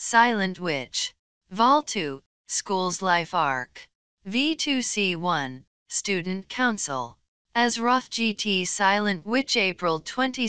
Silent Witch. Vol 2, School's Life Arc. V2C1, Student Council. As Rough GT Silent Witch April 22,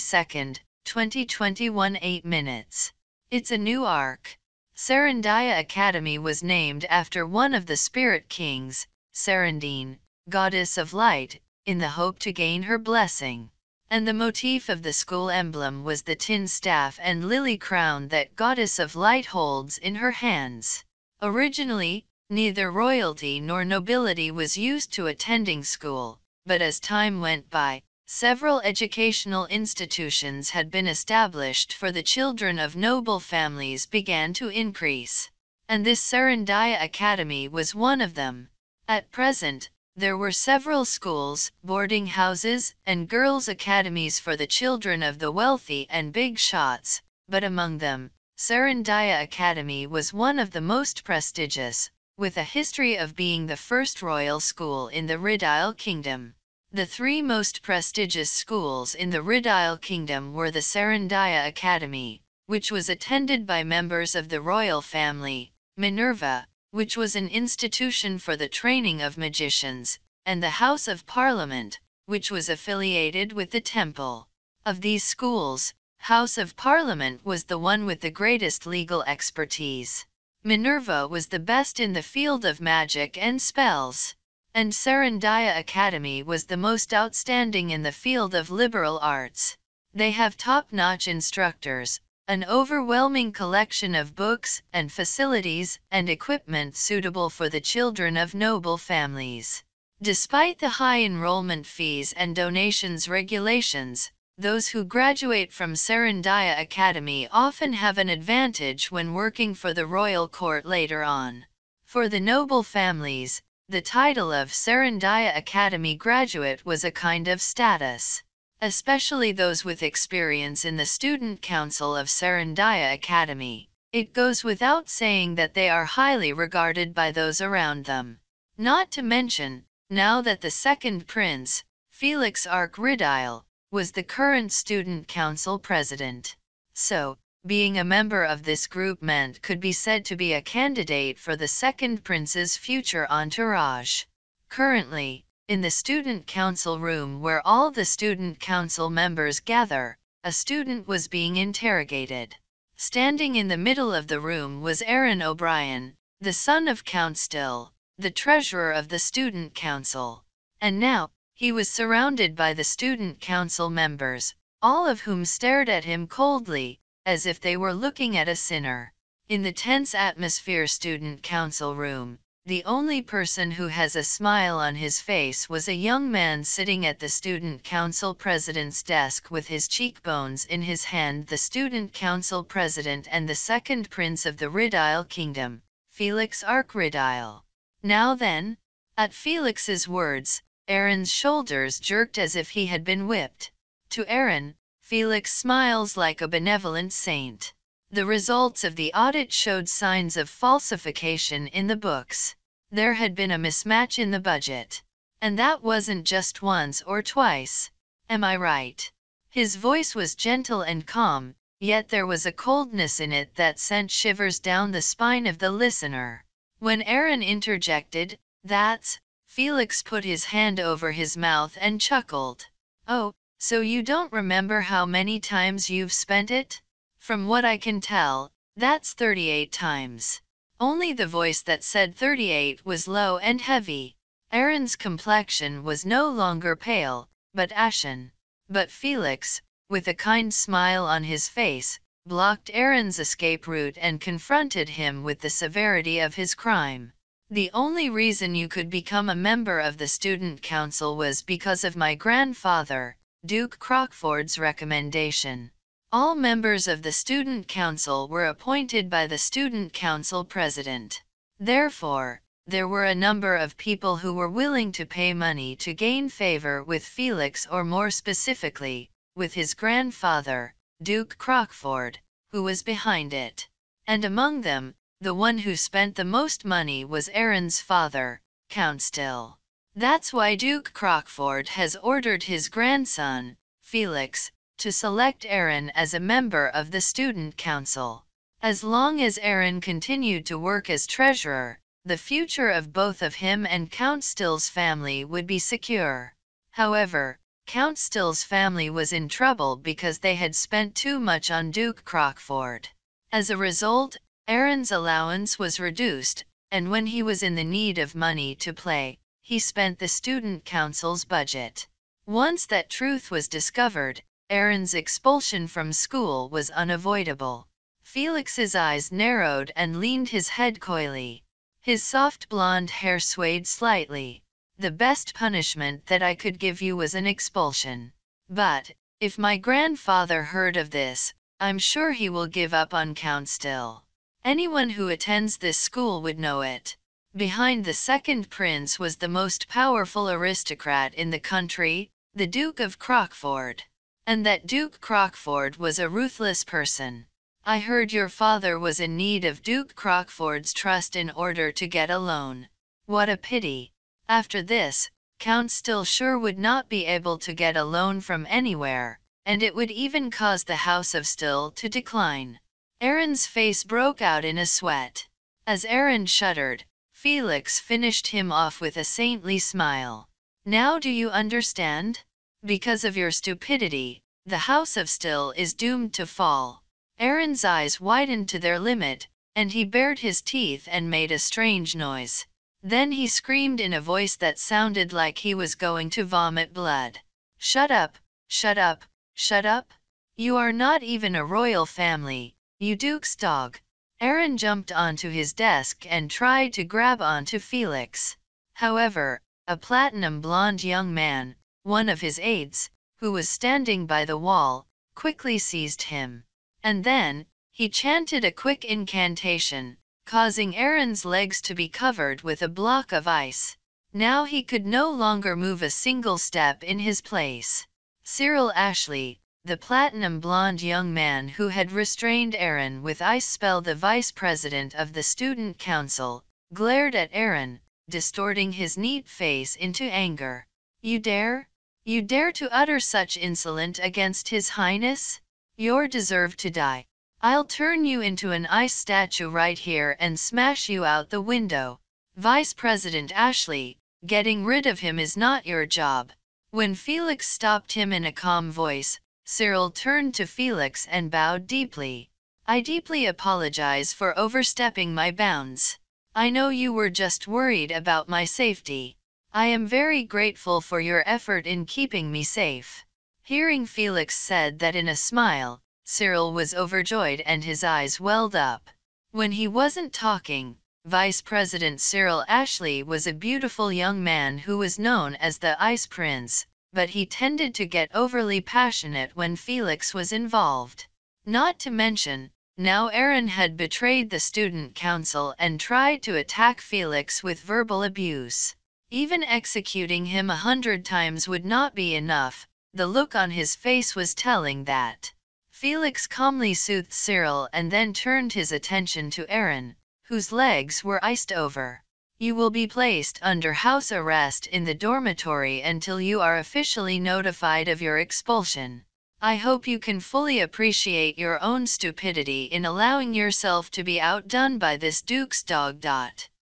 2021 8 minutes. It's a new arc. Sarandaya Academy was named after one of the spirit kings, Serendine, goddess of light, in the hope to gain her blessing and the motif of the school emblem was the tin staff and lily crown that Goddess of Light holds in her hands. Originally, neither royalty nor nobility was used to attending school, but as time went by, several educational institutions had been established for the children of noble families began to increase, and this Sarandaya Academy was one of them. At present, there were several schools, boarding houses, and girls' academies for the children of the wealthy and big shots, but among them, Sarandaya Academy was one of the most prestigious, with a history of being the first royal school in the Ridal Kingdom. The three most prestigious schools in the Ridal Kingdom were the Sarandaya Academy, which was attended by members of the royal family, Minerva, which was an institution for the training of magicians, and the House of Parliament, which was affiliated with the Temple. Of these schools, House of Parliament was the one with the greatest legal expertise. Minerva was the best in the field of magic and spells, and Sarandaya Academy was the most outstanding in the field of liberal arts. They have top-notch instructors, an overwhelming collection of books and facilities and equipment suitable for the children of noble families. Despite the high enrollment fees and donations regulations, those who graduate from Serendia Academy often have an advantage when working for the royal court later on. For the noble families, the title of Serendia Academy graduate was a kind of status especially those with experience in the Student Council of Sarandaya Academy. It goes without saying that they are highly regarded by those around them. Not to mention, now that the second prince, Felix Arcridile, was the current Student Council president. So, being a member of this group meant could be said to be a candidate for the second prince's future entourage. Currently, in the student council room where all the student council members gather, a student was being interrogated. Standing in the middle of the room was Aaron O'Brien, the son of Count Still, the treasurer of the student council. And now, he was surrounded by the student council members, all of whom stared at him coldly, as if they were looking at a sinner. In the tense atmosphere student council room, the only person who has a smile on his face was a young man sitting at the student council president's desk with his cheekbones in his hand the student council president and the second prince of the Riddile kingdom, Felix Riddile. Now then, at Felix's words, Aaron's shoulders jerked as if he had been whipped. To Aaron, Felix smiles like a benevolent saint. The results of the audit showed signs of falsification in the books there had been a mismatch in the budget. And that wasn't just once or twice. Am I right? His voice was gentle and calm, yet there was a coldness in it that sent shivers down the spine of the listener. When Aaron interjected, That's, Felix put his hand over his mouth and chuckled. Oh, so you don't remember how many times you've spent it? From what I can tell, that's 38 times. Only the voice that said 38 was low and heavy. Aaron's complexion was no longer pale, but ashen. But Felix, with a kind smile on his face, blocked Aaron's escape route and confronted him with the severity of his crime. The only reason you could become a member of the student council was because of my grandfather, Duke Crockford's recommendation. All members of the Student Council were appointed by the Student Council President. Therefore, there were a number of people who were willing to pay money to gain favor with Felix or more specifically, with his grandfather, Duke Crockford, who was behind it. And among them, the one who spent the most money was Aaron's father, Count Still. That's why Duke Crockford has ordered his grandson, Felix, to select Aaron as a member of the Student Council. As long as Aaron continued to work as treasurer, the future of both of him and Count Still's family would be secure. However, Count Still's family was in trouble because they had spent too much on Duke Crockford. As a result, Aaron's allowance was reduced, and when he was in the need of money to play, he spent the student council's budget. Once that truth was discovered, Aaron's expulsion from school was unavoidable. Felix's eyes narrowed and leaned his head coyly. His soft blonde hair swayed slightly. The best punishment that I could give you was an expulsion. But, if my grandfather heard of this, I'm sure he will give up on count still. Anyone who attends this school would know it. Behind the second prince was the most powerful aristocrat in the country, the Duke of Crockford and that Duke Crockford was a ruthless person. I heard your father was in need of Duke Crockford's trust in order to get a loan. What a pity. After this, Count Still sure would not be able to get a loan from anywhere, and it would even cause the house of Still to decline. Aaron's face broke out in a sweat. As Aaron shuddered, Felix finished him off with a saintly smile. Now do you understand? Because of your stupidity, the house of Still is doomed to fall. Aaron's eyes widened to their limit, and he bared his teeth and made a strange noise. Then he screamed in a voice that sounded like he was going to vomit blood. Shut up, shut up, shut up. You are not even a royal family, you duke's dog. Aaron jumped onto his desk and tried to grab onto Felix. However, a platinum blonde young man, one of his aides, who was standing by the wall, quickly seized him, and then, he chanted a quick incantation, causing Aaron's legs to be covered with a block of ice. Now he could no longer move a single step in his place. Cyril Ashley, the platinum blonde young man who had restrained Aaron with ice spell the vice president of the student council, glared at Aaron, distorting his neat face into anger. You dare? You dare to utter such insolent against his highness? You're deserved to die. I'll turn you into an ice statue right here and smash you out the window. Vice President Ashley, getting rid of him is not your job. When Felix stopped him in a calm voice, Cyril turned to Felix and bowed deeply. I deeply apologize for overstepping my bounds. I know you were just worried about my safety. I am very grateful for your effort in keeping me safe. Hearing Felix said that in a smile, Cyril was overjoyed and his eyes welled up. When he wasn't talking, Vice President Cyril Ashley was a beautiful young man who was known as the Ice Prince, but he tended to get overly passionate when Felix was involved. Not to mention, now Aaron had betrayed the student council and tried to attack Felix with verbal abuse. Even executing him a hundred times would not be enough, the look on his face was telling that. Felix calmly soothed Cyril and then turned his attention to Aaron, whose legs were iced over. You will be placed under house arrest in the dormitory until you are officially notified of your expulsion. I hope you can fully appreciate your own stupidity in allowing yourself to be outdone by this Duke's dog.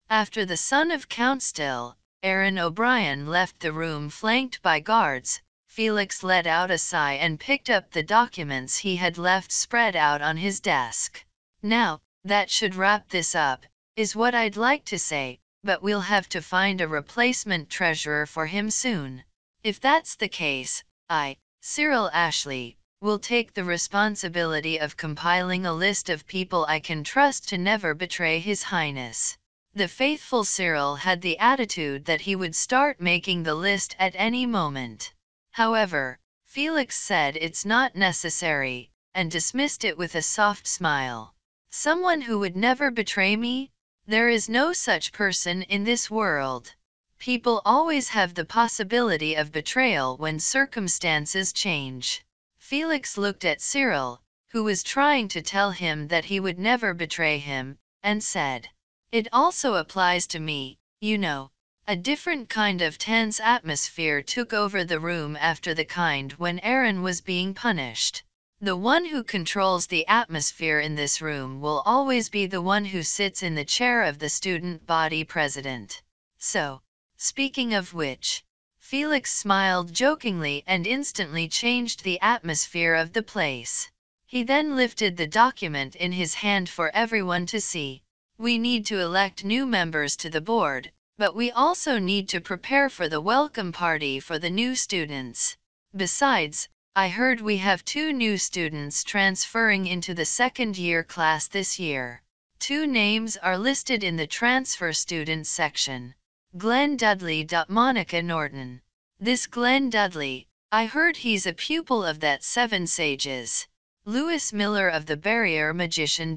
After the son of Count Still, Aaron O'Brien left the room flanked by guards. Felix let out a sigh and picked up the documents he had left spread out on his desk. Now, that should wrap this up, is what I'd like to say, but we'll have to find a replacement treasurer for him soon. If that's the case, I, Cyril Ashley, will take the responsibility of compiling a list of people I can trust to never betray His Highness. The faithful Cyril had the attitude that he would start making the list at any moment. However, Felix said it's not necessary, and dismissed it with a soft smile. Someone who would never betray me? There is no such person in this world. People always have the possibility of betrayal when circumstances change. Felix looked at Cyril, who was trying to tell him that he would never betray him, and said, it also applies to me, you know. A different kind of tense atmosphere took over the room after the kind when Aaron was being punished. The one who controls the atmosphere in this room will always be the one who sits in the chair of the student body president. So, speaking of which, Felix smiled jokingly and instantly changed the atmosphere of the place. He then lifted the document in his hand for everyone to see. We need to elect new members to the board, but we also need to prepare for the welcome party for the new students. Besides, I heard we have two new students transferring into the second year class this year. Two names are listed in the transfer student section. Glenn Dudley. Monica Norton. This Glenn Dudley, I heard he's a pupil of that Seven Sages. Lewis Miller of the Barrier Magician.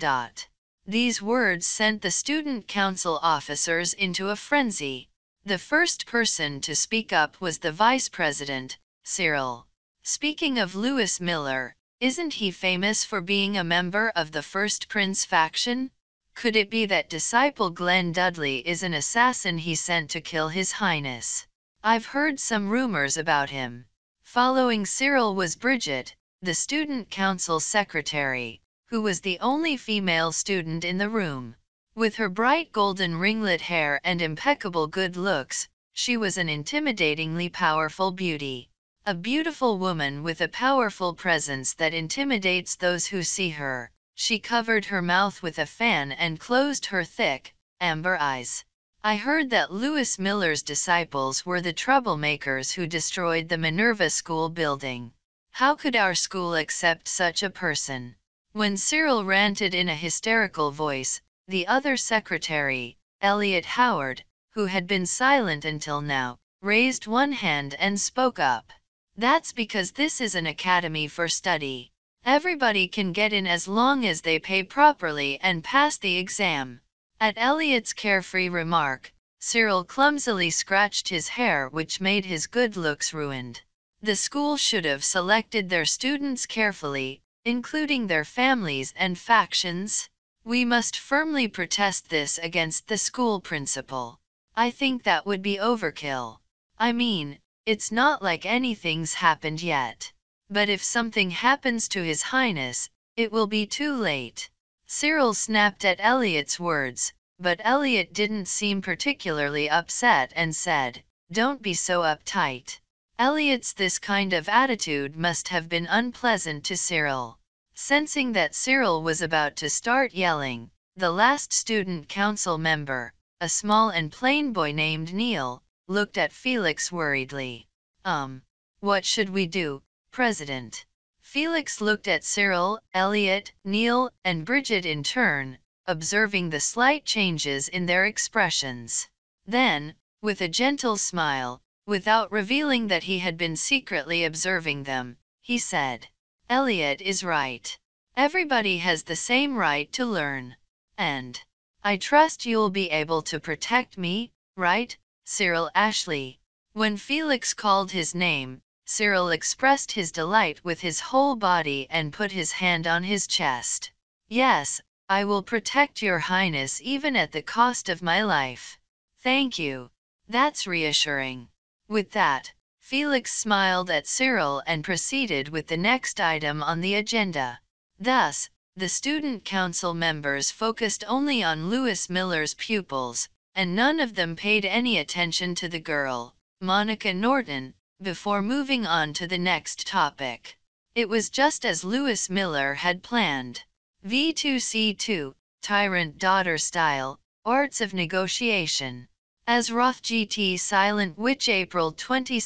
These words sent the student council officers into a frenzy. The first person to speak up was the vice president, Cyril. Speaking of Lewis Miller, isn't he famous for being a member of the First Prince faction? Could it be that disciple Glenn Dudley is an assassin he sent to kill His Highness? I've heard some rumors about him. Following Cyril was Bridget, the student council secretary who was the only female student in the room. With her bright golden ringlet hair and impeccable good looks, she was an intimidatingly powerful beauty. A beautiful woman with a powerful presence that intimidates those who see her. She covered her mouth with a fan and closed her thick, amber eyes. I heard that Lewis Miller's disciples were the troublemakers who destroyed the Minerva School building. How could our school accept such a person? When Cyril ranted in a hysterical voice, the other secretary, Elliot Howard, who had been silent until now, raised one hand and spoke up. That's because this is an academy for study. Everybody can get in as long as they pay properly and pass the exam. At Elliot's carefree remark, Cyril clumsily scratched his hair which made his good looks ruined. The school should have selected their students carefully, including their families and factions, we must firmly protest this against the school principal. I think that would be overkill. I mean, it's not like anything's happened yet. But if something happens to His Highness, it will be too late. Cyril snapped at Elliot's words, but Elliot didn't seem particularly upset and said, Don't be so uptight. Elliott's this kind of attitude must have been unpleasant to Cyril. Sensing that Cyril was about to start yelling, the last student council member, a small and plain boy named Neil, looked at Felix worriedly. Um, what should we do, President? Felix looked at Cyril, Elliot, Neil, and Bridget in turn, observing the slight changes in their expressions. Then, with a gentle smile, Without revealing that he had been secretly observing them, he said, Eliot is right. Everybody has the same right to learn. And I trust you'll be able to protect me, right, Cyril Ashley? When Felix called his name, Cyril expressed his delight with his whole body and put his hand on his chest. Yes, I will protect your highness even at the cost of my life. Thank you. That's reassuring. With that, Felix smiled at Cyril and proceeded with the next item on the agenda. Thus, the student council members focused only on Lewis Miller's pupils, and none of them paid any attention to the girl, Monica Norton, before moving on to the next topic. It was just as Lewis Miller had planned. V2C2, Tyrant Daughter Style, Arts of Negotiation. As Roth GT Silent Witch April 22,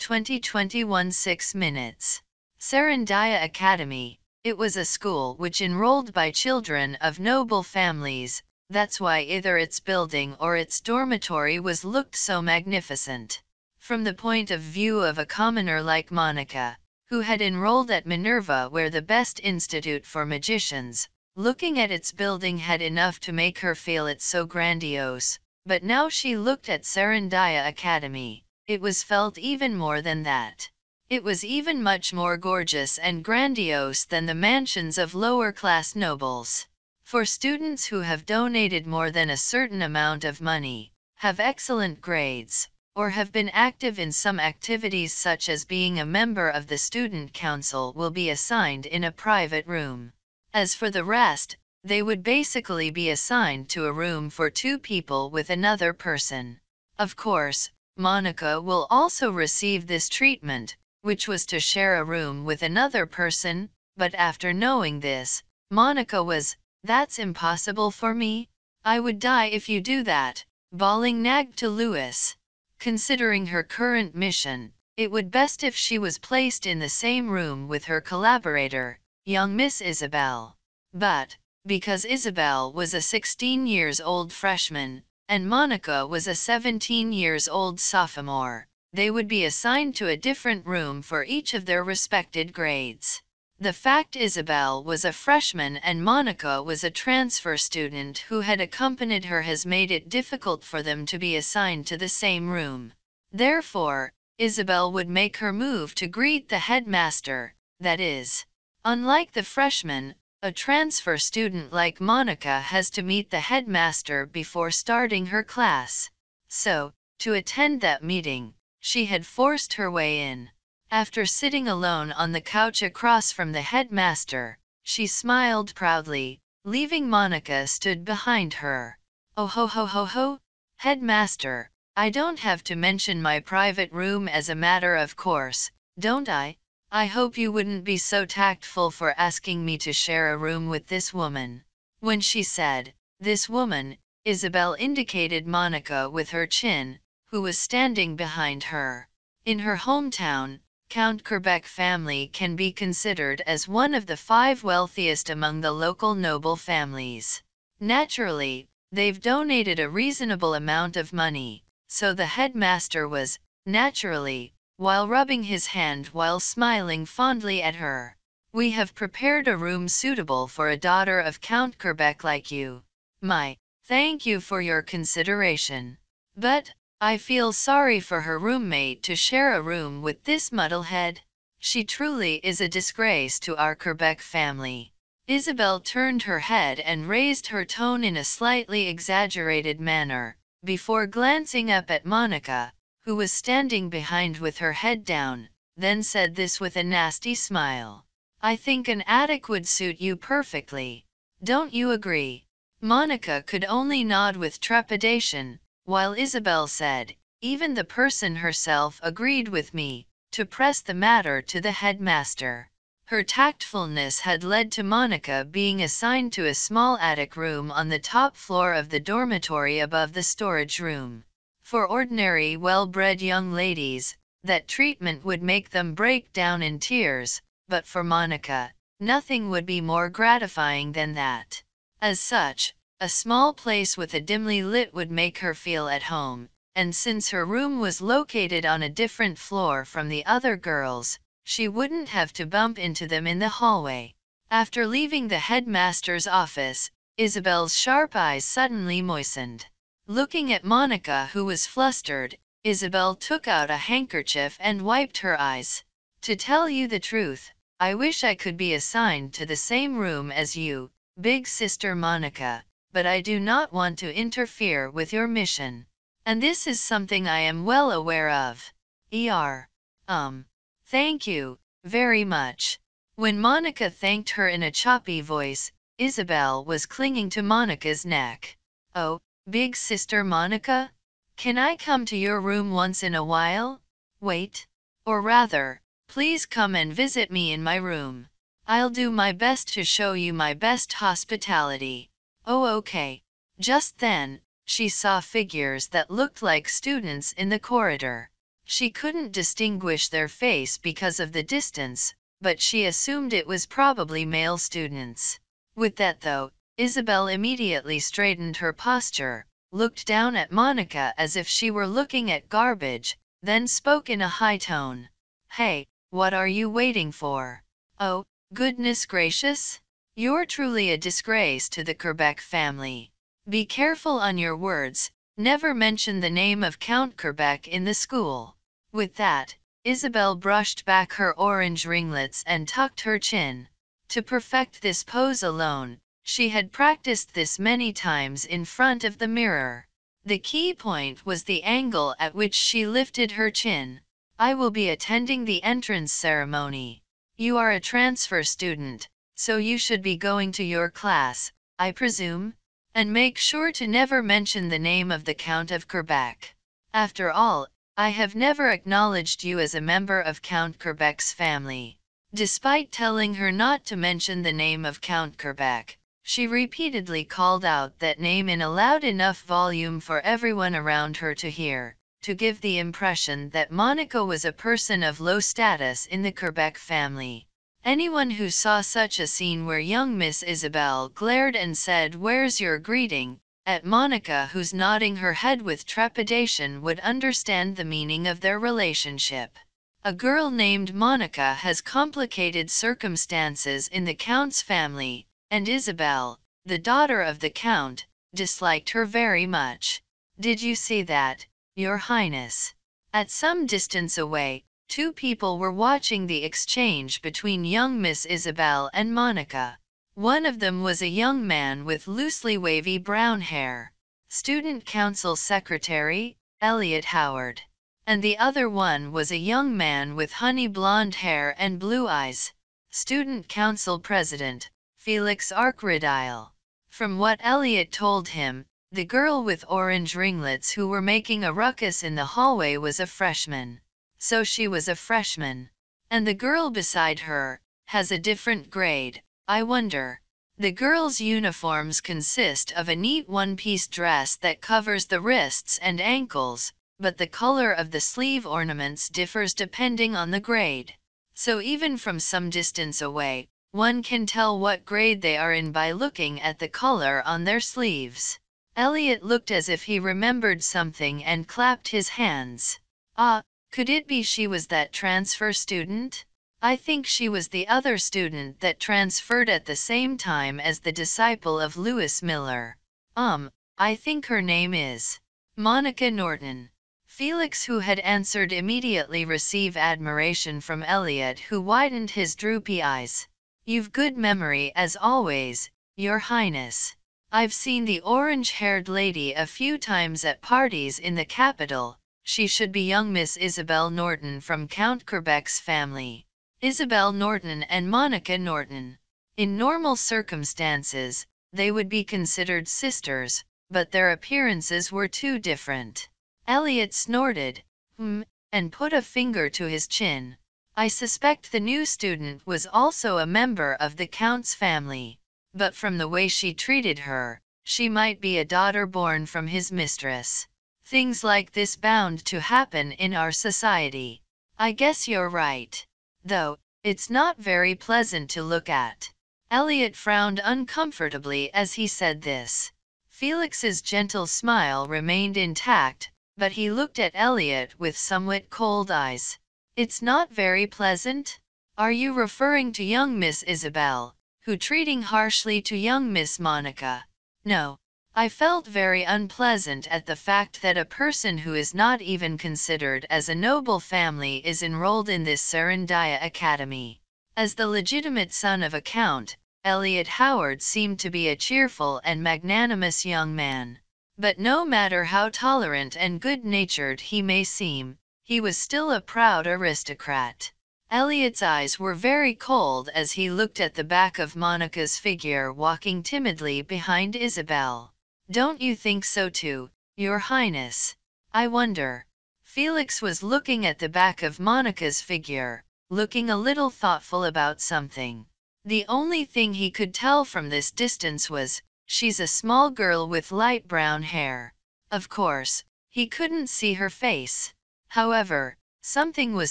2021 6 minutes. Sarandaya Academy. It was a school which enrolled by children of noble families, that's why either its building or its dormitory was looked so magnificent. From the point of view of a commoner like Monica, who had enrolled at Minerva where the best institute for magicians, looking at its building had enough to make her feel it so grandiose but now she looked at Sarandaya Academy, it was felt even more than that. It was even much more gorgeous and grandiose than the mansions of lower class nobles. For students who have donated more than a certain amount of money, have excellent grades, or have been active in some activities such as being a member of the student council will be assigned in a private room. As for the rest, they would basically be assigned to a room for two people with another person. Of course, Monica will also receive this treatment, which was to share a room with another person, but after knowing this, Monica was, That's impossible for me, I would die if you do that, bawling nagged to Lewis. Considering her current mission, it would best if she was placed in the same room with her collaborator, young Miss Isabel. But, because Isabel was a 16 years old freshman, and Monica was a 17 years old sophomore, they would be assigned to a different room for each of their respected grades. The fact Isabel was a freshman and Monica was a transfer student who had accompanied her has made it difficult for them to be assigned to the same room. Therefore, Isabel would make her move to greet the headmaster, that is. Unlike the freshmen, a transfer student like Monica has to meet the headmaster before starting her class, so, to attend that meeting, she had forced her way in. After sitting alone on the couch across from the headmaster, she smiled proudly, leaving Monica stood behind her. Oh ho ho ho ho, headmaster, I don't have to mention my private room as a matter of course, don't I? I hope you wouldn't be so tactful for asking me to share a room with this woman. When she said, This woman, Isabel indicated Monica with her chin, who was standing behind her. In her hometown, Count Kerbeck family can be considered as one of the five wealthiest among the local noble families. Naturally, they've donated a reasonable amount of money, so the headmaster was, naturally, while rubbing his hand while smiling fondly at her. We have prepared a room suitable for a daughter of Count Kerbeck like you. My, thank you for your consideration. But, I feel sorry for her roommate to share a room with this muddlehead. She truly is a disgrace to our Kerbeck family. Isabel turned her head and raised her tone in a slightly exaggerated manner, before glancing up at Monica, who was standing behind with her head down, then said this with a nasty smile. I think an attic would suit you perfectly. Don't you agree? Monica could only nod with trepidation, while Isabel said, even the person herself agreed with me, to press the matter to the headmaster. Her tactfulness had led to Monica being assigned to a small attic room on the top floor of the dormitory above the storage room. For ordinary well-bred young ladies, that treatment would make them break down in tears, but for Monica, nothing would be more gratifying than that. As such, a small place with a dimly lit would make her feel at home, and since her room was located on a different floor from the other girls, she wouldn't have to bump into them in the hallway. After leaving the headmaster's office, Isabel's sharp eyes suddenly moistened. Looking at Monica, who was flustered, Isabel took out a handkerchief and wiped her eyes. To tell you the truth, I wish I could be assigned to the same room as you, big sister Monica, but I do not want to interfere with your mission. And this is something I am well aware of. ER. Um. Thank you, very much. When Monica thanked her in a choppy voice, Isabel was clinging to Monica's neck. Oh, Big sister Monica? Can I come to your room once in a while? Wait. Or rather, please come and visit me in my room. I'll do my best to show you my best hospitality. Oh, okay. Just then, she saw figures that looked like students in the corridor. She couldn't distinguish their face because of the distance, but she assumed it was probably male students. With that, though, Isabel immediately straightened her posture, looked down at Monica as if she were looking at garbage, then spoke in a high tone. Hey, what are you waiting for? Oh, goodness gracious! You're truly a disgrace to the Kerbeck family. Be careful on your words, never mention the name of Count Kerbeck in the school. With that, Isabel brushed back her orange ringlets and tucked her chin. To perfect this pose alone, she had practiced this many times in front of the mirror. The key point was the angle at which she lifted her chin. I will be attending the entrance ceremony. You are a transfer student, so you should be going to your class, I presume? And make sure to never mention the name of the Count of Quebec. After all, I have never acknowledged you as a member of Count Quebec's family. Despite telling her not to mention the name of Count Quebec, she repeatedly called out that name in a loud enough volume for everyone around her to hear, to give the impression that Monica was a person of low status in the Quebec family. Anyone who saw such a scene where young Miss Isabel glared and said, Where's your greeting? at Monica, who's nodding her head with trepidation, would understand the meaning of their relationship. A girl named Monica has complicated circumstances in the Count's family, and Isabel, the daughter of the Count, disliked her very much. Did you see that, Your Highness? At some distance away, two people were watching the exchange between young Miss Isabel and Monica. One of them was a young man with loosely wavy brown hair, Student Council Secretary, Elliot Howard. And the other one was a young man with honey blonde hair and blue eyes, Student Council President, Felix Arkridile. From what Elliot told him, the girl with orange ringlets who were making a ruckus in the hallway was a freshman. So she was a freshman. And the girl beside her, has a different grade, I wonder. The girls' uniforms consist of a neat one piece dress that covers the wrists and ankles, but the color of the sleeve ornaments differs depending on the grade. So even from some distance away, one can tell what grade they are in by looking at the color on their sleeves. Elliot looked as if he remembered something and clapped his hands. Ah, could it be she was that transfer student? I think she was the other student that transferred at the same time as the disciple of Lewis Miller. Um, I think her name is Monica Norton. Felix, who had answered immediately, received admiration from Elliot, who widened his droopy eyes. You've good memory as always, Your Highness. I've seen the orange haired lady a few times at parties in the capital. She should be young Miss Isabel Norton from Count Quebec's family. Isabel Norton and Monica Norton. In normal circumstances, they would be considered sisters, but their appearances were too different. Elliot snorted, hmm, and put a finger to his chin. I suspect the new student was also a member of the Count's family, but from the way she treated her, she might be a daughter born from his mistress. Things like this bound to happen in our society. I guess you're right. Though, it's not very pleasant to look at. Elliot frowned uncomfortably as he said this. Felix's gentle smile remained intact, but he looked at Elliot with somewhat cold eyes. It's not very pleasant. Are you referring to young Miss Isabel, who treating harshly to young Miss Monica? No. I felt very unpleasant at the fact that a person who is not even considered as a noble family is enrolled in this Serendia Academy. As the legitimate son of a count, Elliot Howard seemed to be a cheerful and magnanimous young man. But no matter how tolerant and good-natured he may seem, he was still a proud aristocrat. Elliot's eyes were very cold as he looked at the back of Monica's figure walking timidly behind Isabel. Don't you think so too, Your Highness? I wonder. Felix was looking at the back of Monica's figure, looking a little thoughtful about something. The only thing he could tell from this distance was, she's a small girl with light brown hair. Of course, he couldn't see her face. However, something was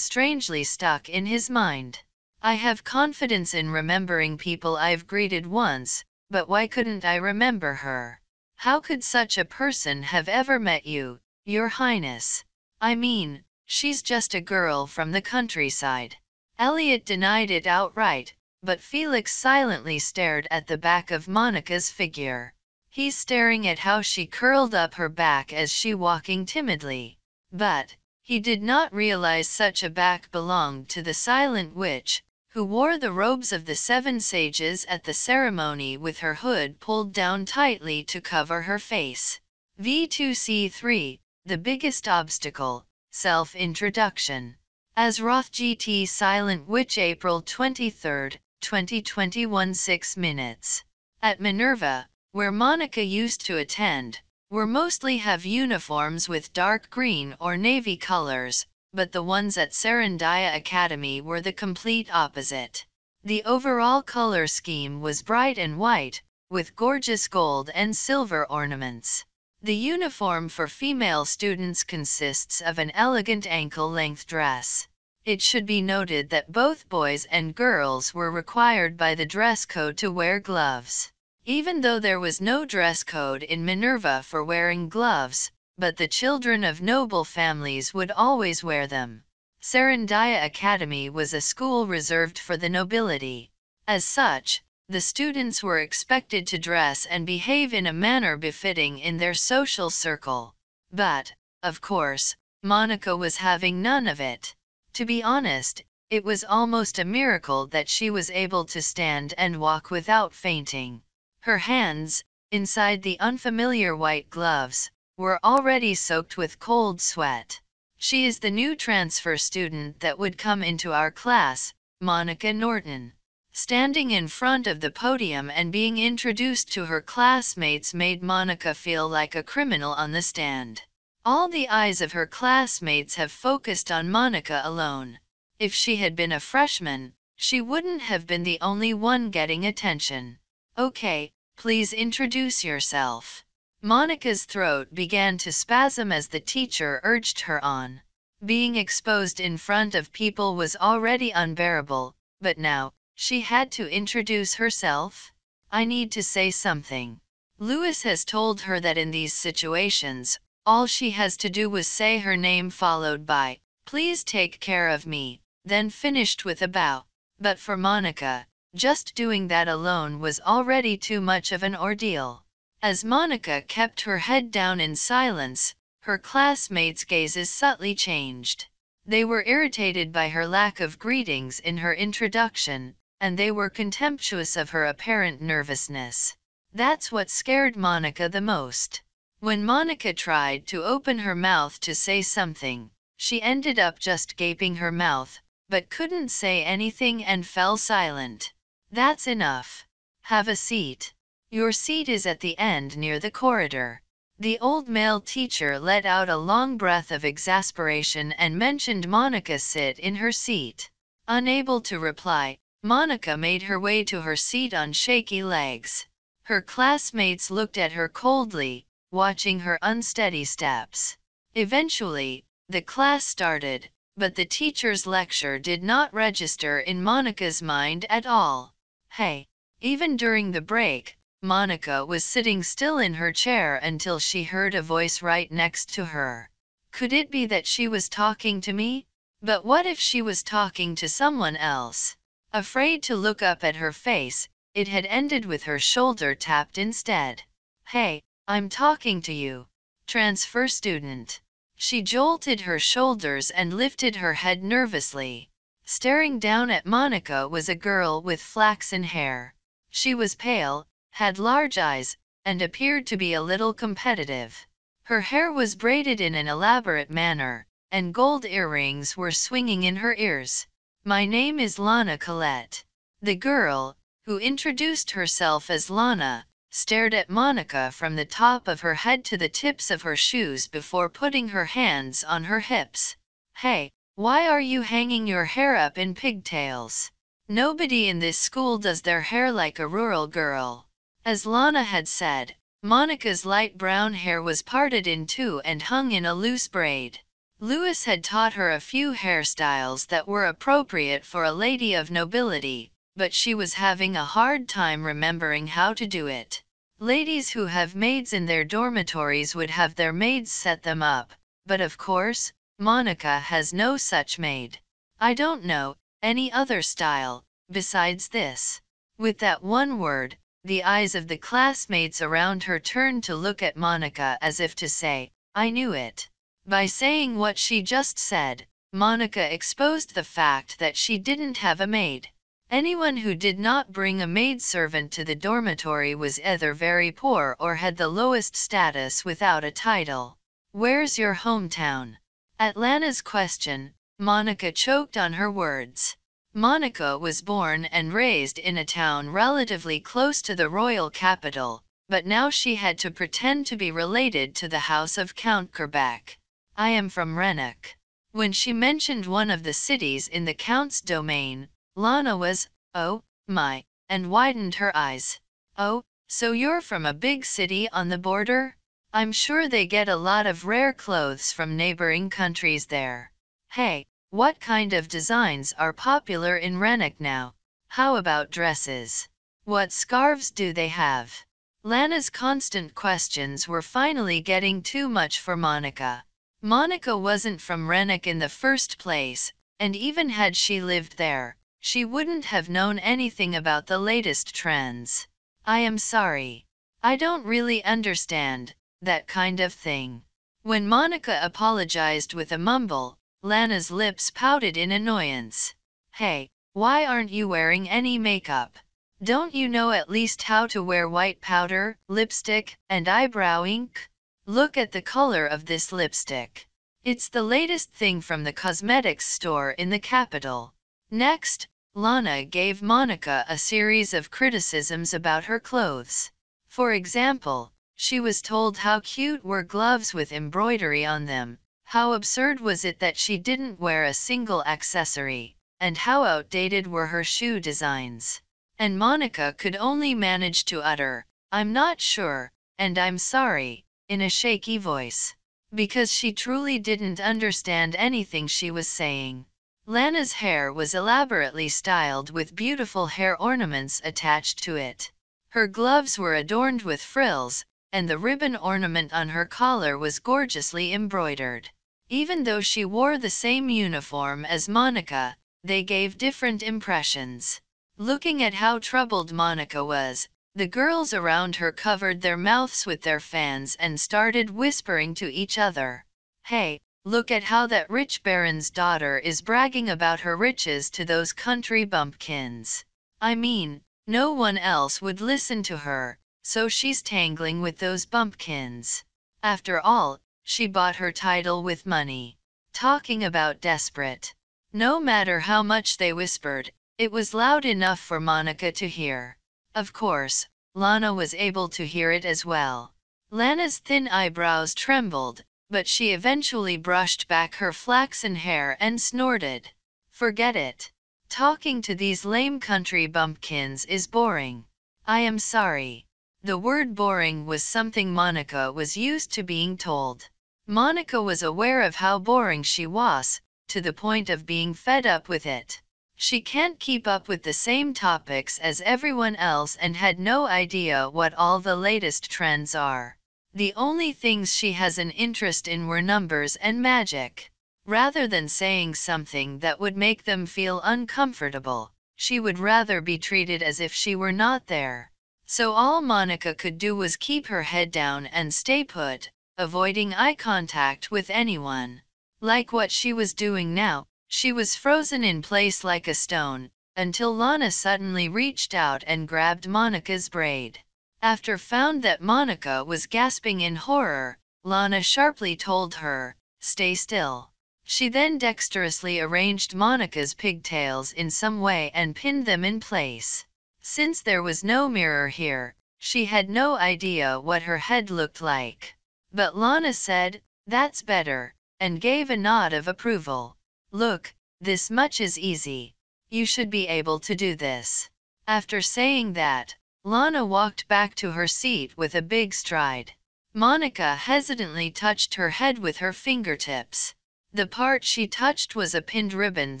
strangely stuck in his mind. I have confidence in remembering people I've greeted once, but why couldn't I remember her? How could such a person have ever met you, Your Highness? I mean, she's just a girl from the countryside. Elliot denied it outright, but Felix silently stared at the back of Monica's figure. He's staring at how she curled up her back as she walking timidly. But, he did not realize such a back belonged to the silent witch, who wore the robes of the seven sages at the ceremony with her hood pulled down tightly to cover her face. V2C3, the biggest obstacle, self introduction. As Roth GT Silent Witch April 23, 2021, 6 minutes. At Minerva, where Monica used to attend, were mostly have uniforms with dark green or navy colors, but the ones at Sarandaya Academy were the complete opposite. The overall color scheme was bright and white, with gorgeous gold and silver ornaments. The uniform for female students consists of an elegant ankle-length dress. It should be noted that both boys and girls were required by the dress code to wear gloves. Even though there was no dress code in Minerva for wearing gloves, but the children of noble families would always wear them. Serendia Academy was a school reserved for the nobility. As such, the students were expected to dress and behave in a manner befitting in their social circle. But, of course, Monica was having none of it. To be honest, it was almost a miracle that she was able to stand and walk without fainting. Her hands, inside the unfamiliar white gloves, were already soaked with cold sweat. She is the new transfer student that would come into our class, Monica Norton. Standing in front of the podium and being introduced to her classmates made Monica feel like a criminal on the stand. All the eyes of her classmates have focused on Monica alone. If she had been a freshman, she wouldn't have been the only one getting attention. Okay, Please introduce yourself. Monica's throat began to spasm as the teacher urged her on. Being exposed in front of people was already unbearable, but now, she had to introduce herself. I need to say something. Lewis has told her that in these situations, all she has to do was say her name followed by, please take care of me, then finished with a bow. But for Monica, just doing that alone was already too much of an ordeal. As Monica kept her head down in silence, her classmates' gazes subtly changed. They were irritated by her lack of greetings in her introduction, and they were contemptuous of her apparent nervousness. That's what scared Monica the most. When Monica tried to open her mouth to say something, she ended up just gaping her mouth, but couldn't say anything and fell silent. That's enough. Have a seat. Your seat is at the end near the corridor. The old male teacher let out a long breath of exasperation and mentioned Monica sit in her seat. Unable to reply, Monica made her way to her seat on shaky legs. Her classmates looked at her coldly, watching her unsteady steps. Eventually, the class started, but the teacher's lecture did not register in Monica's mind at all. Hey! Even during the break, Monica was sitting still in her chair until she heard a voice right next to her. Could it be that she was talking to me? But what if she was talking to someone else? Afraid to look up at her face, it had ended with her shoulder tapped instead. Hey, I'm talking to you. Transfer student. She jolted her shoulders and lifted her head nervously. Staring down at Monica was a girl with flaxen hair. She was pale, had large eyes, and appeared to be a little competitive. Her hair was braided in an elaborate manner, and gold earrings were swinging in her ears. My name is Lana Colette. The girl, who introduced herself as Lana, stared at Monica from the top of her head to the tips of her shoes before putting her hands on her hips. Hey, why are you hanging your hair up in pigtails? Nobody in this school does their hair like a rural girl. As Lana had said, Monica's light brown hair was parted in two and hung in a loose braid. Louis had taught her a few hairstyles that were appropriate for a lady of nobility, but she was having a hard time remembering how to do it. Ladies who have maids in their dormitories would have their maids set them up, but of course, Monica has no such maid. I don't know any other style, besides this. With that one word, the eyes of the classmates around her turned to look at Monica as if to say, I knew it. By saying what she just said, Monica exposed the fact that she didn't have a maid. Anyone who did not bring a maidservant to the dormitory was either very poor or had the lowest status without a title. Where's your hometown? At Lana's question, Monica choked on her words. Monica was born and raised in a town relatively close to the royal capital, but now she had to pretend to be related to the house of Count Kerbach. I am from Rennock. When she mentioned one of the cities in the Count's domain, Lana was, oh, my, and widened her eyes. Oh, so you're from a big city on the border? I'm sure they get a lot of rare clothes from neighboring countries there. Hey, what kind of designs are popular in Rennock now? How about dresses? What scarves do they have? Lana's constant questions were finally getting too much for Monica. Monica wasn't from Rennock in the first place, and even had she lived there, she wouldn't have known anything about the latest trends. I am sorry. I don't really understand, that kind of thing. When Monica apologized with a mumble, Lana's lips pouted in annoyance. Hey, why aren't you wearing any makeup? Don't you know at least how to wear white powder, lipstick, and eyebrow ink? Look at the color of this lipstick. It's the latest thing from the cosmetics store in the capital. Next, Lana gave Monica a series of criticisms about her clothes. For example, she was told how cute were gloves with embroidery on them, how absurd was it that she didn't wear a single accessory, and how outdated were her shoe designs. And Monica could only manage to utter, I'm not sure, and I'm sorry, in a shaky voice, because she truly didn't understand anything she was saying. Lana's hair was elaborately styled with beautiful hair ornaments attached to it. Her gloves were adorned with frills, and the ribbon ornament on her collar was gorgeously embroidered. Even though she wore the same uniform as Monica, they gave different impressions. Looking at how troubled Monica was, the girls around her covered their mouths with their fans and started whispering to each other. Hey, look at how that rich baron's daughter is bragging about her riches to those country bumpkins. I mean, no one else would listen to her, so she's tangling with those bumpkins. After all, she bought her title with money. Talking about desperate. No matter how much they whispered, it was loud enough for Monica to hear. Of course, Lana was able to hear it as well. Lana's thin eyebrows trembled, but she eventually brushed back her flaxen hair and snorted. Forget it. Talking to these lame country bumpkins is boring. I am sorry. The word boring was something Monica was used to being told. Monica was aware of how boring she was, to the point of being fed up with it. She can't keep up with the same topics as everyone else and had no idea what all the latest trends are. The only things she has an interest in were numbers and magic. Rather than saying something that would make them feel uncomfortable, she would rather be treated as if she were not there so all Monica could do was keep her head down and stay put, avoiding eye contact with anyone. Like what she was doing now, she was frozen in place like a stone, until Lana suddenly reached out and grabbed Monica's braid. After found that Monica was gasping in horror, Lana sharply told her, stay still. She then dexterously arranged Monica's pigtails in some way and pinned them in place. Since there was no mirror here, she had no idea what her head looked like. But Lana said, That's better, and gave a nod of approval. Look, this much is easy. You should be able to do this. After saying that, Lana walked back to her seat with a big stride. Monica hesitantly touched her head with her fingertips. The part she touched was a pinned ribbon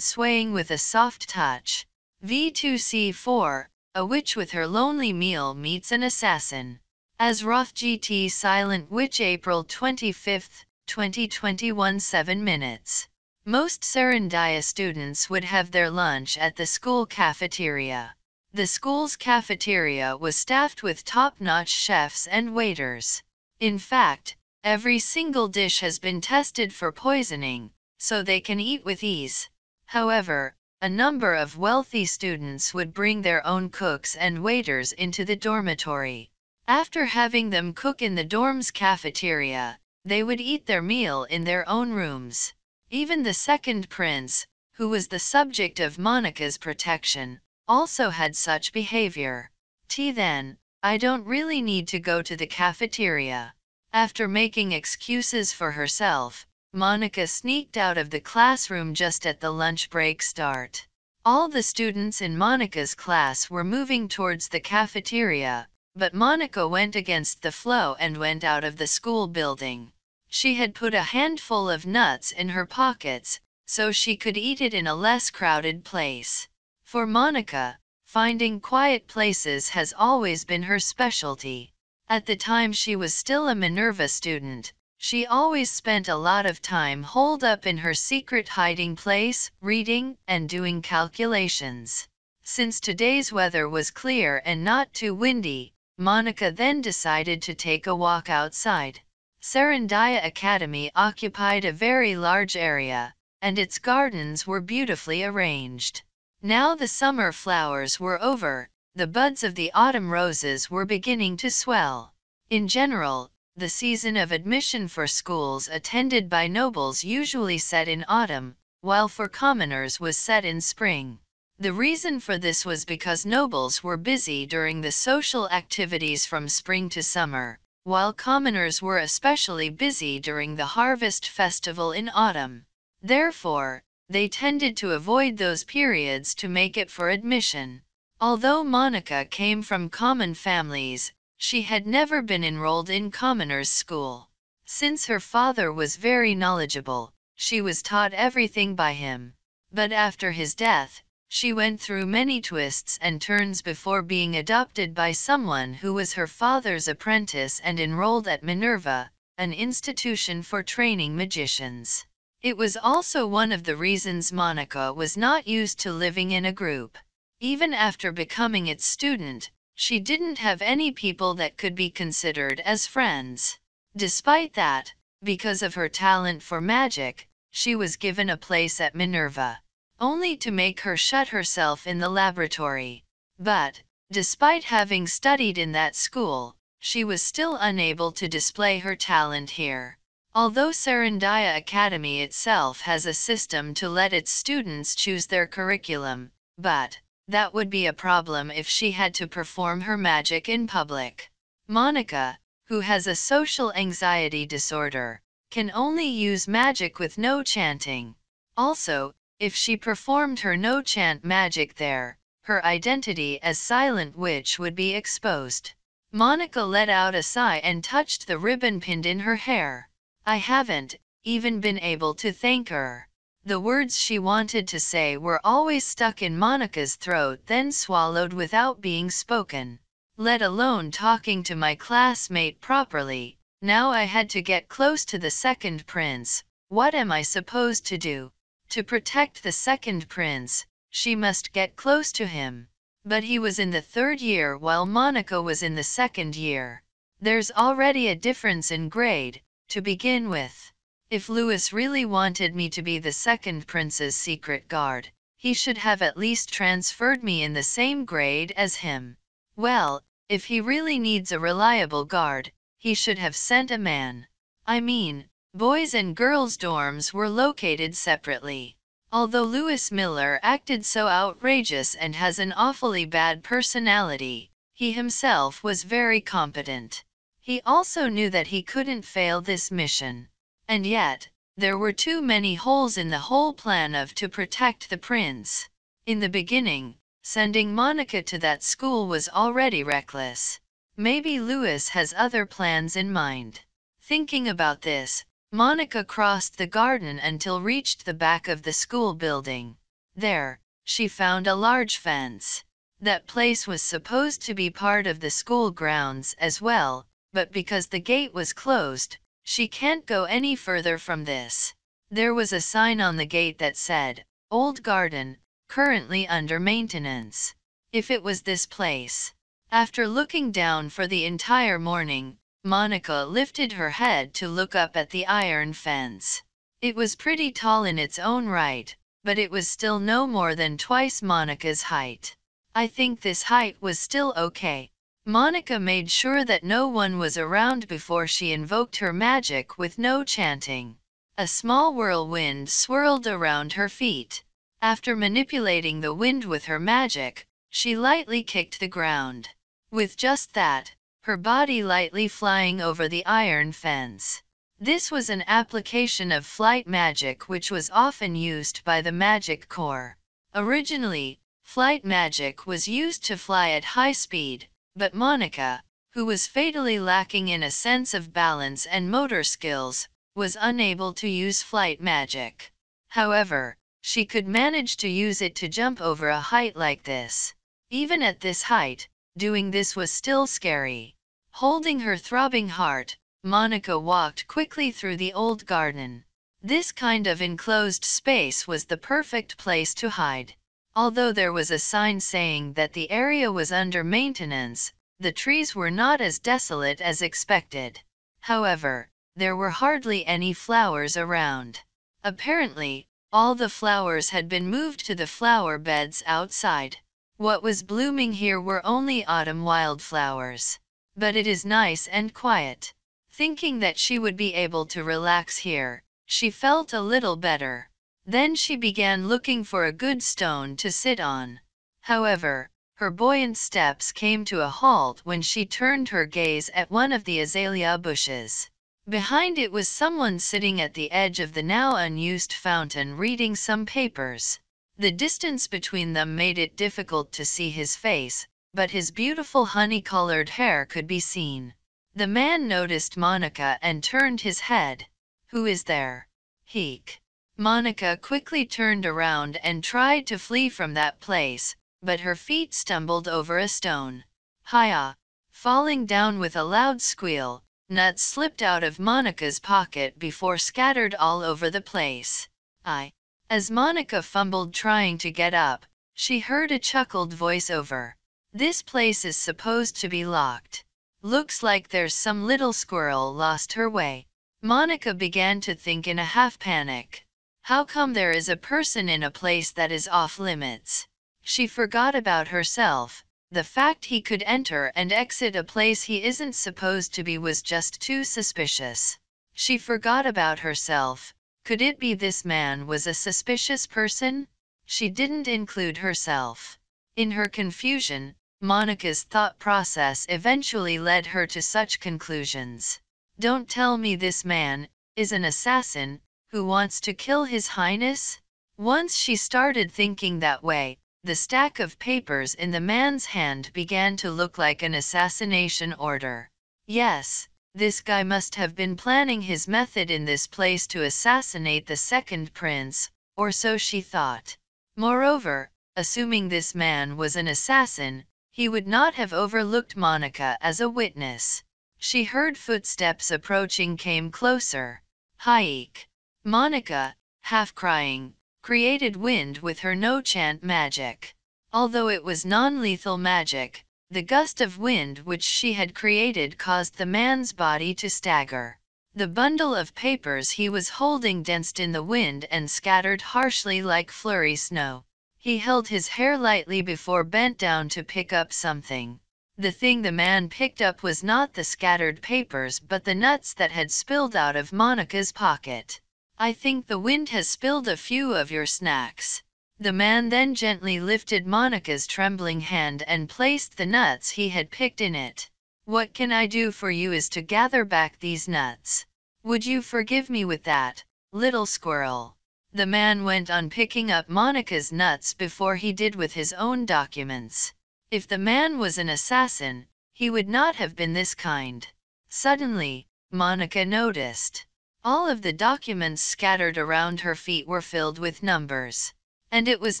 swaying with a soft touch. V2C4, a witch with her lonely meal meets an assassin. As Roth GT Silent Witch April 25, 2021 7 minutes. Most Serendia students would have their lunch at the school cafeteria. The school's cafeteria was staffed with top-notch chefs and waiters. In fact, every single dish has been tested for poisoning, so they can eat with ease. However, a number of wealthy students would bring their own cooks and waiters into the dormitory. After having them cook in the dorm's cafeteria, they would eat their meal in their own rooms. Even the second prince, who was the subject of Monica's protection, also had such behavior. T then, I don't really need to go to the cafeteria. After making excuses for herself, Monica sneaked out of the classroom just at the lunch break start. All the students in Monica's class were moving towards the cafeteria, but Monica went against the flow and went out of the school building. She had put a handful of nuts in her pockets, so she could eat it in a less crowded place. For Monica, finding quiet places has always been her specialty. At the time she was still a Minerva student, she always spent a lot of time holed up in her secret hiding place, reading and doing calculations. Since today's weather was clear and not too windy, Monica then decided to take a walk outside. Serendia Academy occupied a very large area, and its gardens were beautifully arranged. Now the summer flowers were over, the buds of the autumn roses were beginning to swell. In general, the season of admission for schools attended by nobles usually set in autumn, while for commoners was set in spring. The reason for this was because nobles were busy during the social activities from spring to summer, while commoners were especially busy during the harvest festival in autumn. Therefore, they tended to avoid those periods to make it for admission. Although Monica came from common families, she had never been enrolled in commoner's school. Since her father was very knowledgeable, she was taught everything by him. But after his death, she went through many twists and turns before being adopted by someone who was her father's apprentice and enrolled at Minerva, an institution for training magicians. It was also one of the reasons Monica was not used to living in a group. Even after becoming its student, she didn't have any people that could be considered as friends. Despite that, because of her talent for magic, she was given a place at Minerva, only to make her shut herself in the laboratory. But, despite having studied in that school, she was still unable to display her talent here. Although Serendia Academy itself has a system to let its students choose their curriculum, but, that would be a problem if she had to perform her magic in public. Monica, who has a social anxiety disorder, can only use magic with no chanting. Also, if she performed her no chant magic there, her identity as Silent Witch would be exposed. Monica let out a sigh and touched the ribbon pinned in her hair. I haven't even been able to thank her. The words she wanted to say were always stuck in Monica's throat, then swallowed without being spoken, let alone talking to my classmate properly. Now I had to get close to the second prince. What am I supposed to do? To protect the second prince, she must get close to him. But he was in the third year while Monica was in the second year. There's already a difference in grade, to begin with. If Louis really wanted me to be the second prince's secret guard, he should have at least transferred me in the same grade as him. Well, if he really needs a reliable guard, he should have sent a man. I mean, boys and girls' dorms were located separately. Although Lewis Miller acted so outrageous and has an awfully bad personality, he himself was very competent. He also knew that he couldn't fail this mission. And yet, there were too many holes in the whole plan of to protect the prince. In the beginning, sending Monica to that school was already reckless. Maybe Louis has other plans in mind. Thinking about this, Monica crossed the garden until reached the back of the school building. There, she found a large fence. That place was supposed to be part of the school grounds as well, but because the gate was closed, she can't go any further from this. There was a sign on the gate that said, Old Garden, currently under maintenance. If it was this place. After looking down for the entire morning, Monica lifted her head to look up at the iron fence. It was pretty tall in its own right, but it was still no more than twice Monica's height. I think this height was still okay, Monica made sure that no one was around before she invoked her magic with no chanting. A small whirlwind swirled around her feet. After manipulating the wind with her magic, she lightly kicked the ground. With just that, her body lightly flying over the iron fence. This was an application of flight magic which was often used by the Magic Corps. Originally, flight magic was used to fly at high speed, but Monica, who was fatally lacking in a sense of balance and motor skills, was unable to use flight magic. However, she could manage to use it to jump over a height like this. Even at this height, doing this was still scary. Holding her throbbing heart, Monica walked quickly through the old garden. This kind of enclosed space was the perfect place to hide. Although there was a sign saying that the area was under maintenance, the trees were not as desolate as expected. However, there were hardly any flowers around. Apparently, all the flowers had been moved to the flower beds outside. What was blooming here were only autumn wildflowers. But it is nice and quiet. Thinking that she would be able to relax here, she felt a little better. Then she began looking for a good stone to sit on. However, her buoyant steps came to a halt when she turned her gaze at one of the azalea bushes. Behind it was someone sitting at the edge of the now unused fountain reading some papers. The distance between them made it difficult to see his face, but his beautiful honey-colored hair could be seen. The man noticed Monica and turned his head. Who is there? Heek. Monica quickly turned around and tried to flee from that place, but her feet stumbled over a stone. Hiya! Falling down with a loud squeal, nuts slipped out of Monica's pocket before scattered all over the place. I. As Monica fumbled trying to get up, she heard a chuckled voice over. This place is supposed to be locked. Looks like there's some little squirrel lost her way. Monica began to think in a half panic. How come there is a person in a place that is off limits? She forgot about herself. The fact he could enter and exit a place he isn't supposed to be was just too suspicious. She forgot about herself. Could it be this man was a suspicious person? She didn't include herself. In her confusion, Monica's thought process eventually led her to such conclusions. Don't tell me this man is an assassin, who wants to kill His Highness? Once she started thinking that way, the stack of papers in the man's hand began to look like an assassination order. Yes, this guy must have been planning his method in this place to assassinate the second prince, or so she thought. Moreover, assuming this man was an assassin, he would not have overlooked Monica as a witness. She heard footsteps approaching came closer. Hayek, Monica, half crying, created wind with her no chant magic. Although it was non lethal magic, the gust of wind which she had created caused the man's body to stagger. The bundle of papers he was holding danced in the wind and scattered harshly like flurry snow. He held his hair lightly before bent down to pick up something. The thing the man picked up was not the scattered papers but the nuts that had spilled out of Monica's pocket. I think the wind has spilled a few of your snacks. The man then gently lifted Monica's trembling hand and placed the nuts he had picked in it. What can I do for you is to gather back these nuts. Would you forgive me with that, little squirrel? The man went on picking up Monica's nuts before he did with his own documents. If the man was an assassin, he would not have been this kind. Suddenly, Monica noticed. All of the documents scattered around her feet were filled with numbers. And it was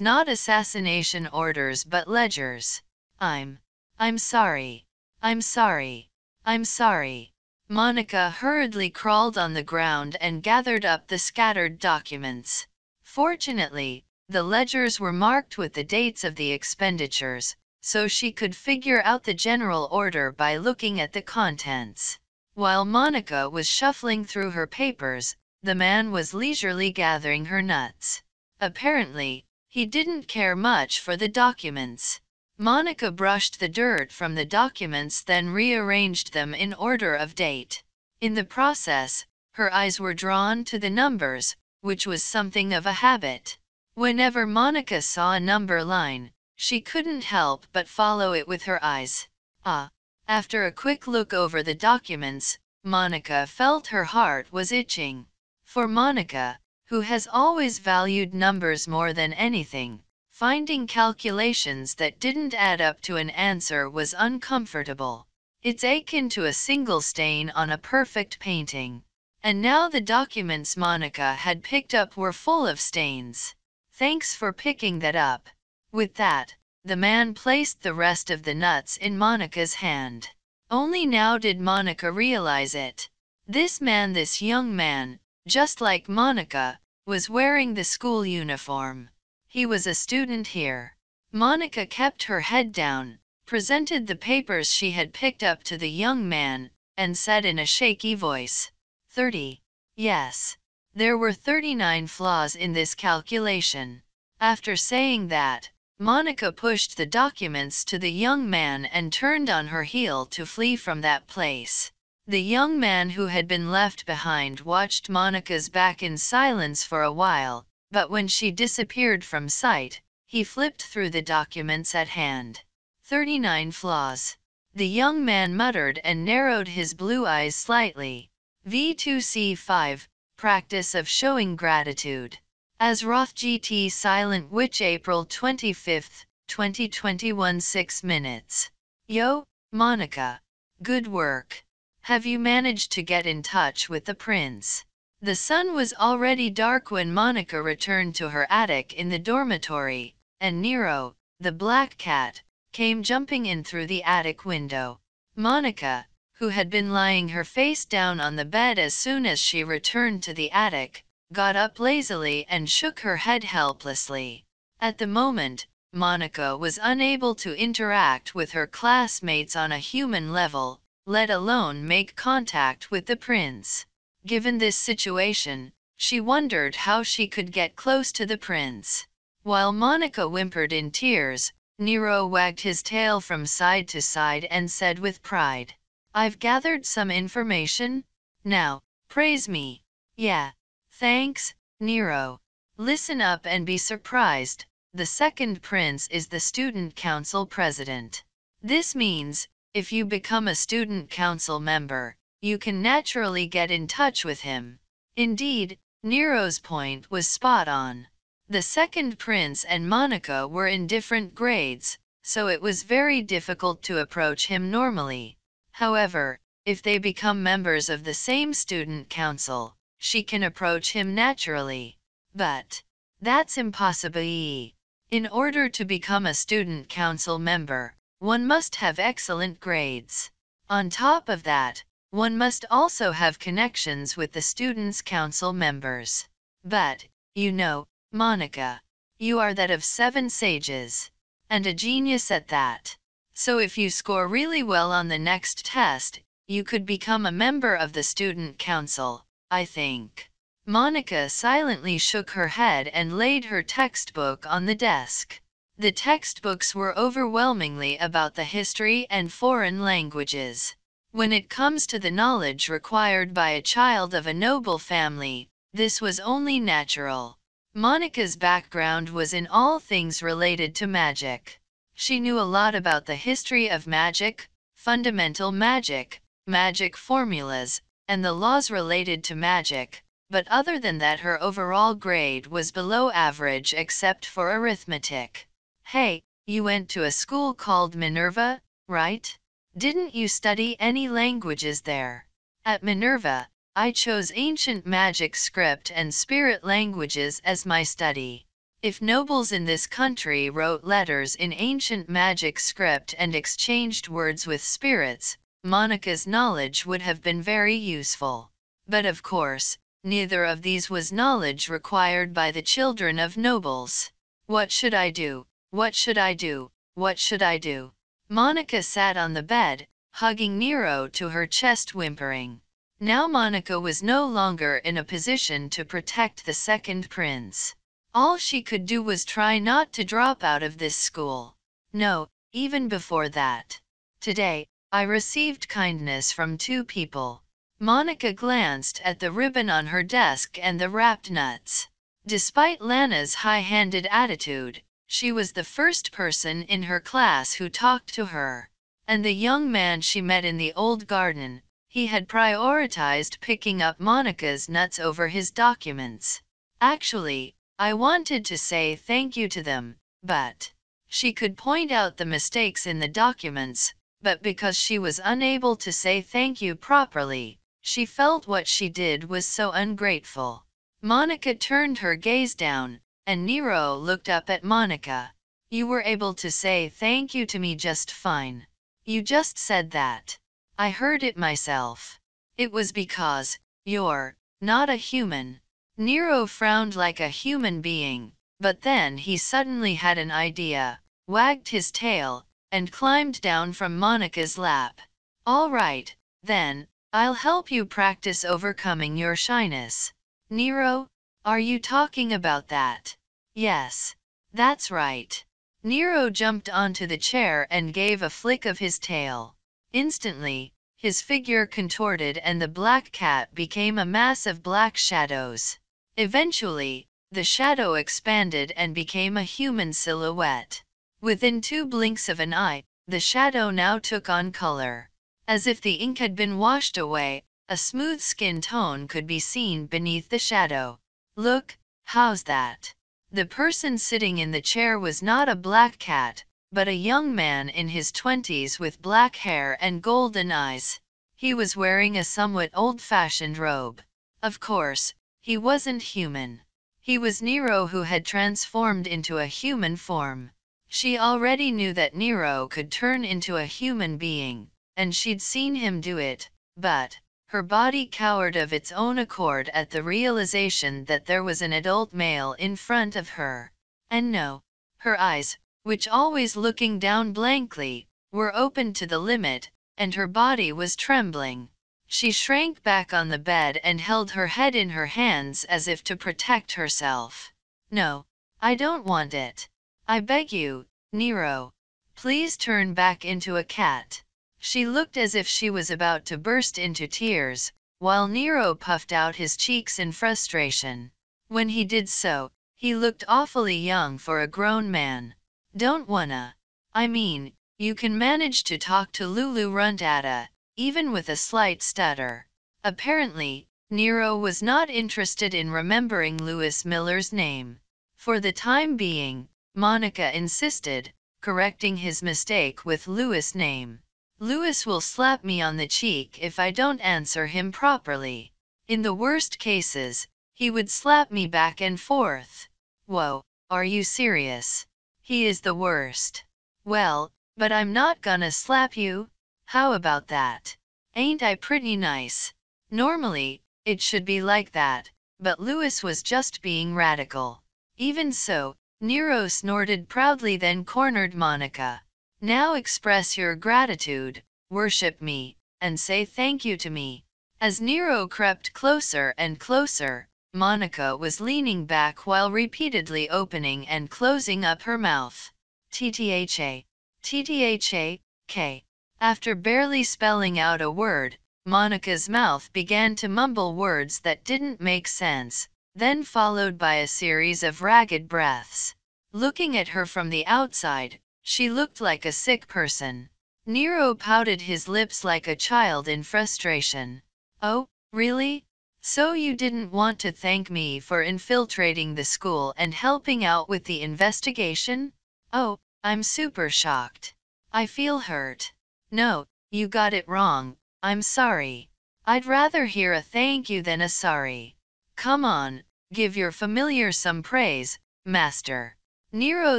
not assassination orders but ledgers. I'm. I'm sorry. I'm sorry. I'm sorry. Monica hurriedly crawled on the ground and gathered up the scattered documents. Fortunately, the ledgers were marked with the dates of the expenditures, so she could figure out the general order by looking at the contents. While Monica was shuffling through her papers, the man was leisurely gathering her nuts. Apparently, he didn't care much for the documents. Monica brushed the dirt from the documents then rearranged them in order of date. In the process, her eyes were drawn to the numbers, which was something of a habit. Whenever Monica saw a number line, she couldn't help but follow it with her eyes. Ah, after a quick look over the documents, Monica felt her heart was itching. For Monica, who has always valued numbers more than anything, finding calculations that didn't add up to an answer was uncomfortable. It's akin to a single stain on a perfect painting. And now the documents Monica had picked up were full of stains. Thanks for picking that up. With that, the man placed the rest of the nuts in Monica's hand. Only now did Monica realize it. This man, this young man, just like Monica, was wearing the school uniform. He was a student here. Monica kept her head down, presented the papers she had picked up to the young man, and said in a shaky voice, 30. Yes. There were 39 flaws in this calculation. After saying that, Monica pushed the documents to the young man and turned on her heel to flee from that place. The young man who had been left behind watched Monica's back in silence for a while, but when she disappeared from sight, he flipped through the documents at hand. 39 flaws. The young man muttered and narrowed his blue eyes slightly. V2C5, practice of showing gratitude. As Roth GT Silent Witch April 25, 2021 6 minutes. Yo, Monica. Good work. Have you managed to get in touch with the prince? The sun was already dark when Monica returned to her attic in the dormitory, and Nero, the black cat, came jumping in through the attic window. Monica, who had been lying her face down on the bed as soon as she returned to the attic, got up lazily and shook her head helplessly. At the moment, Monica was unable to interact with her classmates on a human level, let alone make contact with the prince. Given this situation, she wondered how she could get close to the prince. While Monica whimpered in tears, Nero wagged his tail from side to side and said with pride, I've gathered some information. Now, praise me. Yeah, Thanks, Nero. Listen up and be surprised. The second prince is the student council president. This means, if you become a student council member, you can naturally get in touch with him. Indeed, Nero's point was spot on. The second prince and Monica were in different grades, so it was very difficult to approach him normally. However, if they become members of the same student council, she can approach him naturally. But that's impossible. In order to become a student council member, one must have excellent grades. On top of that, one must also have connections with the students' council members. But, you know, Monica, you are that of seven sages, and a genius at that. So if you score really well on the next test, you could become a member of the student council. I think. Monica silently shook her head and laid her textbook on the desk. The textbooks were overwhelmingly about the history and foreign languages. When it comes to the knowledge required by a child of a noble family, this was only natural. Monica's background was in all things related to magic. She knew a lot about the history of magic, fundamental magic, magic formulas, and the laws related to magic, but other than that her overall grade was below average except for arithmetic. Hey, you went to a school called Minerva, right? Didn't you study any languages there? At Minerva, I chose ancient magic script and spirit languages as my study. If nobles in this country wrote letters in ancient magic script and exchanged words with spirits, Monica's knowledge would have been very useful. But of course, neither of these was knowledge required by the children of nobles. What should I do? What should I do? What should I do? Monica sat on the bed, hugging Nero to her chest whimpering. Now Monica was no longer in a position to protect the second prince. All she could do was try not to drop out of this school. No, even before that. Today, I received kindness from two people. Monica glanced at the ribbon on her desk and the wrapped nuts. Despite Lana's high handed attitude, she was the first person in her class who talked to her. And the young man she met in the old garden, he had prioritized picking up Monica's nuts over his documents. Actually, I wanted to say thank you to them, but she could point out the mistakes in the documents, but because she was unable to say thank you properly, she felt what she did was so ungrateful. Monica turned her gaze down, and Nero looked up at Monica. You were able to say thank you to me just fine. You just said that. I heard it myself. It was because, you're, not a human. Nero frowned like a human being, but then he suddenly had an idea, wagged his tail, and climbed down from Monica's lap. All right, then, I'll help you practice overcoming your shyness. Nero, are you talking about that? Yes, that's right. Nero jumped onto the chair and gave a flick of his tail. Instantly, his figure contorted and the black cat became a mass of black shadows. Eventually, the shadow expanded and became a human silhouette. Within two blinks of an eye, the shadow now took on color. As if the ink had been washed away, a smooth skin tone could be seen beneath the shadow. Look, how's that? The person sitting in the chair was not a black cat, but a young man in his twenties with black hair and golden eyes. He was wearing a somewhat old-fashioned robe. Of course, he wasn't human. He was Nero who had transformed into a human form. She already knew that Nero could turn into a human being, and she'd seen him do it, but, her body cowered of its own accord at the realization that there was an adult male in front of her. And no, her eyes, which always looking down blankly, were opened to the limit, and her body was trembling. She shrank back on the bed and held her head in her hands as if to protect herself. No, I don't want it. I beg you, Nero, please turn back into a cat. She looked as if she was about to burst into tears, while Nero puffed out his cheeks in frustration. When he did so, he looked awfully young for a grown man. Don't wanna. I mean, you can manage to talk to Lulu Runtata, even with a slight stutter. Apparently, Nero was not interested in remembering Lewis Miller's name. For the time being, Monica insisted, correcting his mistake with Louis' name. Louis will slap me on the cheek if I don't answer him properly. In the worst cases, he would slap me back and forth. Whoa, are you serious? He is the worst. Well, but I'm not gonna slap you. How about that? Ain't I pretty nice? Normally, it should be like that, but Louis was just being radical. Even so, Nero snorted proudly, then cornered Monica. Now express your gratitude, worship me, and say thank you to me. As Nero crept closer and closer, Monica was leaning back while repeatedly opening and closing up her mouth. TTHA, TTHA, K. After barely spelling out a word, Monica's mouth began to mumble words that didn't make sense, then followed by a series of ragged breaths. Looking at her from the outside, she looked like a sick person. Nero pouted his lips like a child in frustration. Oh, really? So you didn't want to thank me for infiltrating the school and helping out with the investigation? Oh, I'm super shocked. I feel hurt. No, you got it wrong, I'm sorry. I'd rather hear a thank you than a sorry. Come on, Give your familiar some praise, master. Nero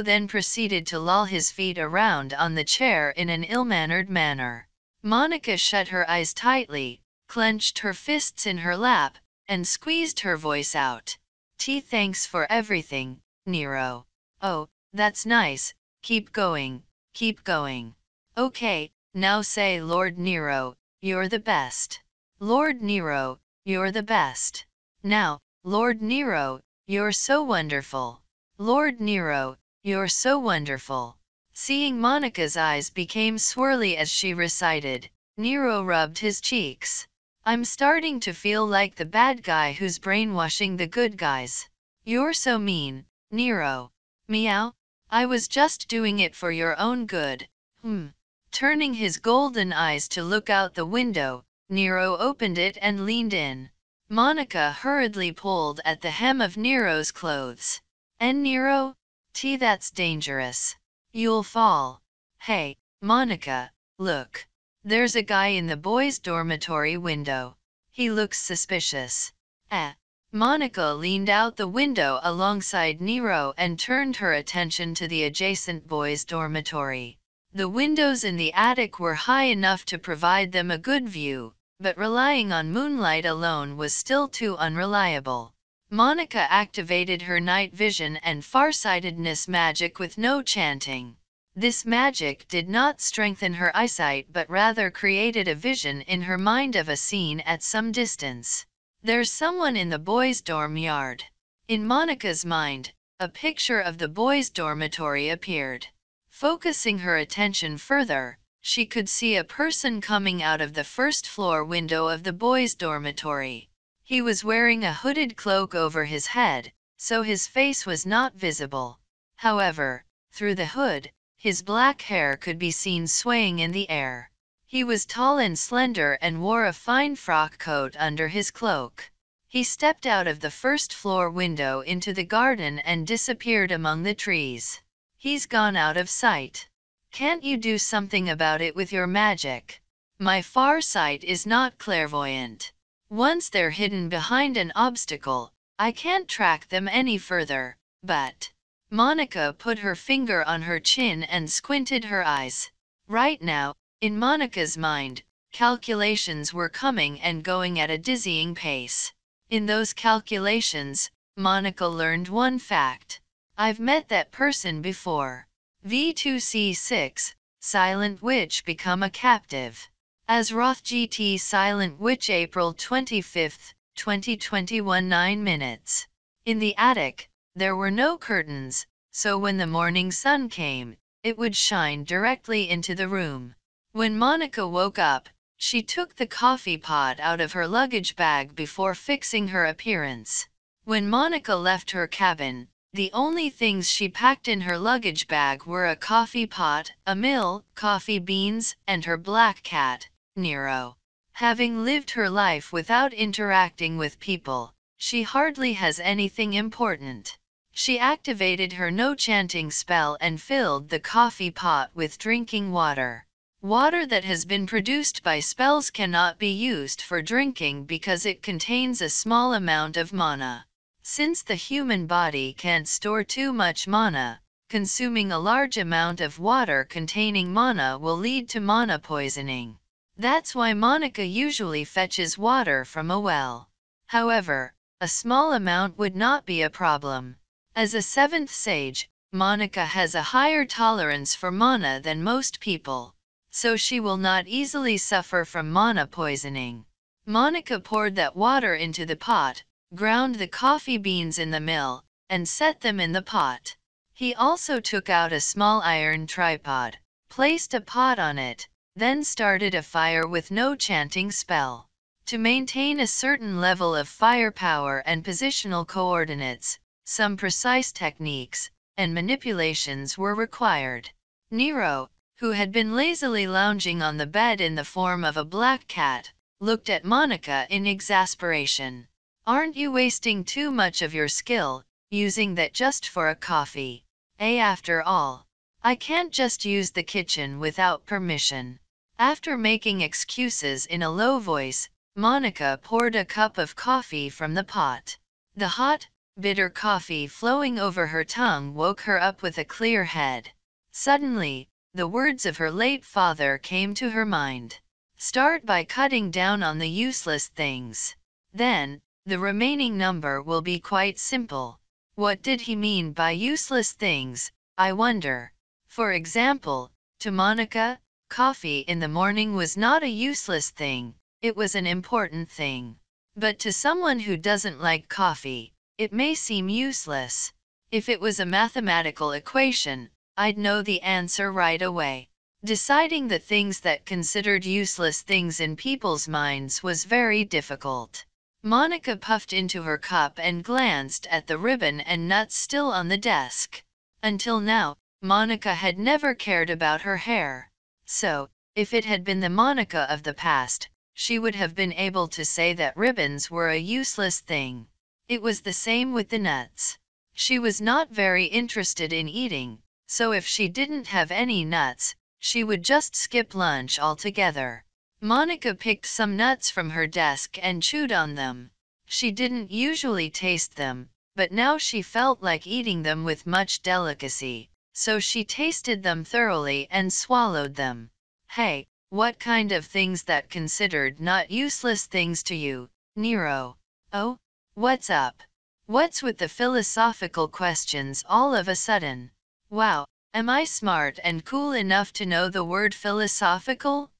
then proceeded to loll his feet around on the chair in an ill-mannered manner. Monica shut her eyes tightly, clenched her fists in her lap, and squeezed her voice out. T thanks for everything, Nero. Oh, that's nice, keep going, keep going. Okay, now say Lord Nero, you're the best. Lord Nero, you're the best. Now, Lord Nero, you're so wonderful. Lord Nero, you're so wonderful. Seeing Monica's eyes became swirly as she recited, Nero rubbed his cheeks. I'm starting to feel like the bad guy who's brainwashing the good guys. You're so mean, Nero. Meow. I was just doing it for your own good. Hmm. Turning his golden eyes to look out the window, Nero opened it and leaned in. Monica hurriedly pulled at the hem of Nero's clothes. And Nero? T that's dangerous. You'll fall. Hey, Monica, look. There's a guy in the boys' dormitory window. He looks suspicious. Eh. Monica leaned out the window alongside Nero and turned her attention to the adjacent boys' dormitory. The windows in the attic were high enough to provide them a good view, but relying on moonlight alone was still too unreliable. Monica activated her night vision and farsightedness magic with no chanting. This magic did not strengthen her eyesight but rather created a vision in her mind of a scene at some distance. There's someone in the boys' dorm yard. In Monica's mind, a picture of the boys' dormitory appeared. Focusing her attention further, she could see a person coming out of the first floor window of the boys' dormitory. He was wearing a hooded cloak over his head, so his face was not visible. However, through the hood, his black hair could be seen swaying in the air. He was tall and slender and wore a fine frock coat under his cloak. He stepped out of the first floor window into the garden and disappeared among the trees. He's gone out of sight. Can't you do something about it with your magic? My far sight is not clairvoyant. Once they're hidden behind an obstacle, I can't track them any further, but. Monica put her finger on her chin and squinted her eyes. Right now, in Monica's mind, calculations were coming and going at a dizzying pace. In those calculations, Monica learned one fact. I've met that person before. V2C6, Silent Witch become a captive. As Roth GT Silent Witch April 25, 2021 9 minutes. In the attic, there were no curtains, so when the morning sun came, it would shine directly into the room. When Monica woke up, she took the coffee pot out of her luggage bag before fixing her appearance. When Monica left her cabin, the only things she packed in her luggage bag were a coffee pot, a mill, coffee beans, and her black cat, Nero. Having lived her life without interacting with people, she hardly has anything important. She activated her no chanting spell and filled the coffee pot with drinking water. Water that has been produced by spells cannot be used for drinking because it contains a small amount of mana. Since the human body can't store too much mana, consuming a large amount of water containing mana will lead to mana poisoning. That's why Monica usually fetches water from a well. However, a small amount would not be a problem. As a seventh sage, Monica has a higher tolerance for mana than most people, so she will not easily suffer from mana poisoning. Monica poured that water into the pot, ground the coffee beans in the mill, and set them in the pot. He also took out a small iron tripod, placed a pot on it, then started a fire with no chanting spell. To maintain a certain level of firepower and positional coordinates, some precise techniques and manipulations were required. Nero, who had been lazily lounging on the bed in the form of a black cat, looked at Monica in exasperation. Aren't you wasting too much of your skill, using that just for a coffee? A after all, I can't just use the kitchen without permission. After making excuses in a low voice, Monica poured a cup of coffee from the pot. The hot, bitter coffee flowing over her tongue woke her up with a clear head. Suddenly, the words of her late father came to her mind. Start by cutting down on the useless things. Then, the remaining number will be quite simple. What did he mean by useless things, I wonder? For example, to Monica, coffee in the morning was not a useless thing, it was an important thing. But to someone who doesn't like coffee, it may seem useless. If it was a mathematical equation, I'd know the answer right away. Deciding the things that considered useless things in people's minds was very difficult. Monica puffed into her cup and glanced at the ribbon and nuts still on the desk. Until now, Monica had never cared about her hair. So, if it had been the Monica of the past, she would have been able to say that ribbons were a useless thing. It was the same with the nuts. She was not very interested in eating, so if she didn't have any nuts, she would just skip lunch altogether. Monica picked some nuts from her desk and chewed on them. She didn't usually taste them, but now she felt like eating them with much delicacy, so she tasted them thoroughly and swallowed them. Hey, what kind of things that considered not useless things to you, Nero? Oh, what's up? What's with the philosophical questions all of a sudden? Wow, am I smart and cool enough to know the word philosophical?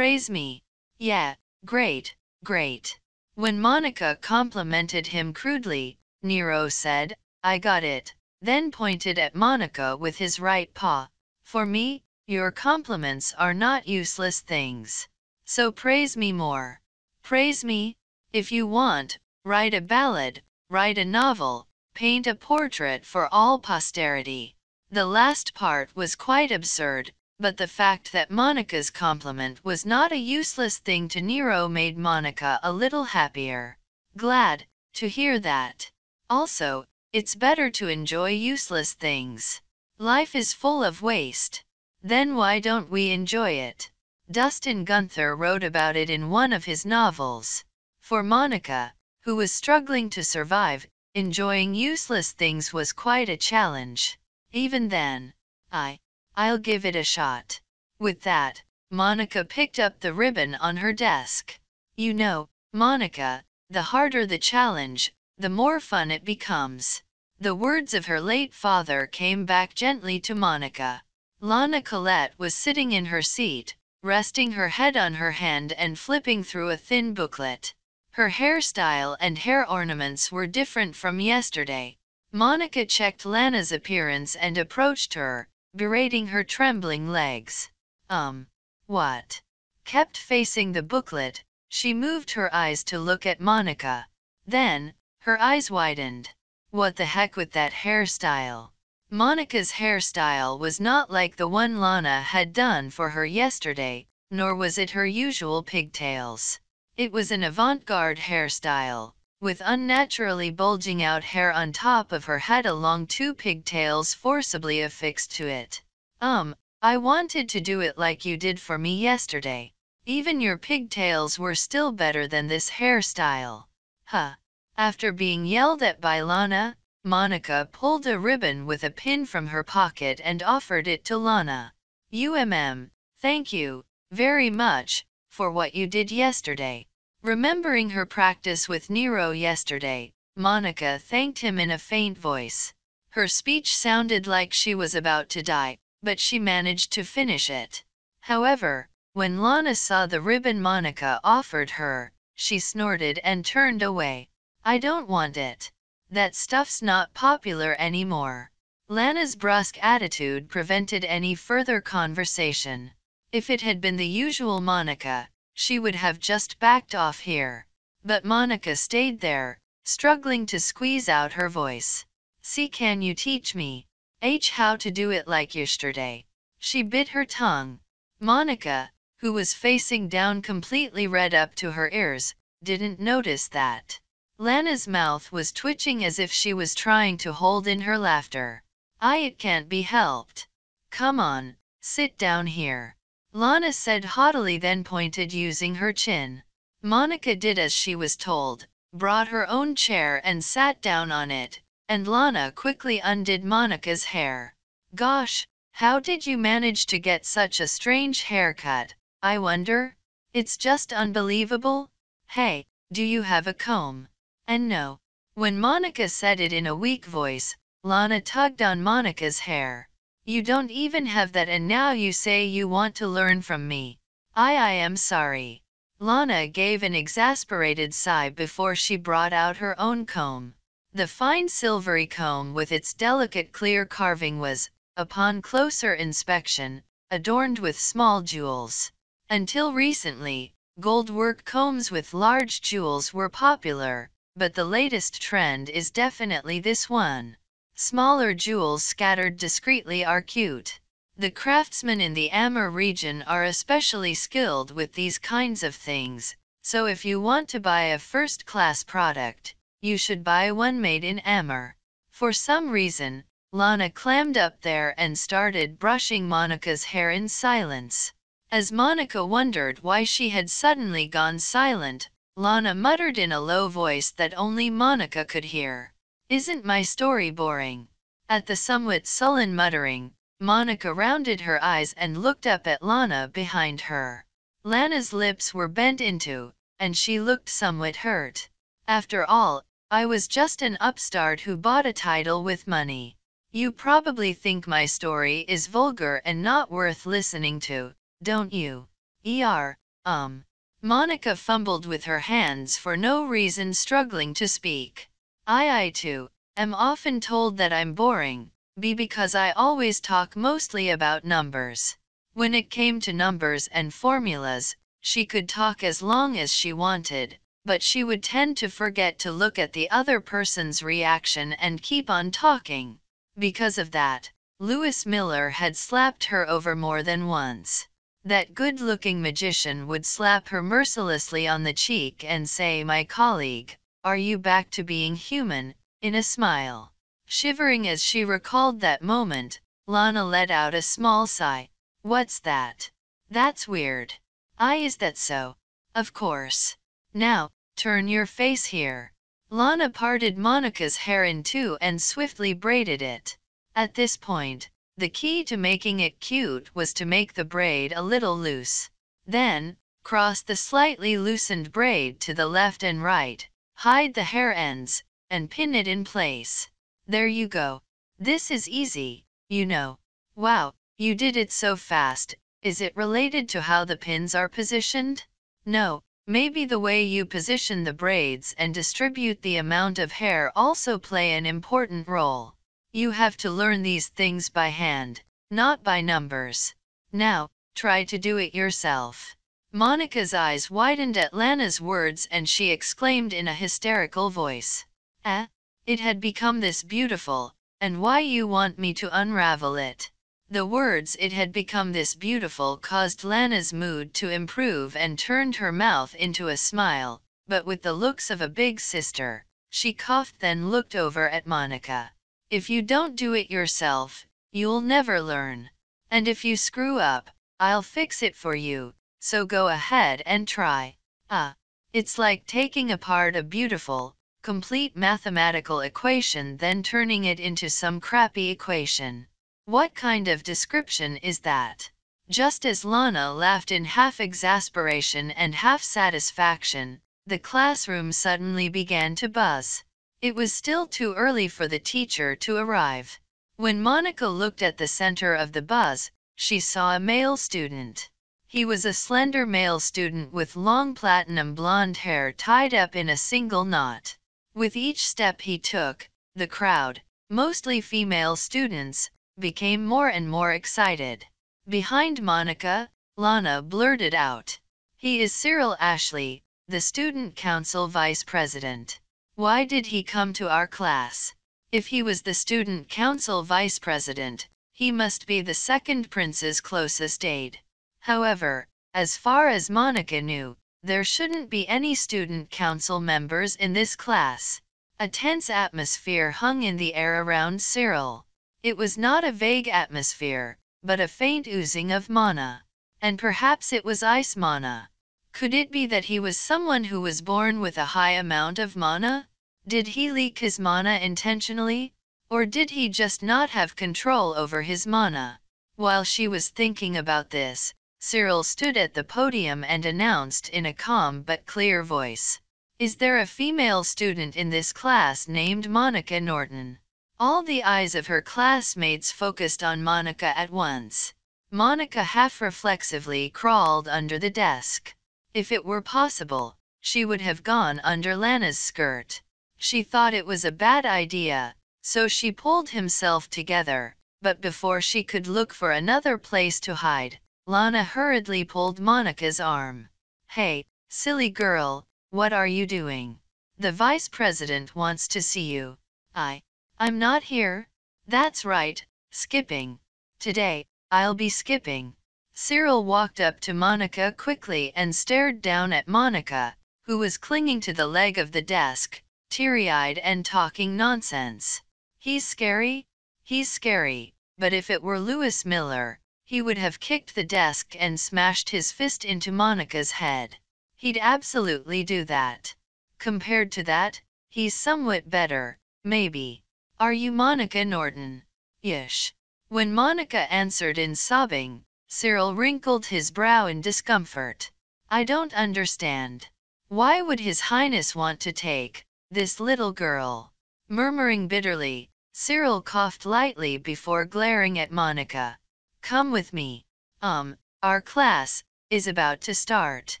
Praise me. Yeah, great, great. When Monica complimented him crudely, Nero said, I got it, then pointed at Monica with his right paw. For me, your compliments are not useless things. So praise me more. Praise me, if you want, write a ballad, write a novel, paint a portrait for all posterity. The last part was quite absurd, but the fact that Monica's compliment was not a useless thing to Nero made Monica a little happier. Glad to hear that. Also, it's better to enjoy useless things. Life is full of waste. Then why don't we enjoy it? Dustin Gunther wrote about it in one of his novels. For Monica, who was struggling to survive, enjoying useless things was quite a challenge. Even then, I I'll give it a shot. With that, Monica picked up the ribbon on her desk. You know, Monica, the harder the challenge, the more fun it becomes. The words of her late father came back gently to Monica. Lana Colette was sitting in her seat, resting her head on her hand and flipping through a thin booklet. Her hairstyle and hair ornaments were different from yesterday. Monica checked Lana's appearance and approached her, berating her trembling legs. Um, what? Kept facing the booklet, she moved her eyes to look at Monica. Then, her eyes widened. What the heck with that hairstyle? Monica's hairstyle was not like the one Lana had done for her yesterday, nor was it her usual pigtails. It was an avant garde hairstyle, with unnaturally bulging out hair on top of her head along two pigtails forcibly affixed to it. Um, I wanted to do it like you did for me yesterday. Even your pigtails were still better than this hairstyle. Huh. After being yelled at by Lana, Monica pulled a ribbon with a pin from her pocket and offered it to Lana. UMM, thank you, very much, for what you did yesterday. Remembering her practice with Nero yesterday, Monica thanked him in a faint voice. Her speech sounded like she was about to die, but she managed to finish it. However, when Lana saw the ribbon Monica offered her, she snorted and turned away. I don't want it. That stuff's not popular anymore. Lana's brusque attitude prevented any further conversation. If it had been the usual Monica, she would have just backed off here. But Monica stayed there, struggling to squeeze out her voice. See, can you teach me, H, how to do it like yesterday? She bit her tongue. Monica, who was facing down completely red up to her ears, didn't notice that. Lana's mouth was twitching as if she was trying to hold in her laughter. I, it can't be helped. Come on, sit down here. Lana said haughtily then pointed using her chin. Monica did as she was told, brought her own chair and sat down on it, and Lana quickly undid Monica's hair. Gosh, how did you manage to get such a strange haircut, I wonder? It's just unbelievable. Hey, do you have a comb? And no. When Monica said it in a weak voice, Lana tugged on Monica's hair. You don't even have that and now you say you want to learn from me. I I am sorry. Lana gave an exasperated sigh before she brought out her own comb. The fine silvery comb with its delicate clear carving was, upon closer inspection, adorned with small jewels. Until recently, goldwork combs with large jewels were popular, but the latest trend is definitely this one. Smaller jewels scattered discreetly are cute. The craftsmen in the Amur region are especially skilled with these kinds of things, so if you want to buy a first-class product, you should buy one made in Amur. For some reason, Lana clammed up there and started brushing Monica's hair in silence. As Monica wondered why she had suddenly gone silent, Lana muttered in a low voice that only Monica could hear. Isn't my story boring? At the somewhat sullen muttering, Monica rounded her eyes and looked up at Lana behind her. Lana's lips were bent into, and she looked somewhat hurt. After all, I was just an upstart who bought a title with money. You probably think my story is vulgar and not worth listening to, don't you? ER, um. Monica fumbled with her hands for no reason, struggling to speak. I I too, am often told that I'm boring, be because I always talk mostly about numbers. When it came to numbers and formulas, she could talk as long as she wanted, but she would tend to forget to look at the other person's reaction and keep on talking. Because of that, Lewis Miller had slapped her over more than once. That good looking magician would slap her mercilessly on the cheek and say, My colleague, are you back to being human? in a smile. Shivering as she recalled that moment, Lana let out a small sigh. What's that? That's weird. I is that so? Of course. Now, turn your face here. Lana parted Monica's hair in two and swiftly braided it. At this point, the key to making it cute was to make the braid a little loose. Then, cross the slightly loosened braid to the left and right, Hide the hair ends, and pin it in place. There you go. This is easy, you know. Wow, you did it so fast. Is it related to how the pins are positioned? No, maybe the way you position the braids and distribute the amount of hair also play an important role. You have to learn these things by hand, not by numbers. Now, try to do it yourself. Monica's eyes widened at Lana's words and she exclaimed in a hysterical voice. Eh? It had become this beautiful, and why you want me to unravel it. The words it had become this beautiful caused Lana's mood to improve and turned her mouth into a smile, but with the looks of a big sister, she coughed then looked over at Monica. If you don't do it yourself, you'll never learn. And if you screw up, I'll fix it for you, so go ahead and try. Ah, uh, it's like taking apart a beautiful, complete mathematical equation then turning it into some crappy equation. What kind of description is that? Just as Lana laughed in half exasperation and half satisfaction, the classroom suddenly began to buzz. It was still too early for the teacher to arrive. When Monica looked at the center of the buzz, she saw a male student. He was a slender male student with long platinum blonde hair tied up in a single knot. With each step he took, the crowd, mostly female students, became more and more excited. Behind Monica, Lana blurted out. He is Cyril Ashley, the student council vice president. Why did he come to our class? If he was the student council vice president, he must be the second prince's closest aide. However, as far as Monica knew, there shouldn't be any student council members in this class. A tense atmosphere hung in the air around Cyril. It was not a vague atmosphere, but a faint oozing of mana. And perhaps it was ice mana. Could it be that he was someone who was born with a high amount of mana? Did he leak his mana intentionally? Or did he just not have control over his mana? While she was thinking about this, Cyril stood at the podium and announced in a calm but clear voice, Is there a female student in this class named Monica Norton? All the eyes of her classmates focused on Monica at once. Monica half reflexively crawled under the desk. If it were possible, she would have gone under Lana's skirt. She thought it was a bad idea, so she pulled himself together, but before she could look for another place to hide, Lana hurriedly pulled Monica's arm. Hey, silly girl, what are you doing? The vice president wants to see you. I, I'm not here. That's right, skipping. Today, I'll be skipping. Cyril walked up to Monica quickly and stared down at Monica, who was clinging to the leg of the desk, teary eyed and talking nonsense. He's scary? He's scary, but if it were Lewis Miller, he would have kicked the desk and smashed his fist into Monica's head. He'd absolutely do that. Compared to that, he's somewhat better, maybe. Are you Monica Norton? Ish. When Monica answered in sobbing, Cyril wrinkled his brow in discomfort. I don't understand. Why would His Highness want to take this little girl? Murmuring bitterly, Cyril coughed lightly before glaring at Monica. Come with me. Um, our class is about to start.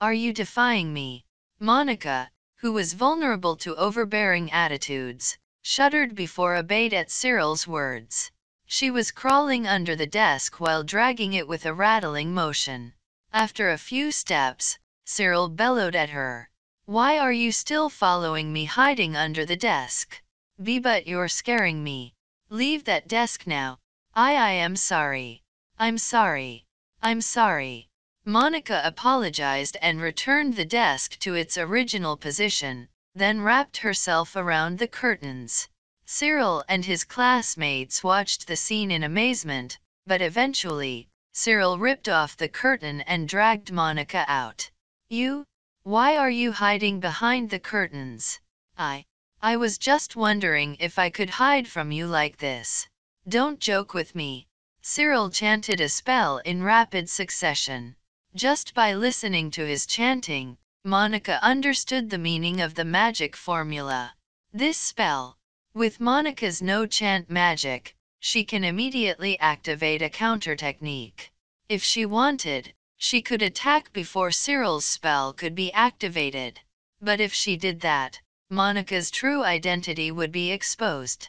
Are you defying me? Monica, who was vulnerable to overbearing attitudes, shuddered before obeyed at Cyril's words. She was crawling under the desk while dragging it with a rattling motion. After a few steps, Cyril bellowed at her. Why are you still following me hiding under the desk? Be but you're scaring me. Leave that desk now, I I am sorry. I'm sorry. I'm sorry. Monica apologized and returned the desk to its original position, then wrapped herself around the curtains. Cyril and his classmates watched the scene in amazement, but eventually, Cyril ripped off the curtain and dragged Monica out. You? Why are you hiding behind the curtains? I. I was just wondering if I could hide from you like this. Don't joke with me. Cyril chanted a spell in rapid succession. Just by listening to his chanting, Monica understood the meaning of the magic formula. This spell. With Monica's no chant magic, she can immediately activate a counter technique. If she wanted, she could attack before Cyril's spell could be activated. But if she did that, Monica's true identity would be exposed.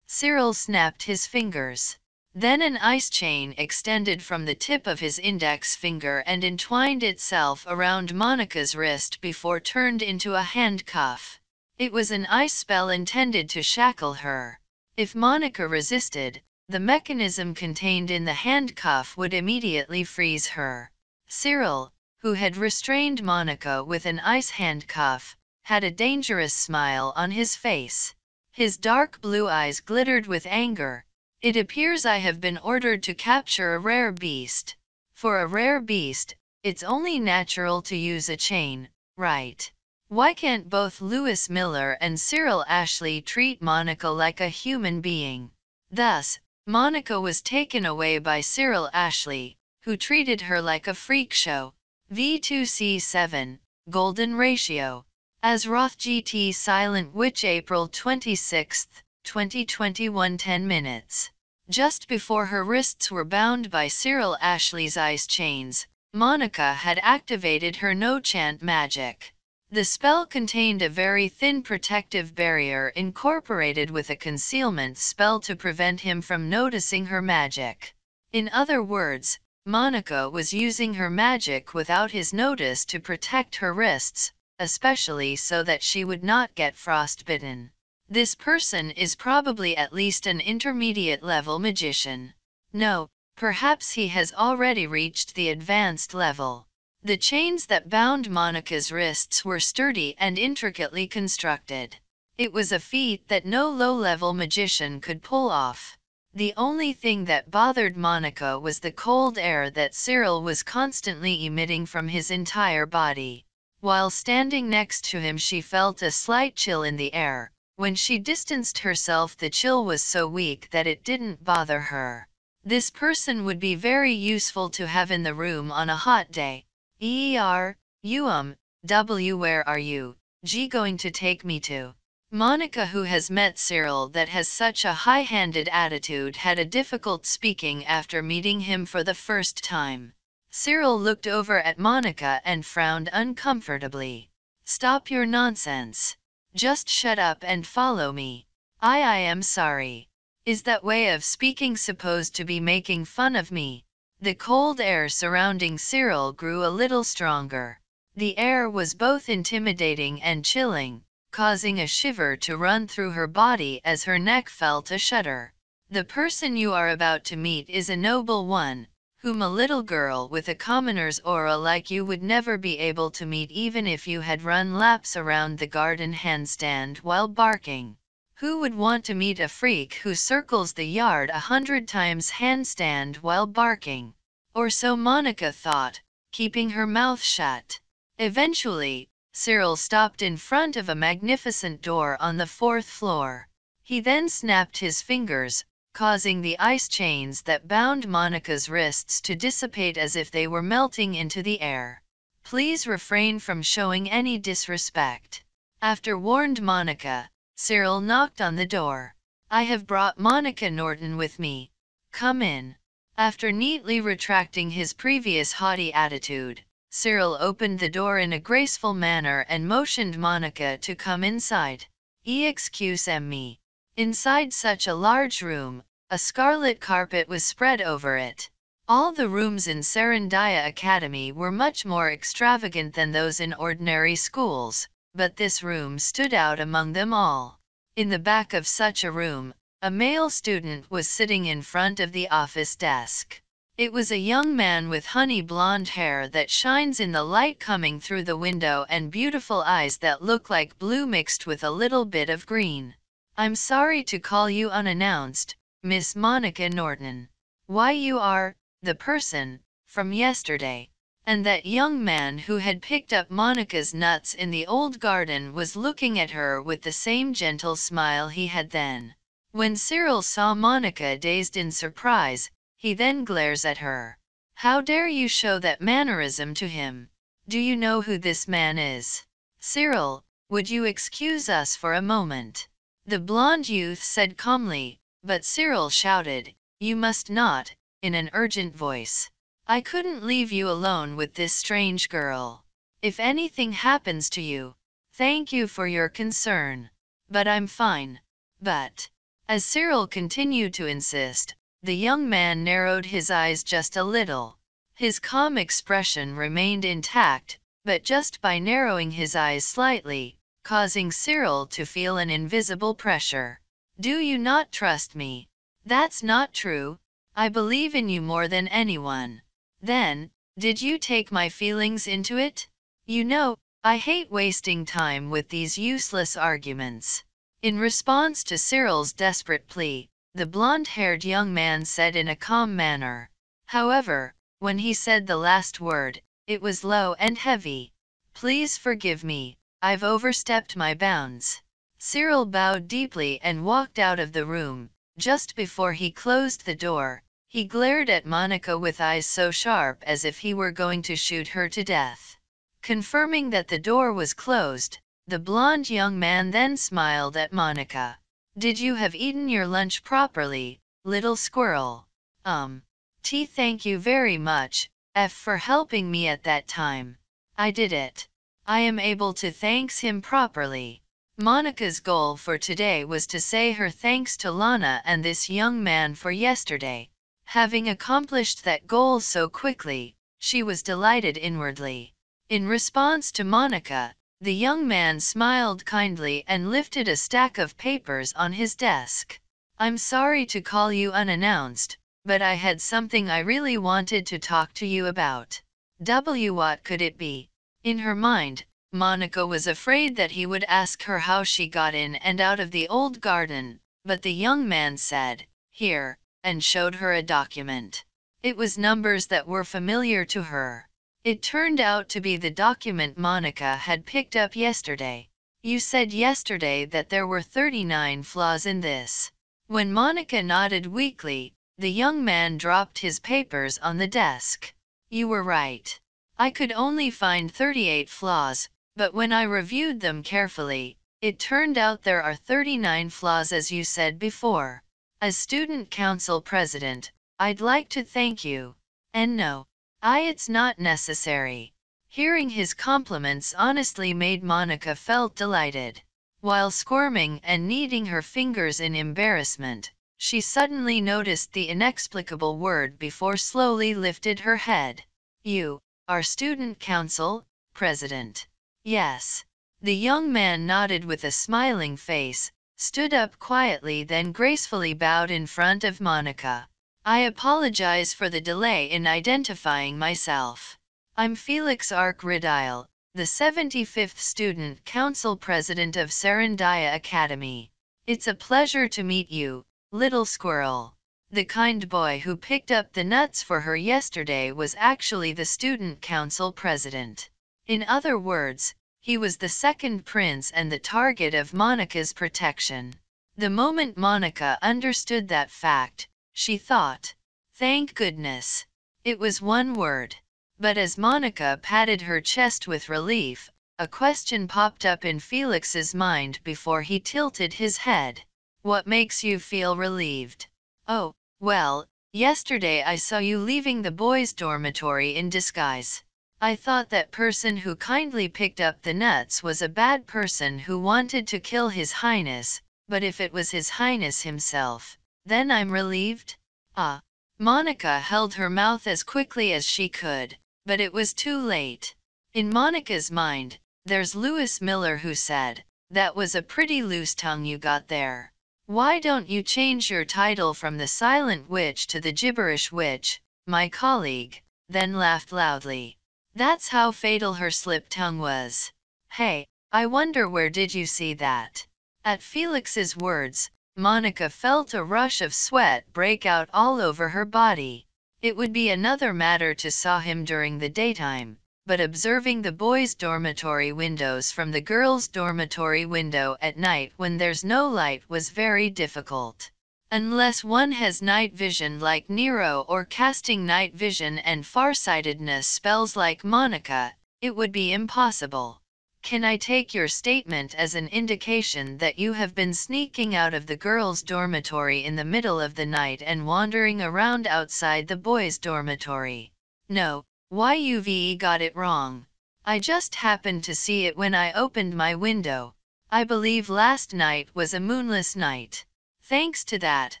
Cyril snapped his fingers. Then an ice chain extended from the tip of his index finger and entwined itself around Monica's wrist before turned into a handcuff. It was an ice spell intended to shackle her. If Monica resisted, the mechanism contained in the handcuff would immediately freeze her. Cyril, who had restrained Monica with an ice handcuff, had a dangerous smile on his face. His dark blue eyes glittered with anger. It appears I have been ordered to capture a rare beast. For a rare beast, it's only natural to use a chain, right? Why can't both Lewis Miller and Cyril Ashley treat Monica like a human being? Thus, Monica was taken away by Cyril Ashley, who treated her like a freak show. V2C7, Golden Ratio. As Roth GT Silent Witch April 26, 2021 10 minutes. Just before her wrists were bound by Cyril Ashley's ice chains, Monica had activated her no-chant magic. The spell contained a very thin protective barrier incorporated with a concealment spell to prevent him from noticing her magic. In other words, Monica was using her magic without his notice to protect her wrists, especially so that she would not get frostbitten. This person is probably at least an intermediate level magician. No, perhaps he has already reached the advanced level. The chains that bound Monica's wrists were sturdy and intricately constructed. It was a feat that no low-level magician could pull off. The only thing that bothered Monica was the cold air that Cyril was constantly emitting from his entire body. While standing next to him, she felt a slight chill in the air. When she distanced herself, the chill was so weak that it didn't bother her. This person would be very useful to have in the room on a hot day. ER, UM, W where are you, G going to take me to? Monica who has met Cyril that has such a high-handed attitude had a difficult speaking after meeting him for the first time. Cyril looked over at Monica and frowned uncomfortably. Stop your nonsense. Just shut up and follow me. I I am sorry. Is that way of speaking supposed to be making fun of me? The cold air surrounding Cyril grew a little stronger. The air was both intimidating and chilling, causing a shiver to run through her body as her neck felt a shudder. The person you are about to meet is a noble one, whom a little girl with a commoner's aura like you would never be able to meet even if you had run laps around the garden handstand while barking. Who would want to meet a freak who circles the yard a hundred times handstand while barking? Or so Monica thought, keeping her mouth shut. Eventually, Cyril stopped in front of a magnificent door on the fourth floor. He then snapped his fingers, causing the ice chains that bound Monica's wrists to dissipate as if they were melting into the air. Please refrain from showing any disrespect. After warned Monica, Cyril knocked on the door. I have brought Monica Norton with me. Come in. After neatly retracting his previous haughty attitude, Cyril opened the door in a graceful manner and motioned Monica to come inside. E excuse me. Inside such a large room, a scarlet carpet was spread over it. All the rooms in Sarandaya Academy were much more extravagant than those in ordinary schools, but this room stood out among them all. In the back of such a room, a male student was sitting in front of the office desk. It was a young man with honey blonde hair that shines in the light coming through the window and beautiful eyes that look like blue mixed with a little bit of green. I'm sorry to call you unannounced, Miss Monica Norton. Why you are, the person, from yesterday. And that young man who had picked up Monica's nuts in the old garden was looking at her with the same gentle smile he had then. When Cyril saw Monica dazed in surprise, he then glares at her. How dare you show that mannerism to him? Do you know who this man is? Cyril, would you excuse us for a moment? The blond youth said calmly, but Cyril shouted, You must not, in an urgent voice. I couldn't leave you alone with this strange girl. If anything happens to you, thank you for your concern. But I'm fine. But, as Cyril continued to insist, the young man narrowed his eyes just a little. His calm expression remained intact, but just by narrowing his eyes slightly, causing Cyril to feel an invisible pressure. Do you not trust me? That's not true, I believe in you more than anyone. Then, did you take my feelings into it? You know, I hate wasting time with these useless arguments. In response to Cyril's desperate plea, the blond haired young man said in a calm manner. However, when he said the last word, it was low and heavy. Please forgive me, I've overstepped my bounds. Cyril bowed deeply and walked out of the room. Just before he closed the door, he glared at Monica with eyes so sharp as if he were going to shoot her to death. Confirming that the door was closed, the blond young man then smiled at Monica. Did you have eaten your lunch properly, little squirrel? Um. T thank you very much, F for helping me at that time. I did it. I am able to thanks him properly. Monica's goal for today was to say her thanks to Lana and this young man for yesterday. Having accomplished that goal so quickly, she was delighted inwardly. In response to Monica, the young man smiled kindly and lifted a stack of papers on his desk. I'm sorry to call you unannounced, but I had something I really wanted to talk to you about. W. What could it be? In her mind, Monica was afraid that he would ask her how she got in and out of the old garden, but the young man said, Here, and showed her a document. It was numbers that were familiar to her. It turned out to be the document Monica had picked up yesterday. You said yesterday that there were 39 flaws in this. When Monica nodded weakly, the young man dropped his papers on the desk. You were right. I could only find 38 flaws, but when I reviewed them carefully, it turned out there are 39 flaws as you said before. As student council president, I'd like to thank you. And no, I it's not necessary. Hearing his compliments honestly made Monica felt delighted. While squirming and kneading her fingers in embarrassment, she suddenly noticed the inexplicable word before slowly lifted her head. You, our student council, President. Yes. The young man nodded with a smiling face, stood up quietly, then gracefully bowed in front of Monica. I apologize for the delay in identifying myself. I'm Felix Arc Ridile, the 75th Student Council President of Sarandaya Academy. It's a pleasure to meet you, little squirrel. The kind boy who picked up the nuts for her yesterday was actually the student council president. In other words, he was the second prince and the target of Monica's protection. The moment Monica understood that fact, she thought, Thank goodness. It was one word. But as Monica patted her chest with relief, a question popped up in Felix's mind before he tilted his head. What makes you feel relieved? Oh, well, yesterday I saw you leaving the boys' dormitory in disguise. I thought that person who kindly picked up the nuts was a bad person who wanted to kill His Highness, but if it was His Highness himself, then I'm relieved? Ah. Monica held her mouth as quickly as she could, but it was too late. In Monica's mind, there's Lewis Miller who said, That was a pretty loose tongue you got there. Why don't you change your title from the silent witch to the gibberish witch, my colleague, then laughed loudly. That's how fatal her slip tongue was. Hey, I wonder where did you see that? At Felix's words, Monica felt a rush of sweat break out all over her body. It would be another matter to saw him during the daytime but observing the boys' dormitory windows from the girls' dormitory window at night when there's no light was very difficult. Unless one has night vision like Nero or casting night vision and farsightedness spells like Monica, it would be impossible. Can I take your statement as an indication that you have been sneaking out of the girls' dormitory in the middle of the night and wandering around outside the boys' dormitory? No, YUVE got it wrong. I just happened to see it when I opened my window. I believe last night was a moonless night. Thanks to that,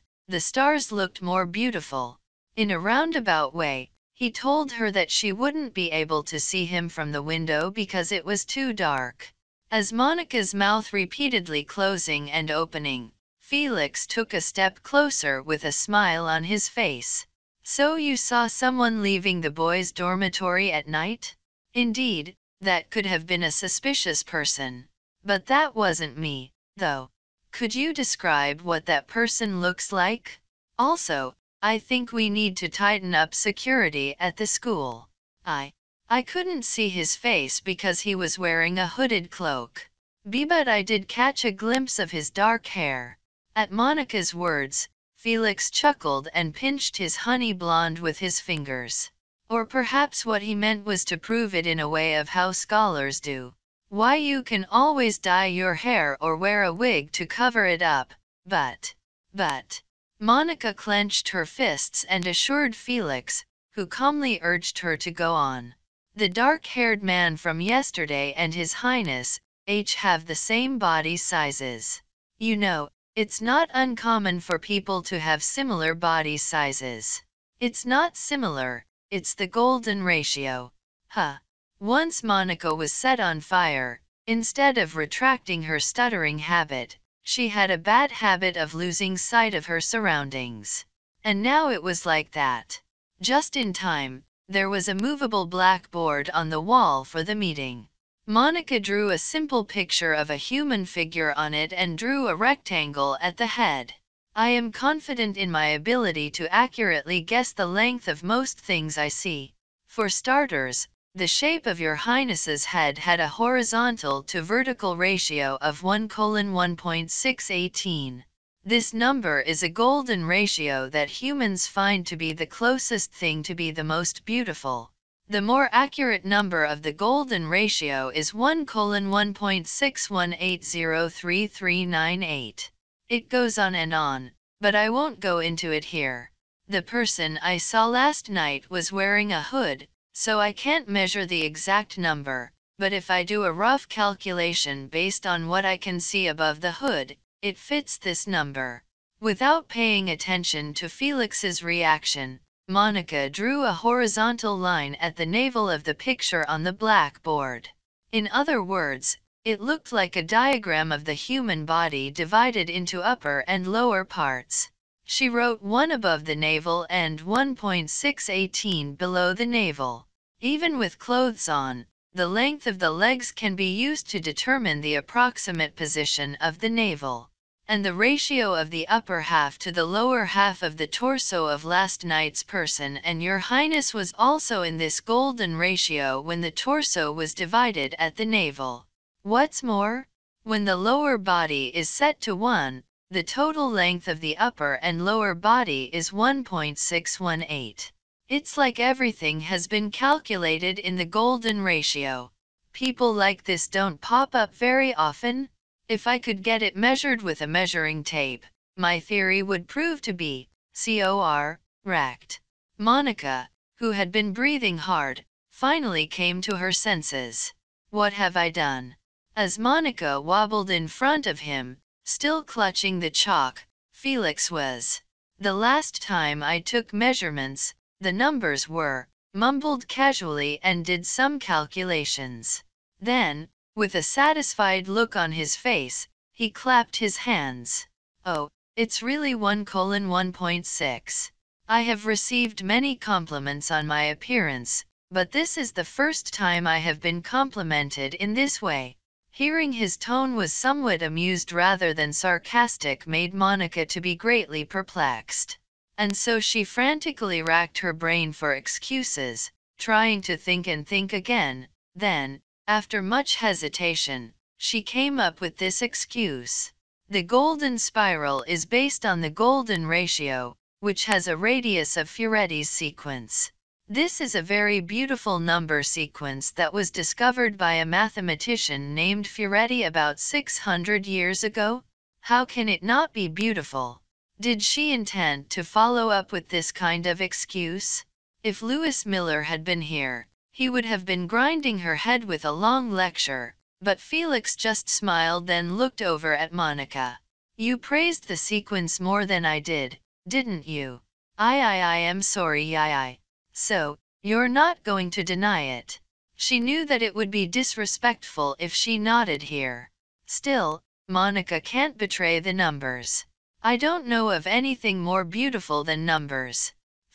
the stars looked more beautiful. In a roundabout way, he told her that she wouldn't be able to see him from the window because it was too dark. As Monica's mouth repeatedly closing and opening, Felix took a step closer with a smile on his face. So you saw someone leaving the boys' dormitory at night? Indeed, that could have been a suspicious person. But that wasn't me, though. Could you describe what that person looks like? Also, I think we need to tighten up security at the school. I. I couldn't see his face because he was wearing a hooded cloak. B. but I did catch a glimpse of his dark hair. At Monica's words, Felix chuckled and pinched his honey blonde with his fingers. Or perhaps what he meant was to prove it in a way of how scholars do. Why you can always dye your hair or wear a wig to cover it up, but, but. Monica clenched her fists and assured Felix, who calmly urged her to go on. The dark-haired man from yesterday and His Highness, H have the same body sizes. You know, it's not uncommon for people to have similar body sizes. It's not similar, it's the golden ratio. Huh. Once Monica was set on fire, instead of retracting her stuttering habit, she had a bad habit of losing sight of her surroundings. And now it was like that. Just in time, there was a movable blackboard on the wall for the meeting. Monica drew a simple picture of a human figure on it and drew a rectangle at the head. I am confident in my ability to accurately guess the length of most things I see. For starters, the shape of your highness's head had a horizontal to vertical ratio of 1 colon 1.618. This number is a golden ratio that humans find to be the closest thing to be the most beautiful. The more accurate number of the golden ratio is 1 colon 1.61803398. It goes on and on, but I won't go into it here. The person I saw last night was wearing a hood, so I can't measure the exact number, but if I do a rough calculation based on what I can see above the hood, it fits this number. Without paying attention to Felix's reaction, Monica drew a horizontal line at the navel of the picture on the blackboard. In other words, it looked like a diagram of the human body divided into upper and lower parts. She wrote one above the navel and 1.618 below the navel. Even with clothes on, the length of the legs can be used to determine the approximate position of the navel and the ratio of the upper half to the lower half of the torso of last night's person and your highness was also in this golden ratio when the torso was divided at the navel. What's more, when the lower body is set to 1, the total length of the upper and lower body is 1.618. It's like everything has been calculated in the golden ratio. People like this don't pop up very often, if I could get it measured with a measuring tape, my theory would prove to be, COR, racked. Monica, who had been breathing hard, finally came to her senses. What have I done? As Monica wobbled in front of him, still clutching the chalk, Felix was. The last time I took measurements, the numbers were, mumbled casually and did some calculations. Then, with a satisfied look on his face, he clapped his hands. Oh, it's really 1 colon 1.6. I have received many compliments on my appearance, but this is the first time I have been complimented in this way. Hearing his tone was somewhat amused rather than sarcastic made Monica to be greatly perplexed. And so she frantically racked her brain for excuses, trying to think and think again, then, after much hesitation, she came up with this excuse. The golden spiral is based on the golden ratio, which has a radius of Furetti's sequence. This is a very beautiful number sequence that was discovered by a mathematician named Furetti about 600 years ago. How can it not be beautiful? Did she intend to follow up with this kind of excuse? If Lewis Miller had been here, he would have been grinding her head with a long lecture, but Felix just smiled then looked over at Monica. You praised the sequence more than I did, didn't you? I I I am sorry I I. So, you're not going to deny it. She knew that it would be disrespectful if she nodded here. Still, Monica can't betray the numbers. I don't know of anything more beautiful than numbers.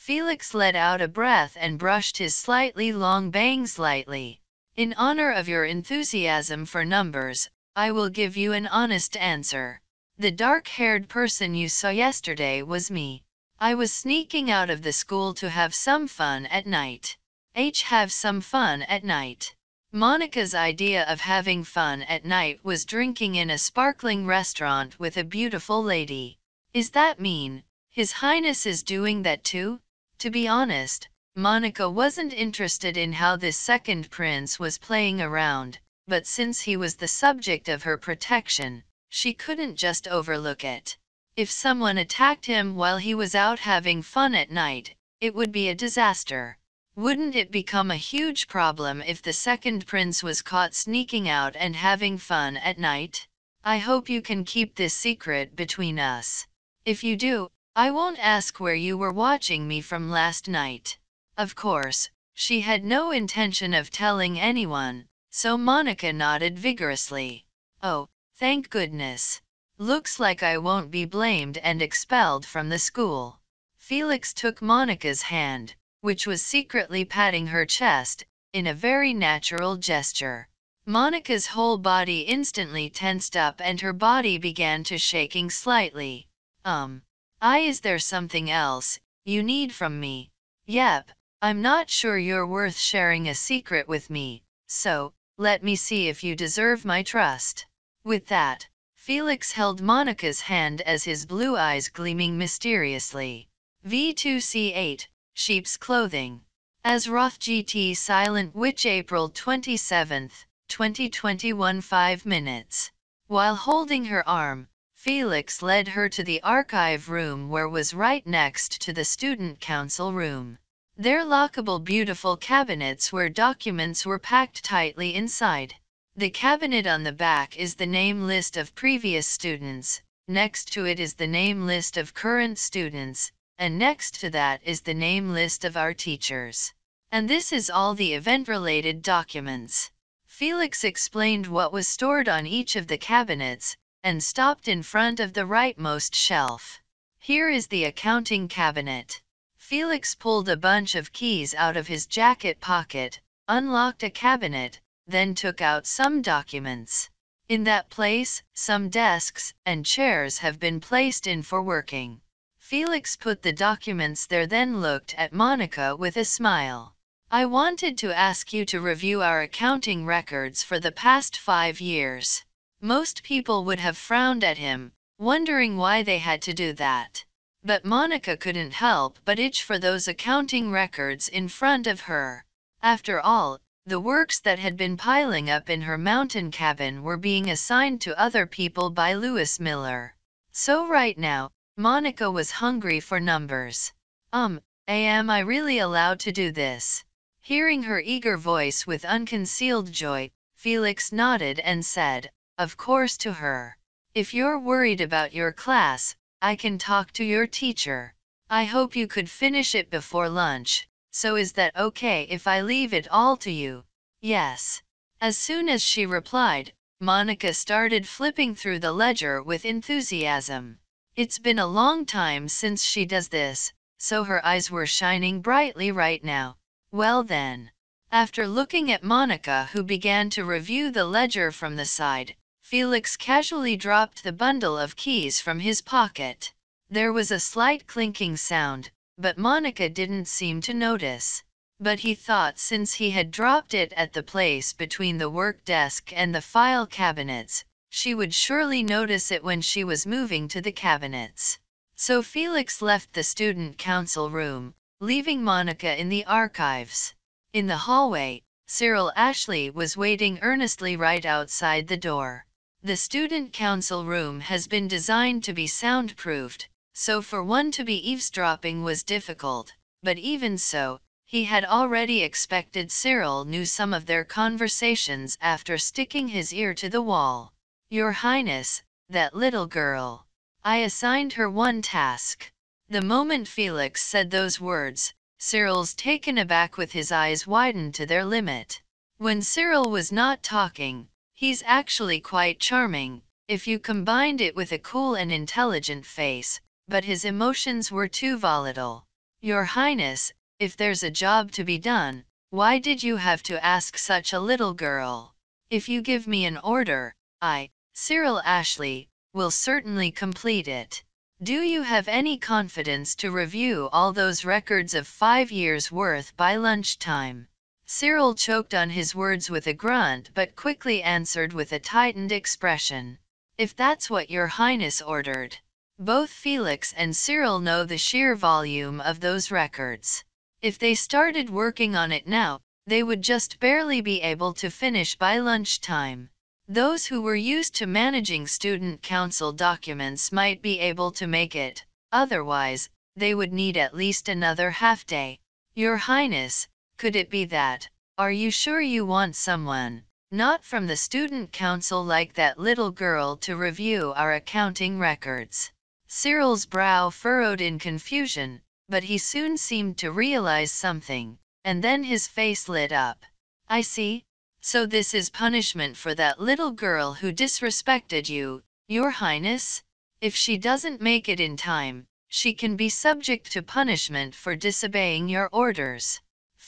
Felix let out a breath and brushed his slightly long bangs lightly. In honor of your enthusiasm for numbers, I will give you an honest answer. The dark-haired person you saw yesterday was me. I was sneaking out of the school to have some fun at night. H. Have some fun at night. Monica's idea of having fun at night was drinking in a sparkling restaurant with a beautiful lady. Is that mean, His Highness is doing that too? To be honest, Monica wasn't interested in how this second prince was playing around, but since he was the subject of her protection, she couldn't just overlook it. If someone attacked him while he was out having fun at night, it would be a disaster. Wouldn't it become a huge problem if the second prince was caught sneaking out and having fun at night? I hope you can keep this secret between us. If you do, I won't ask where you were watching me from last night. Of course, she had no intention of telling anyone, so Monica nodded vigorously. Oh, thank goodness. Looks like I won't be blamed and expelled from the school. Felix took Monica's hand, which was secretly patting her chest, in a very natural gesture. Monica's whole body instantly tensed up and her body began to shaking slightly. Um, I is there something else you need from me? Yep, I'm not sure you're worth sharing a secret with me, so, let me see if you deserve my trust. With that, Felix held Monica's hand as his blue eyes gleaming mysteriously. V2C8, Sheep's Clothing. As Roth GT Silent Witch April 27, 2021 5 minutes. While holding her arm, Felix led her to the archive room where was right next to the student council room. Their lockable beautiful cabinets where documents were packed tightly inside. The cabinet on the back is the name list of previous students, next to it is the name list of current students, and next to that is the name list of our teachers. And this is all the event-related documents. Felix explained what was stored on each of the cabinets, and stopped in front of the rightmost shelf. Here is the accounting cabinet. Felix pulled a bunch of keys out of his jacket pocket, unlocked a cabinet, then took out some documents. In that place, some desks and chairs have been placed in for working. Felix put the documents there, then looked at Monica with a smile. I wanted to ask you to review our accounting records for the past five years. Most people would have frowned at him, wondering why they had to do that. But Monica couldn't help but itch for those accounting records in front of her. After all, the works that had been piling up in her mountain cabin were being assigned to other people by Lewis Miller. So right now, Monica was hungry for numbers. Um, am I really allowed to do this? Hearing her eager voice with unconcealed joy, Felix nodded and said, of course to her. If you're worried about your class, I can talk to your teacher. I hope you could finish it before lunch, so is that okay if I leave it all to you? Yes. As soon as she replied, Monica started flipping through the ledger with enthusiasm. It's been a long time since she does this, so her eyes were shining brightly right now. Well then. After looking at Monica who began to review the ledger from the side, Felix casually dropped the bundle of keys from his pocket. There was a slight clinking sound, but Monica didn't seem to notice. But he thought since he had dropped it at the place between the work desk and the file cabinets, she would surely notice it when she was moving to the cabinets. So Felix left the student council room, leaving Monica in the archives. In the hallway, Cyril Ashley was waiting earnestly right outside the door. The student council room has been designed to be soundproofed, so for one to be eavesdropping was difficult, but even so, he had already expected Cyril knew some of their conversations after sticking his ear to the wall. Your Highness, that little girl. I assigned her one task. The moment Felix said those words, Cyril's taken aback with his eyes widened to their limit. When Cyril was not talking, He's actually quite charming, if you combined it with a cool and intelligent face, but his emotions were too volatile. Your Highness, if there's a job to be done, why did you have to ask such a little girl? If you give me an order, I, Cyril Ashley, will certainly complete it. Do you have any confidence to review all those records of five years' worth by lunchtime? Cyril choked on his words with a grunt but quickly answered with a tightened expression. If that's what your highness ordered. Both Felix and Cyril know the sheer volume of those records. If they started working on it now, they would just barely be able to finish by lunchtime. Those who were used to managing student council documents might be able to make it, otherwise, they would need at least another half day. Your Highness, could it be that? Are you sure you want someone, not from the student council like that little girl to review our accounting records? Cyril's brow furrowed in confusion, but he soon seemed to realize something, and then his face lit up. I see. So this is punishment for that little girl who disrespected you, your highness? If she doesn't make it in time, she can be subject to punishment for disobeying your orders.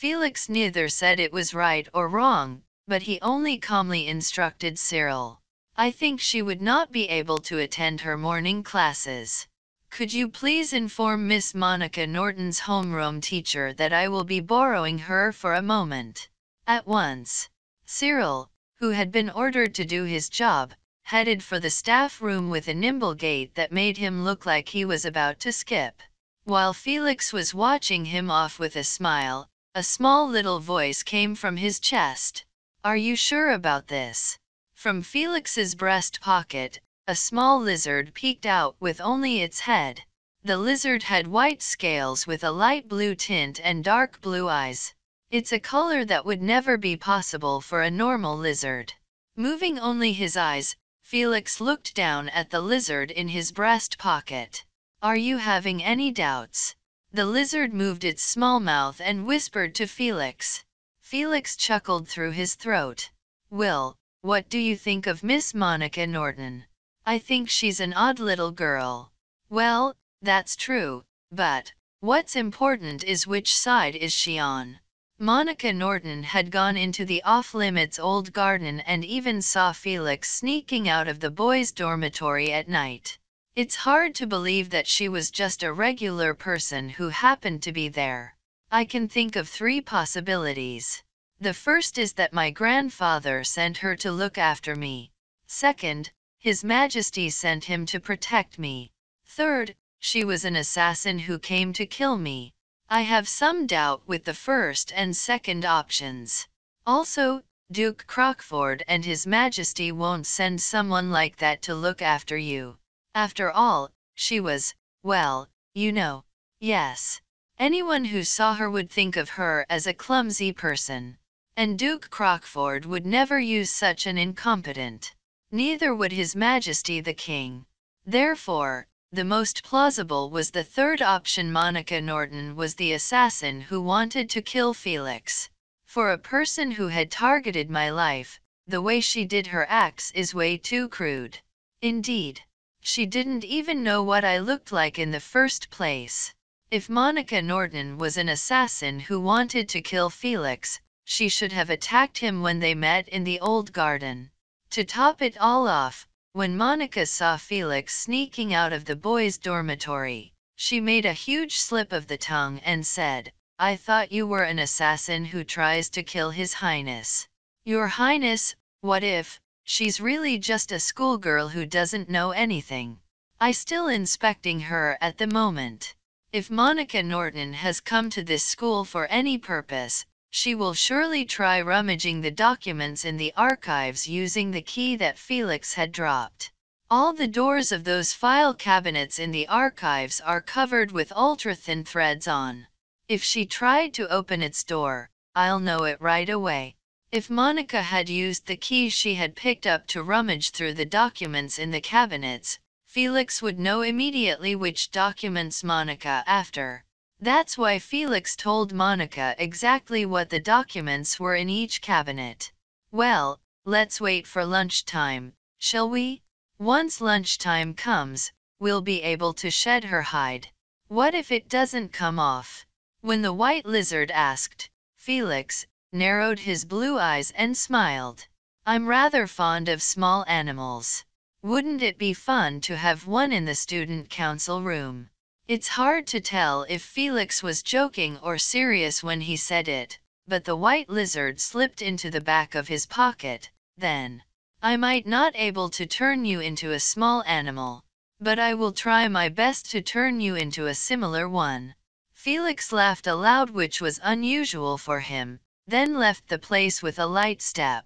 Felix neither said it was right or wrong, but he only calmly instructed Cyril. I think she would not be able to attend her morning classes. Could you please inform Miss Monica Norton's homeroom teacher that I will be borrowing her for a moment? At once. Cyril, who had been ordered to do his job, headed for the staff room with a nimble gait that made him look like he was about to skip. While Felix was watching him off with a smile, a small little voice came from his chest. Are you sure about this? From Felix's breast pocket, a small lizard peeked out with only its head. The lizard had white scales with a light blue tint and dark blue eyes. It's a color that would never be possible for a normal lizard. Moving only his eyes, Felix looked down at the lizard in his breast pocket. Are you having any doubts? The lizard moved its small mouth and whispered to Felix. Felix chuckled through his throat. Will, what do you think of Miss Monica Norton? I think she's an odd little girl. Well, that's true, but, what's important is which side is she on? Monica Norton had gone into the off-limits old garden and even saw Felix sneaking out of the boys' dormitory at night. It's hard to believe that she was just a regular person who happened to be there. I can think of three possibilities. The first is that my grandfather sent her to look after me. Second, His Majesty sent him to protect me. Third, she was an assassin who came to kill me. I have some doubt with the first and second options. Also, Duke Crockford and His Majesty won't send someone like that to look after you. After all, she was, well, you know, yes. Anyone who saw her would think of her as a clumsy person. And Duke Crockford would never use such an incompetent. Neither would His Majesty the King. Therefore, the most plausible was the third option Monica Norton was the assassin who wanted to kill Felix. For a person who had targeted my life, the way she did her acts is way too crude. Indeed, she didn't even know what I looked like in the first place. If Monica Norton was an assassin who wanted to kill Felix, she should have attacked him when they met in the old garden. To top it all off, when Monica saw Felix sneaking out of the boys' dormitory, she made a huge slip of the tongue and said, I thought you were an assassin who tries to kill His Highness. Your Highness, what if, She's really just a schoolgirl who doesn't know anything. I still inspecting her at the moment. If Monica Norton has come to this school for any purpose, she will surely try rummaging the documents in the archives using the key that Felix had dropped. All the doors of those file cabinets in the archives are covered with ultra-thin threads on. If she tried to open its door, I'll know it right away. If Monica had used the key she had picked up to rummage through the documents in the cabinets, Felix would know immediately which documents Monica after. That's why Felix told Monica exactly what the documents were in each cabinet. Well, let's wait for lunchtime, shall we? Once lunchtime comes, we'll be able to shed her hide. What if it doesn't come off? When the white lizard asked, Felix, narrowed his blue eyes and smiled. I'm rather fond of small animals. Wouldn't it be fun to have one in the student council room? It's hard to tell if Felix was joking or serious when he said it, but the white lizard slipped into the back of his pocket, then. I might not able to turn you into a small animal, but I will try my best to turn you into a similar one. Felix laughed aloud which was unusual for him, then left the place with a light step.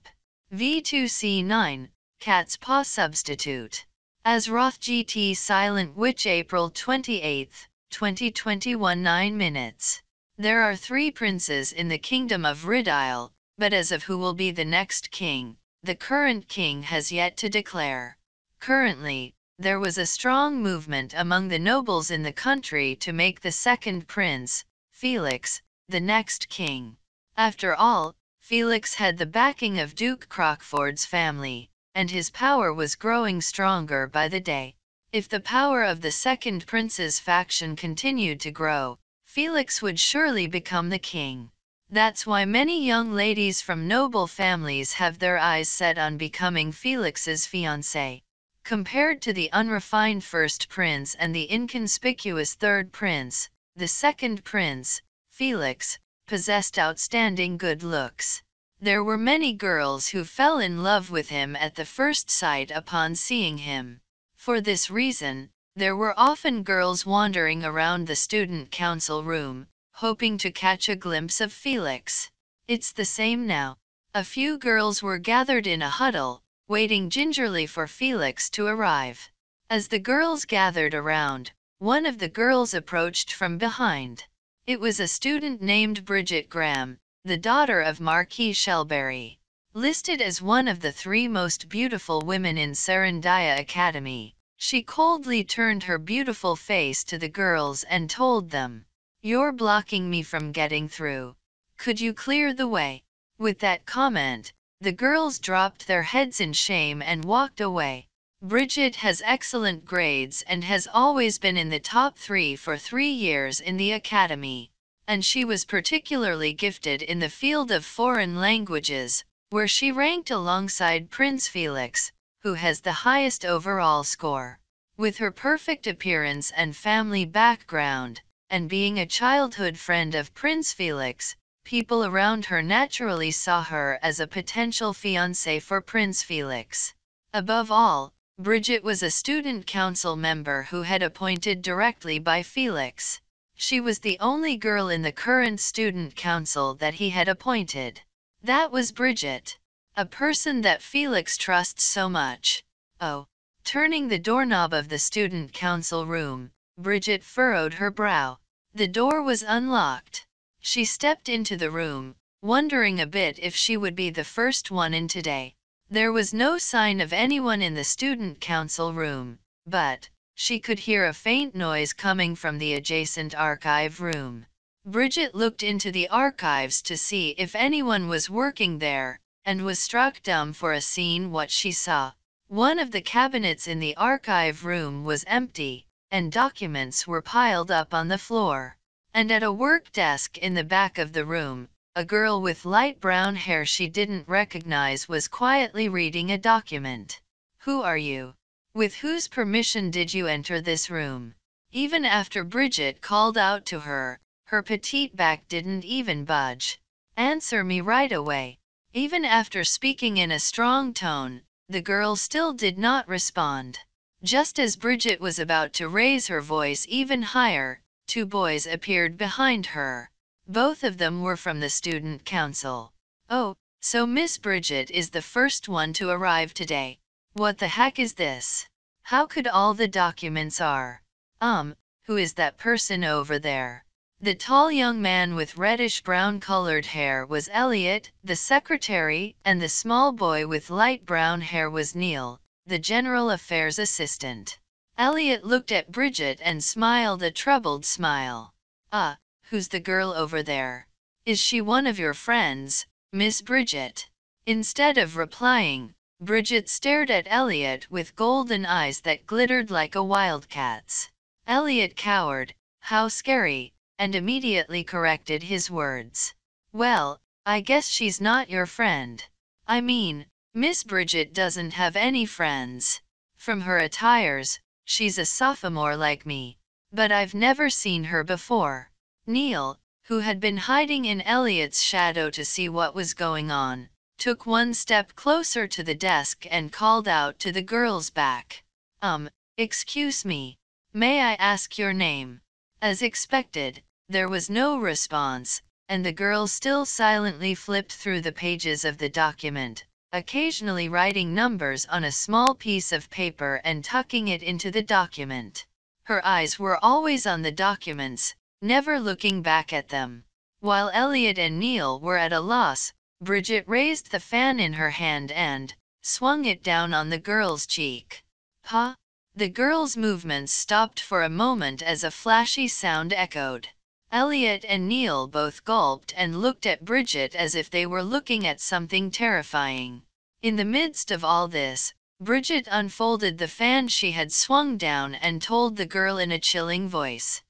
V2C9, cat's paw substitute. As Roth GT Silent Witch April 28, 2021 9 minutes. There are three princes in the kingdom of Riddial, but as of who will be the next king, the current king has yet to declare. Currently, there was a strong movement among the nobles in the country to make the second prince, Felix, the next king. After all, Felix had the backing of Duke Crockford's family, and his power was growing stronger by the day. If the power of the second prince's faction continued to grow, Felix would surely become the king. That's why many young ladies from noble families have their eyes set on becoming Felix's fiancée. Compared to the unrefined first prince and the inconspicuous third prince, the second prince, Felix, possessed outstanding good looks. There were many girls who fell in love with him at the first sight upon seeing him. For this reason, there were often girls wandering around the student council room, hoping to catch a glimpse of Felix. It's the same now. A few girls were gathered in a huddle, waiting gingerly for Felix to arrive. As the girls gathered around, one of the girls approached from behind. It was a student named Bridget Graham, the daughter of Marquis Shelbury, listed as one of the three most beautiful women in Sarandia Academy. She coldly turned her beautiful face to the girls and told them, You're blocking me from getting through. Could you clear the way? With that comment, the girls dropped their heads in shame and walked away. Bridget has excellent grades and has always been in the top three for three years in the academy, and she was particularly gifted in the field of foreign languages, where she ranked alongside Prince Felix, who has the highest overall score. With her perfect appearance and family background, and being a childhood friend of Prince Felix, people around her naturally saw her as a potential fiancée for Prince Felix. Above all, Bridget was a student council member who had appointed directly by Felix. She was the only girl in the current student council that he had appointed. That was Bridget, a person that Felix trusts so much. Oh, turning the doorknob of the student council room, Bridget furrowed her brow. The door was unlocked. She stepped into the room, wondering a bit if she would be the first one in today. There was no sign of anyone in the student council room, but she could hear a faint noise coming from the adjacent archive room. Bridget looked into the archives to see if anyone was working there, and was struck dumb for a scene what she saw. One of the cabinets in the archive room was empty, and documents were piled up on the floor. And at a work desk in the back of the room, a girl with light brown hair she didn't recognize was quietly reading a document. Who are you? With whose permission did you enter this room? Even after Bridget called out to her, her petite back didn't even budge. Answer me right away. Even after speaking in a strong tone, the girl still did not respond. Just as Bridget was about to raise her voice even higher, two boys appeared behind her. Both of them were from the student council. Oh, so Miss Bridget is the first one to arrive today. What the heck is this? How could all the documents are? Um, who is that person over there? The tall young man with reddish-brown colored hair was Elliot, the secretary, and the small boy with light brown hair was Neil, the general affairs assistant. Elliot looked at Bridget and smiled a troubled smile. Ah, Who's the girl over there? Is she one of your friends, Miss Bridget? Instead of replying, Bridget stared at Elliot with golden eyes that glittered like a wildcat's. Elliot cowered, how scary, and immediately corrected his words. Well, I guess she's not your friend. I mean, Miss Bridget doesn't have any friends. From her attires, she's a sophomore like me. But I've never seen her before. Neil, who had been hiding in Elliot's shadow to see what was going on, took one step closer to the desk and called out to the girl's back. Um, excuse me, may I ask your name? As expected, there was no response, and the girl still silently flipped through the pages of the document, occasionally writing numbers on a small piece of paper and tucking it into the document. Her eyes were always on the documents, never looking back at them. While Elliot and Neil were at a loss, Bridget raised the fan in her hand and swung it down on the girl's cheek. Pa? The girl's movements stopped for a moment as a flashy sound echoed. Elliot and Neil both gulped and looked at Bridget as if they were looking at something terrifying. In the midst of all this, Bridget unfolded the fan she had swung down and told the girl in a chilling voice,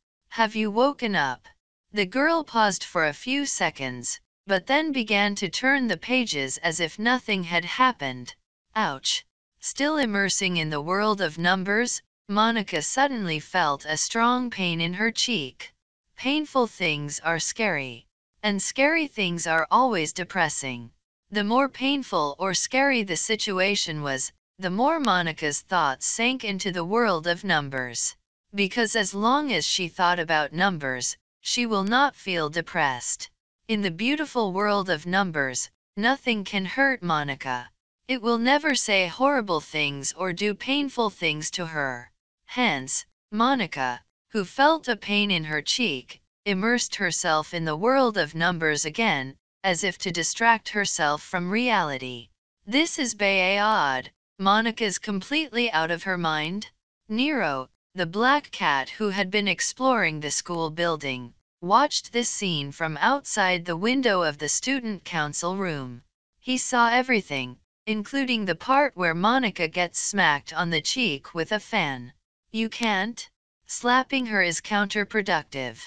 have you woken up? The girl paused for a few seconds, but then began to turn the pages as if nothing had happened. Ouch! Still immersing in the world of numbers, Monica suddenly felt a strong pain in her cheek. Painful things are scary, and scary things are always depressing. The more painful or scary the situation was, the more Monica's thoughts sank into the world of numbers because as long as she thought about numbers, she will not feel depressed. In the beautiful world of numbers, nothing can hurt Monica. It will never say horrible things or do painful things to her. Hence, Monica, who felt a pain in her cheek, immersed herself in the world of numbers again, as if to distract herself from reality. This is Bayard, Monica's completely out of her mind. Nero, the black cat who had been exploring the school building, watched this scene from outside the window of the student council room. He saw everything, including the part where Monica gets smacked on the cheek with a fan. You can't? Slapping her is counterproductive.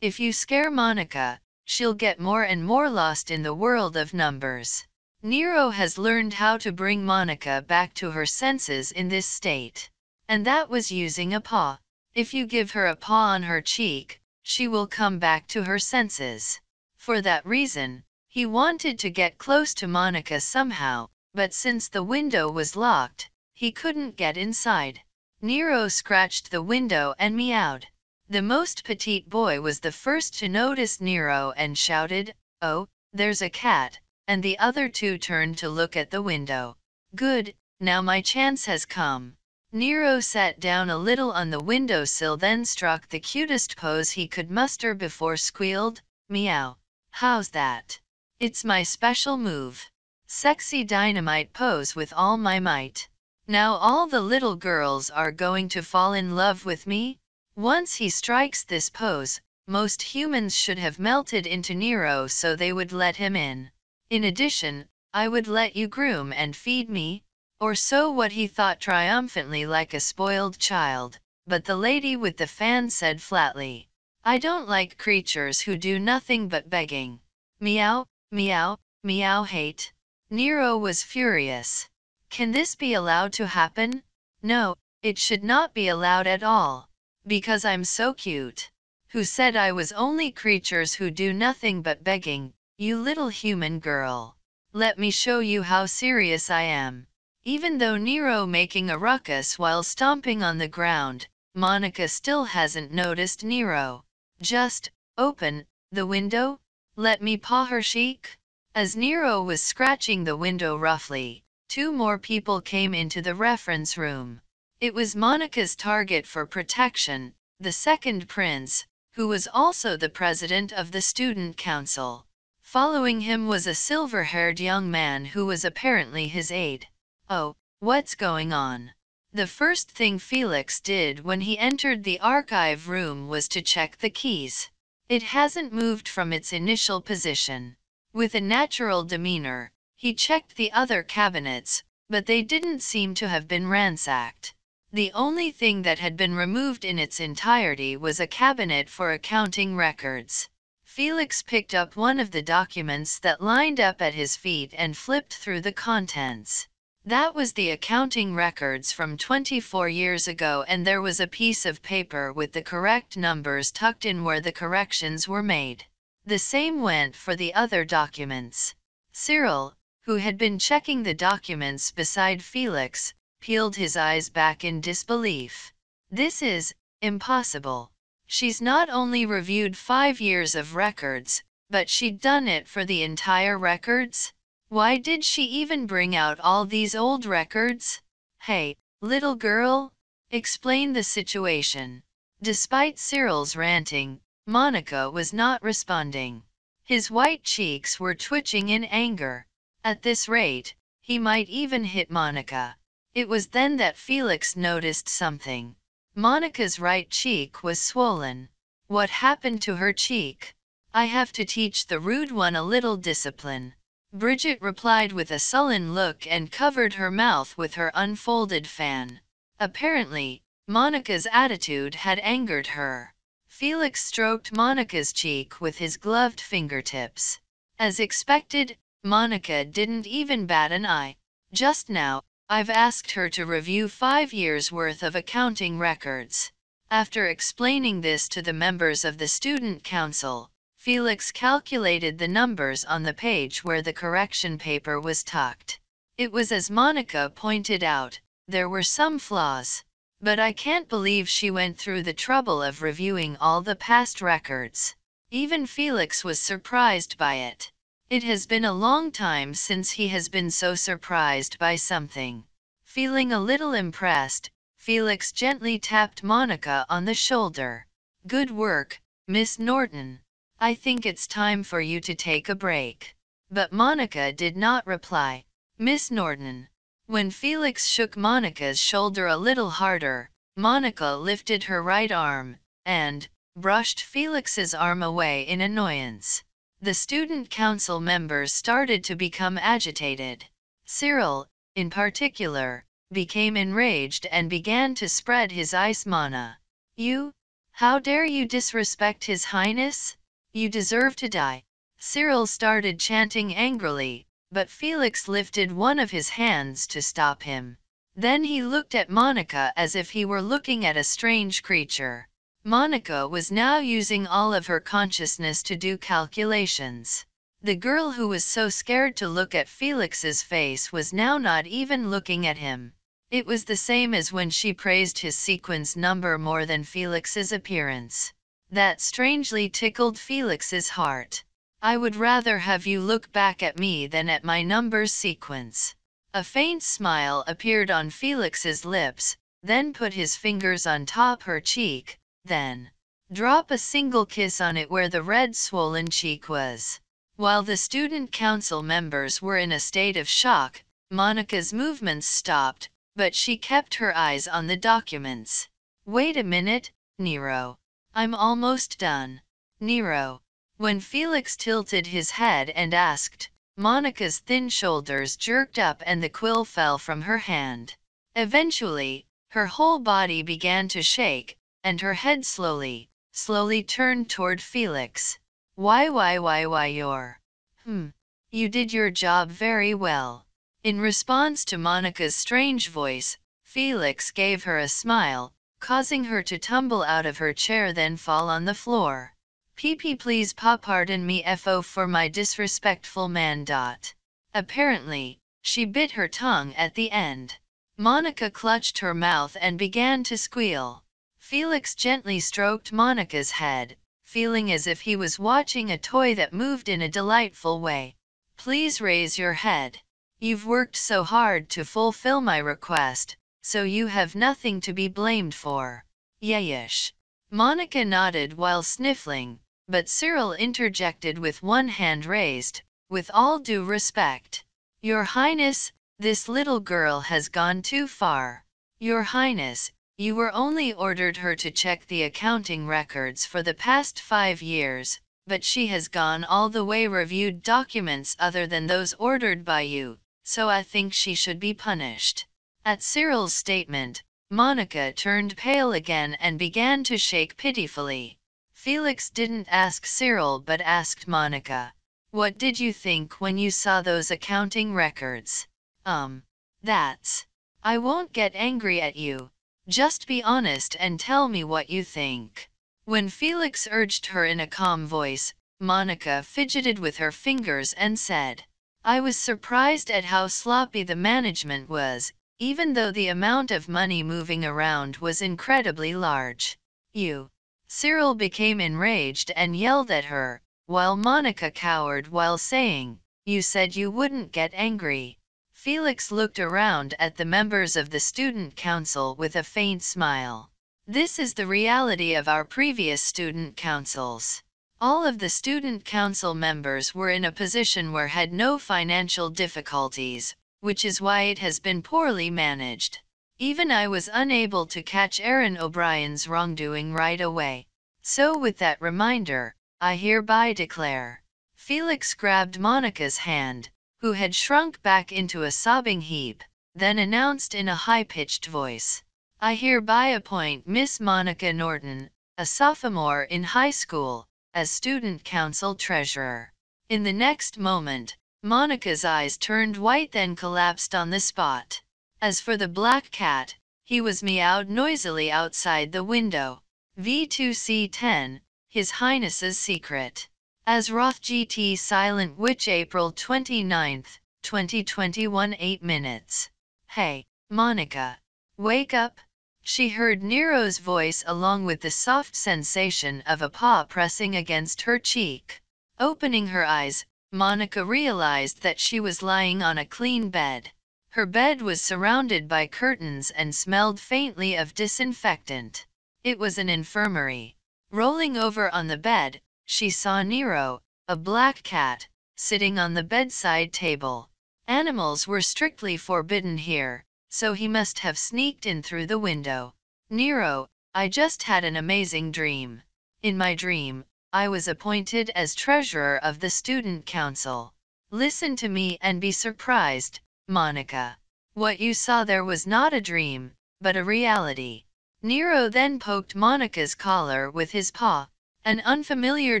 If you scare Monica, she'll get more and more lost in the world of numbers. Nero has learned how to bring Monica back to her senses in this state. And that was using a paw. If you give her a paw on her cheek, she will come back to her senses. For that reason, he wanted to get close to Monica somehow, but since the window was locked, he couldn't get inside. Nero scratched the window and meowed. The most petite boy was the first to notice Nero and shouted, Oh, there's a cat, and the other two turned to look at the window. Good, now my chance has come. Nero sat down a little on the windowsill then struck the cutest pose he could muster before squealed, meow, how's that? It's my special move. Sexy dynamite pose with all my might. Now all the little girls are going to fall in love with me? Once he strikes this pose, most humans should have melted into Nero so they would let him in. In addition, I would let you groom and feed me, or so what he thought triumphantly like a spoiled child, but the lady with the fan said flatly, I don't like creatures who do nothing but begging. Meow, meow, meow hate. Nero was furious. Can this be allowed to happen? No, it should not be allowed at all. Because I'm so cute. Who said I was only creatures who do nothing but begging, you little human girl. Let me show you how serious I am. Even though Nero making a ruckus while stomping on the ground, Monica still hasn't noticed Nero. Just, open, the window, let me paw her cheek? As Nero was scratching the window roughly, two more people came into the reference room. It was Monica's target for protection, the second prince, who was also the president of the student council. Following him was a silver-haired young man who was apparently his aide. Oh, what's going on? The first thing Felix did when he entered the archive room was to check the keys. It hasn't moved from its initial position. With a natural demeanor, he checked the other cabinets, but they didn't seem to have been ransacked. The only thing that had been removed in its entirety was a cabinet for accounting records. Felix picked up one of the documents that lined up at his feet and flipped through the contents. That was the accounting records from 24 years ago, and there was a piece of paper with the correct numbers tucked in where the corrections were made. The same went for the other documents. Cyril, who had been checking the documents beside Felix, peeled his eyes back in disbelief. This is impossible. She's not only reviewed five years of records, but she'd done it for the entire records? Why did she even bring out all these old records? Hey, little girl, explain the situation. Despite Cyril's ranting, Monica was not responding. His white cheeks were twitching in anger. At this rate, he might even hit Monica. It was then that Felix noticed something. Monica's right cheek was swollen. What happened to her cheek? I have to teach the rude one a little discipline. Bridget replied with a sullen look and covered her mouth with her unfolded fan. Apparently, Monica's attitude had angered her. Felix stroked Monica's cheek with his gloved fingertips. As expected, Monica didn't even bat an eye. Just now, I've asked her to review five years' worth of accounting records. After explaining this to the members of the student council, Felix calculated the numbers on the page where the correction paper was tucked. It was as Monica pointed out, there were some flaws, but I can't believe she went through the trouble of reviewing all the past records. Even Felix was surprised by it. It has been a long time since he has been so surprised by something. Feeling a little impressed, Felix gently tapped Monica on the shoulder. Good work, Miss Norton. I think it's time for you to take a break. But Monica did not reply. Miss Norton. When Felix shook Monica's shoulder a little harder, Monica lifted her right arm, and, brushed Felix's arm away in annoyance. The student council members started to become agitated. Cyril, in particular, became enraged and began to spread his ice mana. You, how dare you disrespect His Highness? You deserve to die. Cyril started chanting angrily, but Felix lifted one of his hands to stop him. Then he looked at Monica as if he were looking at a strange creature. Monica was now using all of her consciousness to do calculations. The girl who was so scared to look at Felix's face was now not even looking at him. It was the same as when she praised his sequence number more than Felix's appearance. That strangely tickled Felix's heart. I would rather have you look back at me than at my numbers sequence. A faint smile appeared on Felix's lips, then put his fingers on top her cheek, then drop a single kiss on it where the red swollen cheek was. While the student council members were in a state of shock, Monica's movements stopped, but she kept her eyes on the documents. Wait a minute, Nero. I'm almost done. Nero. When Felix tilted his head and asked, Monica's thin shoulders jerked up and the quill fell from her hand. Eventually, her whole body began to shake, and her head slowly, slowly turned toward Felix. Why, why, why, why, you're. Hmm. You did your job very well. In response to Monica's strange voice, Felix gave her a smile, causing her to tumble out of her chair then fall on the floor. PP please pa pardon me fo for my disrespectful man dot. Apparently, she bit her tongue at the end. Monica clutched her mouth and began to squeal. Felix gently stroked Monica's head, feeling as if he was watching a toy that moved in a delightful way. Please raise your head. You've worked so hard to fulfill my request, so you have nothing to be blamed for. Yeesh. Monica nodded while sniffling, but Cyril interjected with one hand raised, with all due respect. Your Highness, this little girl has gone too far. Your Highness, you were only ordered her to check the accounting records for the past five years, but she has gone all the way reviewed documents other than those ordered by you, so I think she should be punished. At Cyril's statement, Monica turned pale again and began to shake pitifully. Felix didn't ask Cyril but asked Monica, What did you think when you saw those accounting records? Um, that's. I won't get angry at you. Just be honest and tell me what you think. When Felix urged her in a calm voice, Monica fidgeted with her fingers and said, I was surprised at how sloppy the management was, even though the amount of money moving around was incredibly large, you, Cyril became enraged and yelled at her, while Monica cowered while saying, You said you wouldn't get angry. Felix looked around at the members of the student council with a faint smile. This is the reality of our previous student councils. All of the student council members were in a position where had no financial difficulties, which is why it has been poorly managed. Even I was unable to catch Aaron O'Brien's wrongdoing right away. So with that reminder, I hereby declare. Felix grabbed Monica's hand, who had shrunk back into a sobbing heap, then announced in a high-pitched voice, I hereby appoint Miss Monica Norton, a sophomore in high school, as student council treasurer. In the next moment, Monica's eyes turned white then collapsed on the spot. As for the black cat, he was meowed noisily outside the window. V2C10, His Highness's Secret. As Roth GT Silent Witch April 29, 2021 8 minutes. Hey, Monica. Wake up. She heard Nero's voice along with the soft sensation of a paw pressing against her cheek. Opening her eyes, Monica realized that she was lying on a clean bed. Her bed was surrounded by curtains and smelled faintly of disinfectant. It was an infirmary. Rolling over on the bed, she saw Nero, a black cat, sitting on the bedside table. Animals were strictly forbidden here, so he must have sneaked in through the window. Nero, I just had an amazing dream. In my dream, I was appointed as treasurer of the student council. Listen to me and be surprised, Monica. What you saw there was not a dream, but a reality. Nero then poked Monica's collar with his paw. An unfamiliar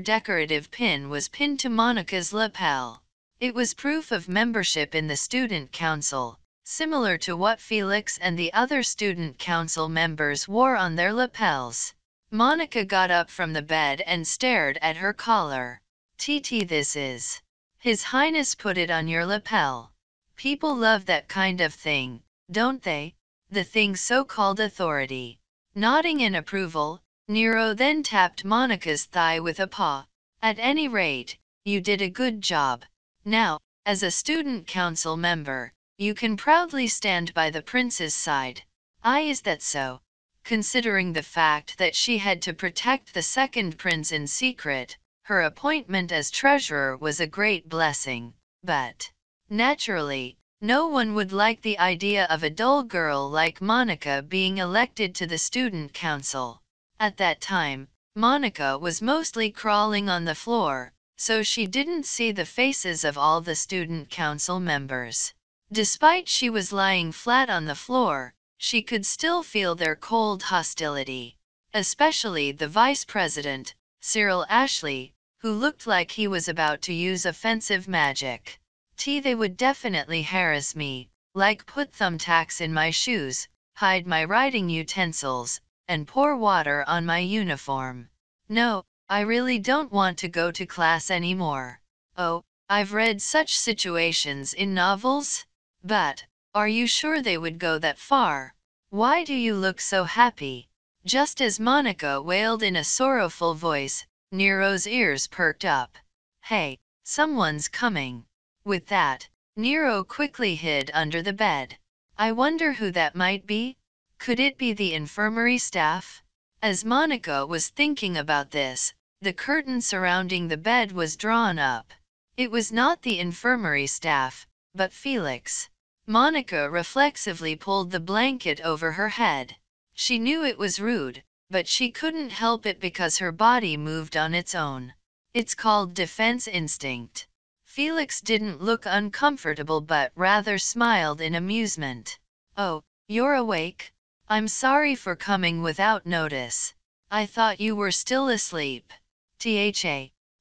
decorative pin was pinned to Monica's lapel. It was proof of membership in the student council, similar to what Felix and the other student council members wore on their lapels. Monica got up from the bed and stared at her collar. TT this is. His Highness put it on your lapel. People love that kind of thing, don't they? The thing so-called authority. Nodding in approval, Nero then tapped Monica's thigh with a paw. At any rate, you did a good job. Now, as a student council member, you can proudly stand by the prince's side. I. is that so? Considering the fact that she had to protect the second prince in secret, her appointment as treasurer was a great blessing, but, naturally, no one would like the idea of a dull girl like Monica being elected to the student council. At that time, Monica was mostly crawling on the floor, so she didn't see the faces of all the student council members. Despite she was lying flat on the floor, she could still feel their cold hostility, especially the vice president, Cyril Ashley, who looked like he was about to use offensive magic. T. They would definitely harass me, like put thumbtacks in my shoes, hide my writing utensils, and pour water on my uniform. No, I really don't want to go to class anymore. Oh, I've read such situations in novels. But, are you sure they would go that far? Why do you look so happy? Just as Monica wailed in a sorrowful voice, Nero's ears perked up. Hey, someone's coming. With that, Nero quickly hid under the bed. I wonder who that might be? Could it be the infirmary staff? As Monica was thinking about this, the curtain surrounding the bed was drawn up. It was not the infirmary staff, but Felix. Monica reflexively pulled the blanket over her head. She knew it was rude, but she couldn't help it because her body moved on its own. It's called defense instinct. Felix didn't look uncomfortable but rather smiled in amusement. Oh, you're awake? I'm sorry for coming without notice. I thought you were still asleep. Tha,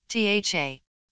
tha,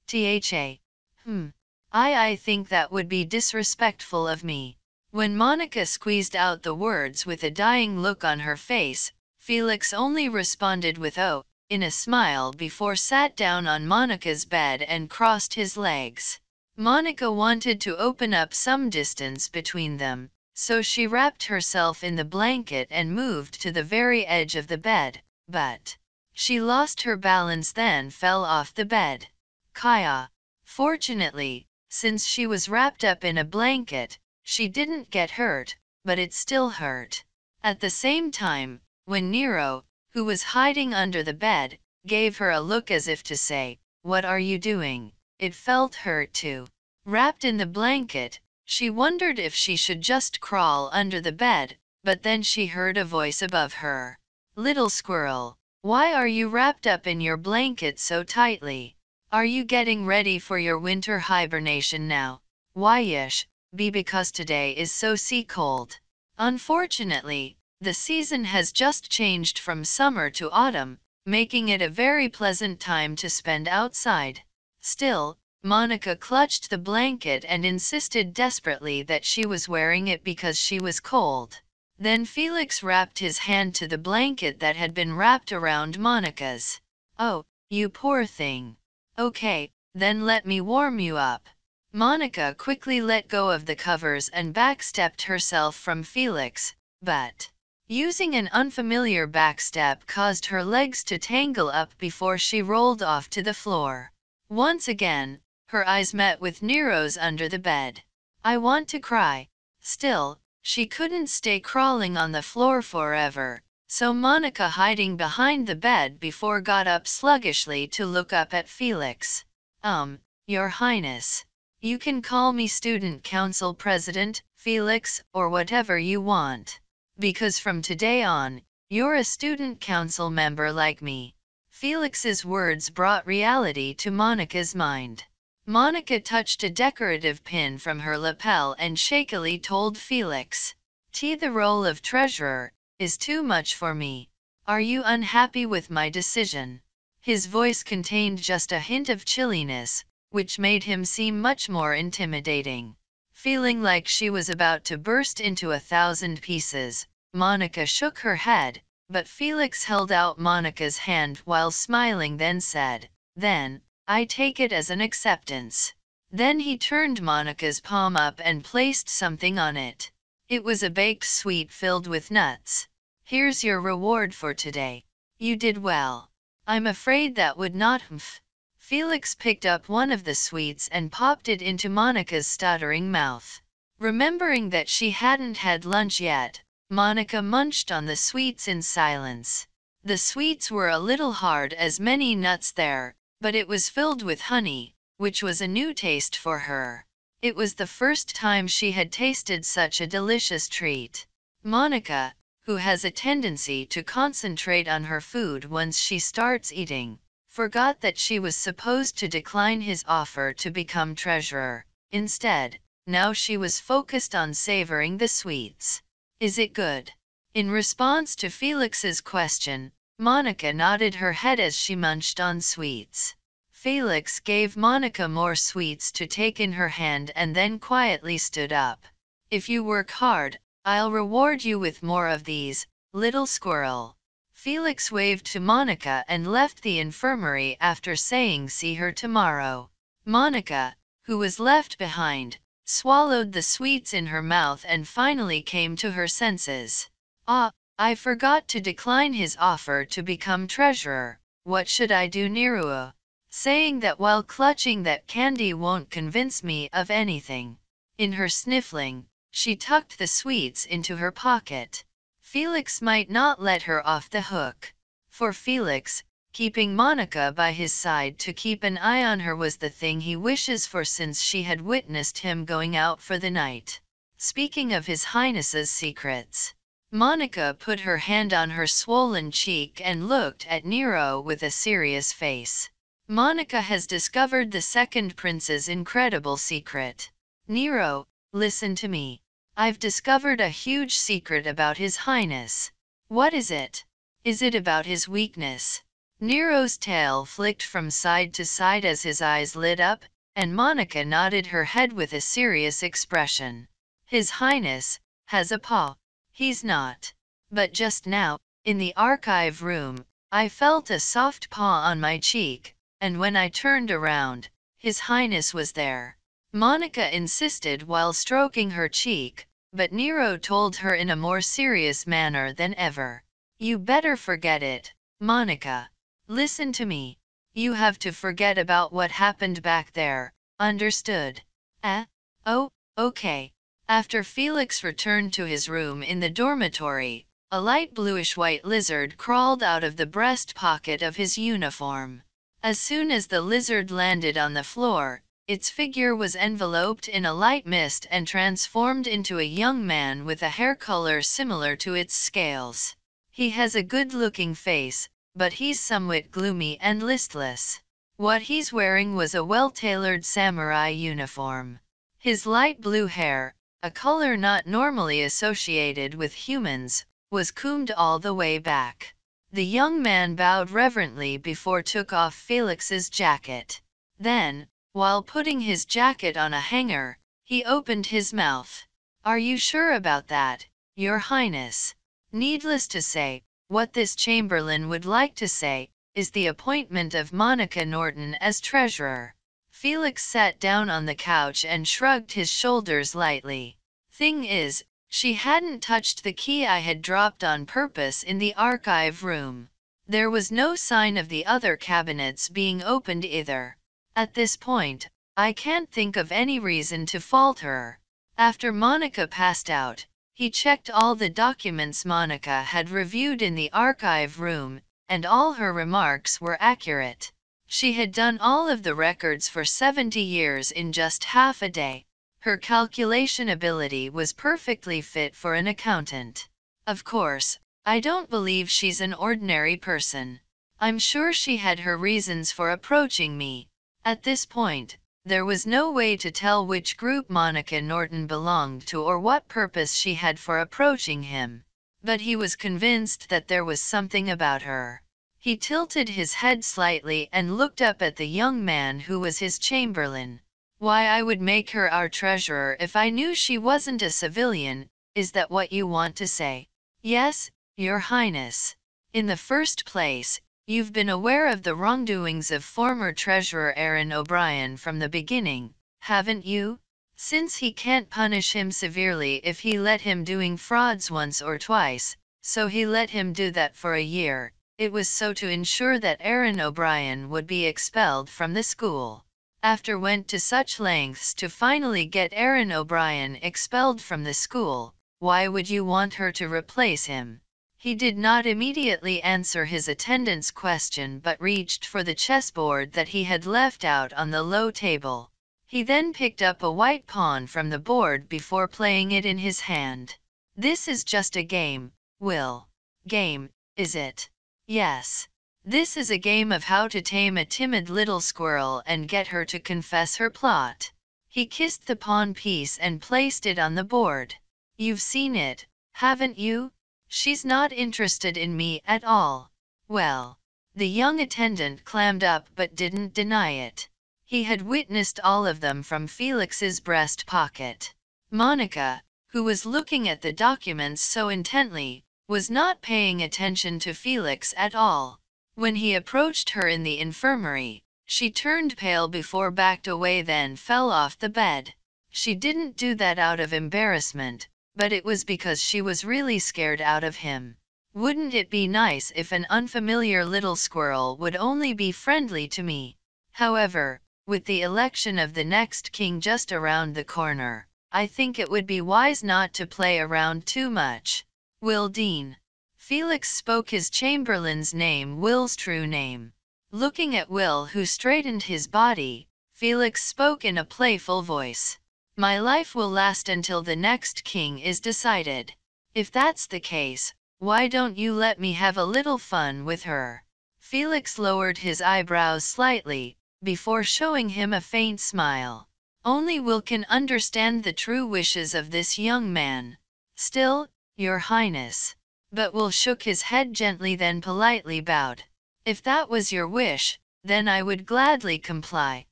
tha, hmm. I I think that would be disrespectful of me. When Monica squeezed out the words with a dying look on her face, Felix only responded with oh, in a smile before sat down on Monica's bed and crossed his legs. Monica wanted to open up some distance between them, so she wrapped herself in the blanket and moved to the very edge of the bed, but she lost her balance then fell off the bed. Kaya. Fortunately, since she was wrapped up in a blanket, she didn't get hurt, but it still hurt. At the same time, when Nero, who was hiding under the bed, gave her a look as if to say, What are you doing? It felt hurt too. Wrapped in the blanket, she wondered if she should just crawl under the bed, but then she heard a voice above her. Little squirrel, why are you wrapped up in your blanket so tightly? Are you getting ready for your winter hibernation now? Why ish, be because today is so sea cold. Unfortunately, the season has just changed from summer to autumn, making it a very pleasant time to spend outside. Still, Monica clutched the blanket and insisted desperately that she was wearing it because she was cold. Then Felix wrapped his hand to the blanket that had been wrapped around Monica's. Oh, you poor thing. Okay, then let me warm you up. Monica quickly let go of the covers and backstepped herself from Felix, but using an unfamiliar backstep caused her legs to tangle up before she rolled off to the floor. Once again, her eyes met with Nero's under the bed. I want to cry. Still, she couldn't stay crawling on the floor forever, so Monica hiding behind the bed before got up sluggishly to look up at Felix. Um, Your Highness. You can call me Student Council President, Felix, or whatever you want. Because from today on, you're a student council member like me. Felix's words brought reality to Monica's mind. Monica touched a decorative pin from her lapel and shakily told Felix, T the role of treasurer, is too much for me. Are you unhappy with my decision? His voice contained just a hint of chilliness, which made him seem much more intimidating. Feeling like she was about to burst into a thousand pieces, Monica shook her head, but Felix held out Monica's hand while smiling, then said, Then, I take it as an acceptance. Then he turned Monica's palm up and placed something on it. It was a baked sweet filled with nuts. Here's your reward for today. You did well. I'm afraid that would not humph. Felix picked up one of the sweets and popped it into Monica's stuttering mouth. Remembering that she hadn't had lunch yet, Monica munched on the sweets in silence. The sweets were a little hard as many nuts there, but it was filled with honey, which was a new taste for her. It was the first time she had tasted such a delicious treat. Monica, who has a tendency to concentrate on her food once she starts eating, forgot that she was supposed to decline his offer to become treasurer. Instead, now she was focused on savoring the sweets. Is it good? In response to Felix's question, Monica nodded her head as she munched on sweets. Felix gave Monica more sweets to take in her hand and then quietly stood up. If you work hard, I'll reward you with more of these, little squirrel. Felix waved to Monica and left the infirmary after saying see her tomorrow. Monica, who was left behind, swallowed the sweets in her mouth and finally came to her senses. Ah, I forgot to decline his offer to become treasurer. What should I do Nirua? Saying that while clutching that candy won't convince me of anything. In her sniffling, she tucked the sweets into her pocket. Felix might not let her off the hook. For Felix, keeping Monica by his side to keep an eye on her was the thing he wishes for since she had witnessed him going out for the night. Speaking of His Highness's secrets, Monica put her hand on her swollen cheek and looked at Nero with a serious face. Monica has discovered the second prince's incredible secret. Nero, listen to me. I've discovered a huge secret about His Highness. What is it? Is it about his weakness? Nero's tail flicked from side to side as his eyes lit up, and Monica nodded her head with a serious expression. His Highness has a paw. He's not. But just now, in the archive room, I felt a soft paw on my cheek, and when I turned around, His Highness was there. Monica insisted while stroking her cheek, but Nero told her in a more serious manner than ever. You better forget it, Monica. Listen to me. You have to forget about what happened back there, understood? Eh? Oh, okay. After Felix returned to his room in the dormitory, a light bluish-white lizard crawled out of the breast pocket of his uniform. As soon as the lizard landed on the floor, its figure was enveloped in a light mist and transformed into a young man with a hair color similar to its scales. He has a good looking face, but he's somewhat gloomy and listless. What he's wearing was a well tailored samurai uniform. His light blue hair, a color not normally associated with humans, was combed all the way back. The young man bowed reverently before took off Felix's jacket. Then, while putting his jacket on a hanger, he opened his mouth. Are you sure about that, Your Highness? Needless to say, what this Chamberlain would like to say, is the appointment of Monica Norton as treasurer. Felix sat down on the couch and shrugged his shoulders lightly. Thing is, she hadn't touched the key I had dropped on purpose in the archive room. There was no sign of the other cabinets being opened either. At this point, I can't think of any reason to falter. After Monica passed out, he checked all the documents Monica had reviewed in the archive room, and all her remarks were accurate. She had done all of the records for 70 years in just half a day. Her calculation ability was perfectly fit for an accountant. Of course, I don't believe she's an ordinary person. I'm sure she had her reasons for approaching me, at this point, there was no way to tell which group Monica Norton belonged to or what purpose she had for approaching him, but he was convinced that there was something about her. He tilted his head slightly and looked up at the young man who was his chamberlain. Why I would make her our treasurer if I knew she wasn't a civilian, is that what you want to say? Yes, your highness. In the first place, You've been aware of the wrongdoings of former Treasurer Aaron O'Brien from the beginning, haven't you? Since he can't punish him severely if he let him doing frauds once or twice, so he let him do that for a year. It was so to ensure that Aaron O'Brien would be expelled from the school. After went to such lengths to finally get Aaron O'Brien expelled from the school, why would you want her to replace him? He did not immediately answer his attendant's question but reached for the chessboard that he had left out on the low table. He then picked up a white pawn from the board before playing it in his hand. This is just a game, Will. Game, is it? Yes. This is a game of how to tame a timid little squirrel and get her to confess her plot. He kissed the pawn piece and placed it on the board. You've seen it, haven't you? She's not interested in me at all. Well. The young attendant clammed up but didn't deny it. He had witnessed all of them from Felix's breast pocket. Monica, who was looking at the documents so intently, was not paying attention to Felix at all. When he approached her in the infirmary, she turned pale before backed away then fell off the bed. She didn't do that out of embarrassment, but it was because she was really scared out of him. Wouldn't it be nice if an unfamiliar little squirrel would only be friendly to me? However, with the election of the next king just around the corner, I think it would be wise not to play around too much. Will Dean. Felix spoke his chamberlain's name, Will's true name. Looking at Will, who straightened his body, Felix spoke in a playful voice. My life will last until the next king is decided. If that's the case, why don't you let me have a little fun with her? Felix lowered his eyebrows slightly, before showing him a faint smile. Only Will can understand the true wishes of this young man. Still, your highness. But Will shook his head gently then politely bowed. If that was your wish, then I would gladly comply,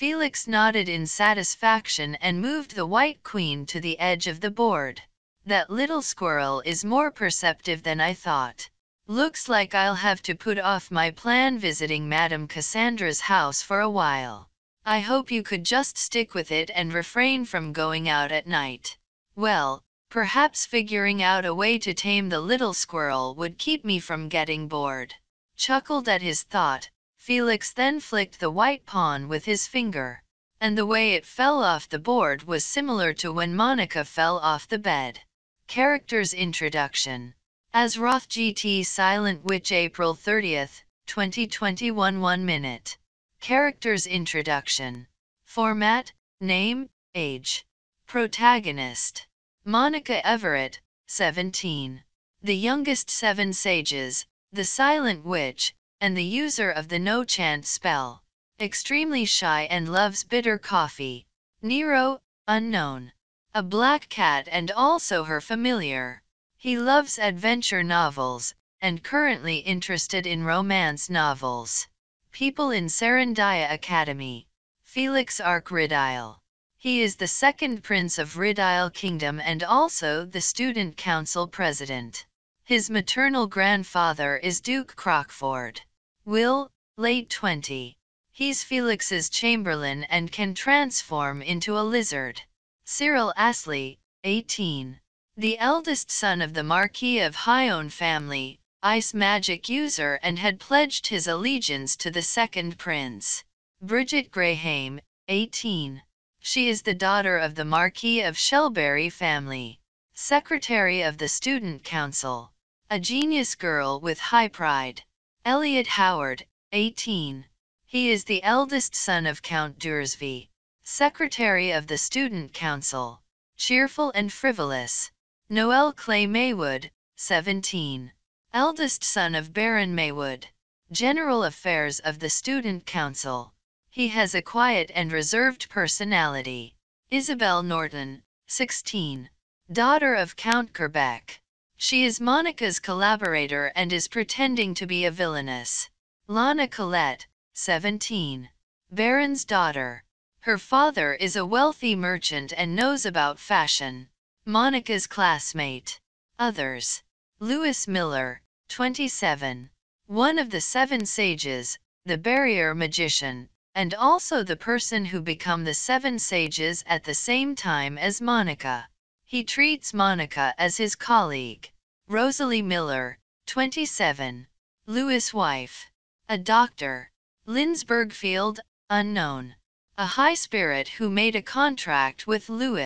Felix nodded in satisfaction and moved the White Queen to the edge of the board. That little squirrel is more perceptive than I thought. Looks like I'll have to put off my plan visiting Madame Cassandra's house for a while. I hope you could just stick with it and refrain from going out at night. Well, perhaps figuring out a way to tame the little squirrel would keep me from getting bored. Chuckled at his thought, Felix then flicked the white pawn with his finger, and the way it fell off the board was similar to when Monica fell off the bed. Characters Introduction As Roth GT Silent Witch April 30th, 2021 1 minute. Characters Introduction Format, Name, Age. Protagonist Monica Everett, 17. The youngest Seven Sages, the Silent Witch, and the user of the no chant spell. Extremely shy and loves bitter coffee. Nero, unknown. A black cat and also her familiar. He loves adventure novels, and currently interested in romance novels. People in Serendaya Academy. Felix Arc Ridile. He is the second prince of Ridile Kingdom and also the student council president. His maternal grandfather is Duke Crockford. Will, late 20. He's Felix's chamberlain and can transform into a lizard. Cyril Astley, 18. The eldest son of the Marquis of Hyone family, ice magic user and had pledged his allegiance to the second prince. Bridget Graham, 18. She is the daughter of the Marquis of Shelbury family. Secretary of the Student Council. A genius girl with high pride. Elliot Howard, 18. He is the eldest son of Count Dursvi, secretary of the Student Council. Cheerful and frivolous. Noel Clay Maywood, 17. Eldest son of Baron Maywood. General affairs of the Student Council. He has a quiet and reserved personality. Isabel Norton, 16. Daughter of Count Kerbeck. She is Monica's collaborator and is pretending to be a villainess. Lana Colette, 17. Baron's daughter. Her father is a wealthy merchant and knows about fashion. Monica's classmate. Others. Lewis Miller, 27. One of the seven sages, the barrier magician, and also the person who become the seven sages at the same time as Monica. He treats Monica as his colleague. Rosalie Miller, 27, Lewis' wife, a doctor, Lindsbergfield, unknown, a high spirit who made a contract with Lewis.